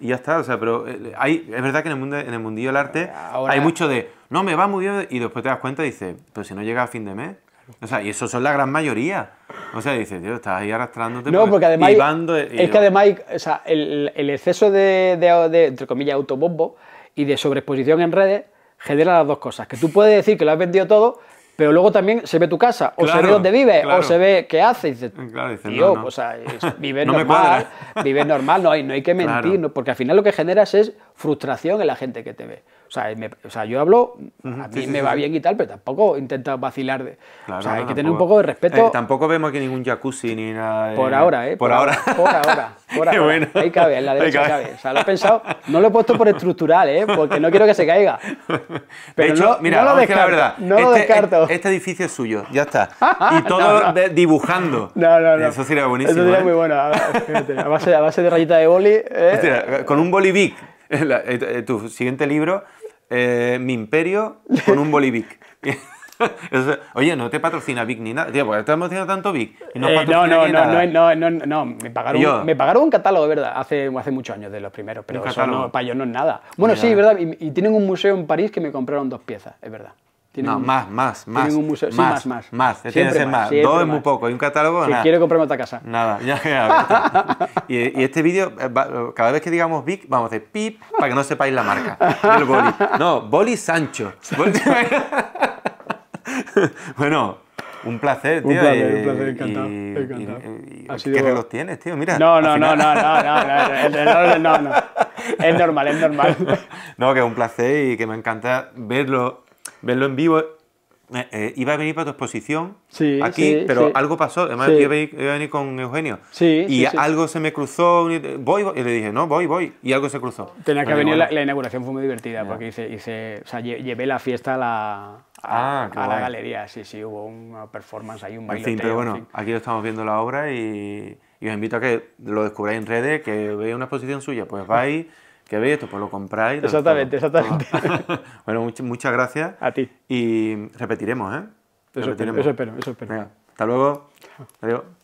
y ya está. O sea, pero eh, hay, es verdad que en el, mundo, en el mundillo del arte hay mucho de, no, me va muy bien, y después te das cuenta y dices, pero si no llega a fin de mes. O sea, y eso son la gran mayoría. O sea, dices, tío, estás ahí arrastrándote. No, porque además. es que además, o sea, el, exceso de, de, entre comillas, autobombo y de sobreexposición en redes genera las dos cosas. Que tú puedes decir que lo has vendido todo, pero luego también se ve tu casa, o se ve dónde vives, o se ve qué haces. Y dices, normal, Vive normal, no hay, no hay que <laughs> mentir, porque al final lo que generas es frustración en la gente que te ve. O sea, me, o sea, yo hablo, a mí me va bien y tal, pero tampoco intento vacilar. De, o sea, hay que tener un poco de respeto. Eh, tampoco vemos aquí ningún jacuzzi ni nada. Por ahora, ¿eh? Por, ahora. Por ahora. <laughs> Por ahora. Bueno. Ahí cabe, en la derecha cabe. O sea, lo he pensado, no lo he puesto por estructural, ¿eh? Porque no quiero que se caiga. <laughs> Pero de hecho, mira, no lo descarto. La verdad, no este, lo descarto. Este, este edificio es suyo, ya está. <laughs> Y todo dibujando. No, no, no. Eso sería buenísimo. Eso sería ¿eh? muy bueno. A, base, de rayita de boli. ¿eh? Hostia, con un bolivic <laughs> Eh, eh, tu siguiente libro, eh, Mi Imperio con un bolivic. <laughs> Oye, no te patrocina Vic ni nada. Tío, pues, te te tanto Vic. no, eh, no, no, no, no, no, Me pagaron, me pagaron un catálogo, verdad, hace, hace muchos años de los primeros, pero no, para yo no es nada. Bueno, sí, verdad. y, tienen un museo en París que me compraron dos piezas, es verdad no, más, más, más, más, un museo, más, más, más. Más, tiene que más. Dos es muy poco, y un catálogo, si nada. quiero comprarme otra casa. Nada, ya, ya <laughs> y, este vídeo, eh, cada vez que digamos Vic, vamos a hacer pip para que no sepáis la marca El boli. No, Boli Sancho. <laughs> <laughs> bueno, un placer, tío. Un placer, un placer, encantado. encantado. ¿Qué reloj tienes, tío? Mira. No, no, no, no, no, no, no, no, no, Es normal, es normal. No, que es un placer y que me encanta verlo verlo en vivo. Eh, eh, iba a venir para tu exposición sí, aquí, pero algo pasó. Además, yo iba, a venir, con Eugenio. y algo se me cruzó. Voy, Y le dije, no, voy, voy. Y algo se cruzó. Tenía que venir. La, inauguración fue muy divertida porque hice, o sea, llevé la fiesta a la, a, ah, la galería. Sí, sí, hubo una performance ahí, un baile. pero bueno, aquí lo estamos viendo la obra y, y, os invito a que lo descubráis en redes, que veáis una exposición suya. Pues vais qué bello, pues lo compráis. exactamente, exactamente. <laughs> bueno, muchas gracias. A ti. Y repetiremos, ¿eh? Eso, Espero, eso espero, eso espero. hasta luego. Adiós.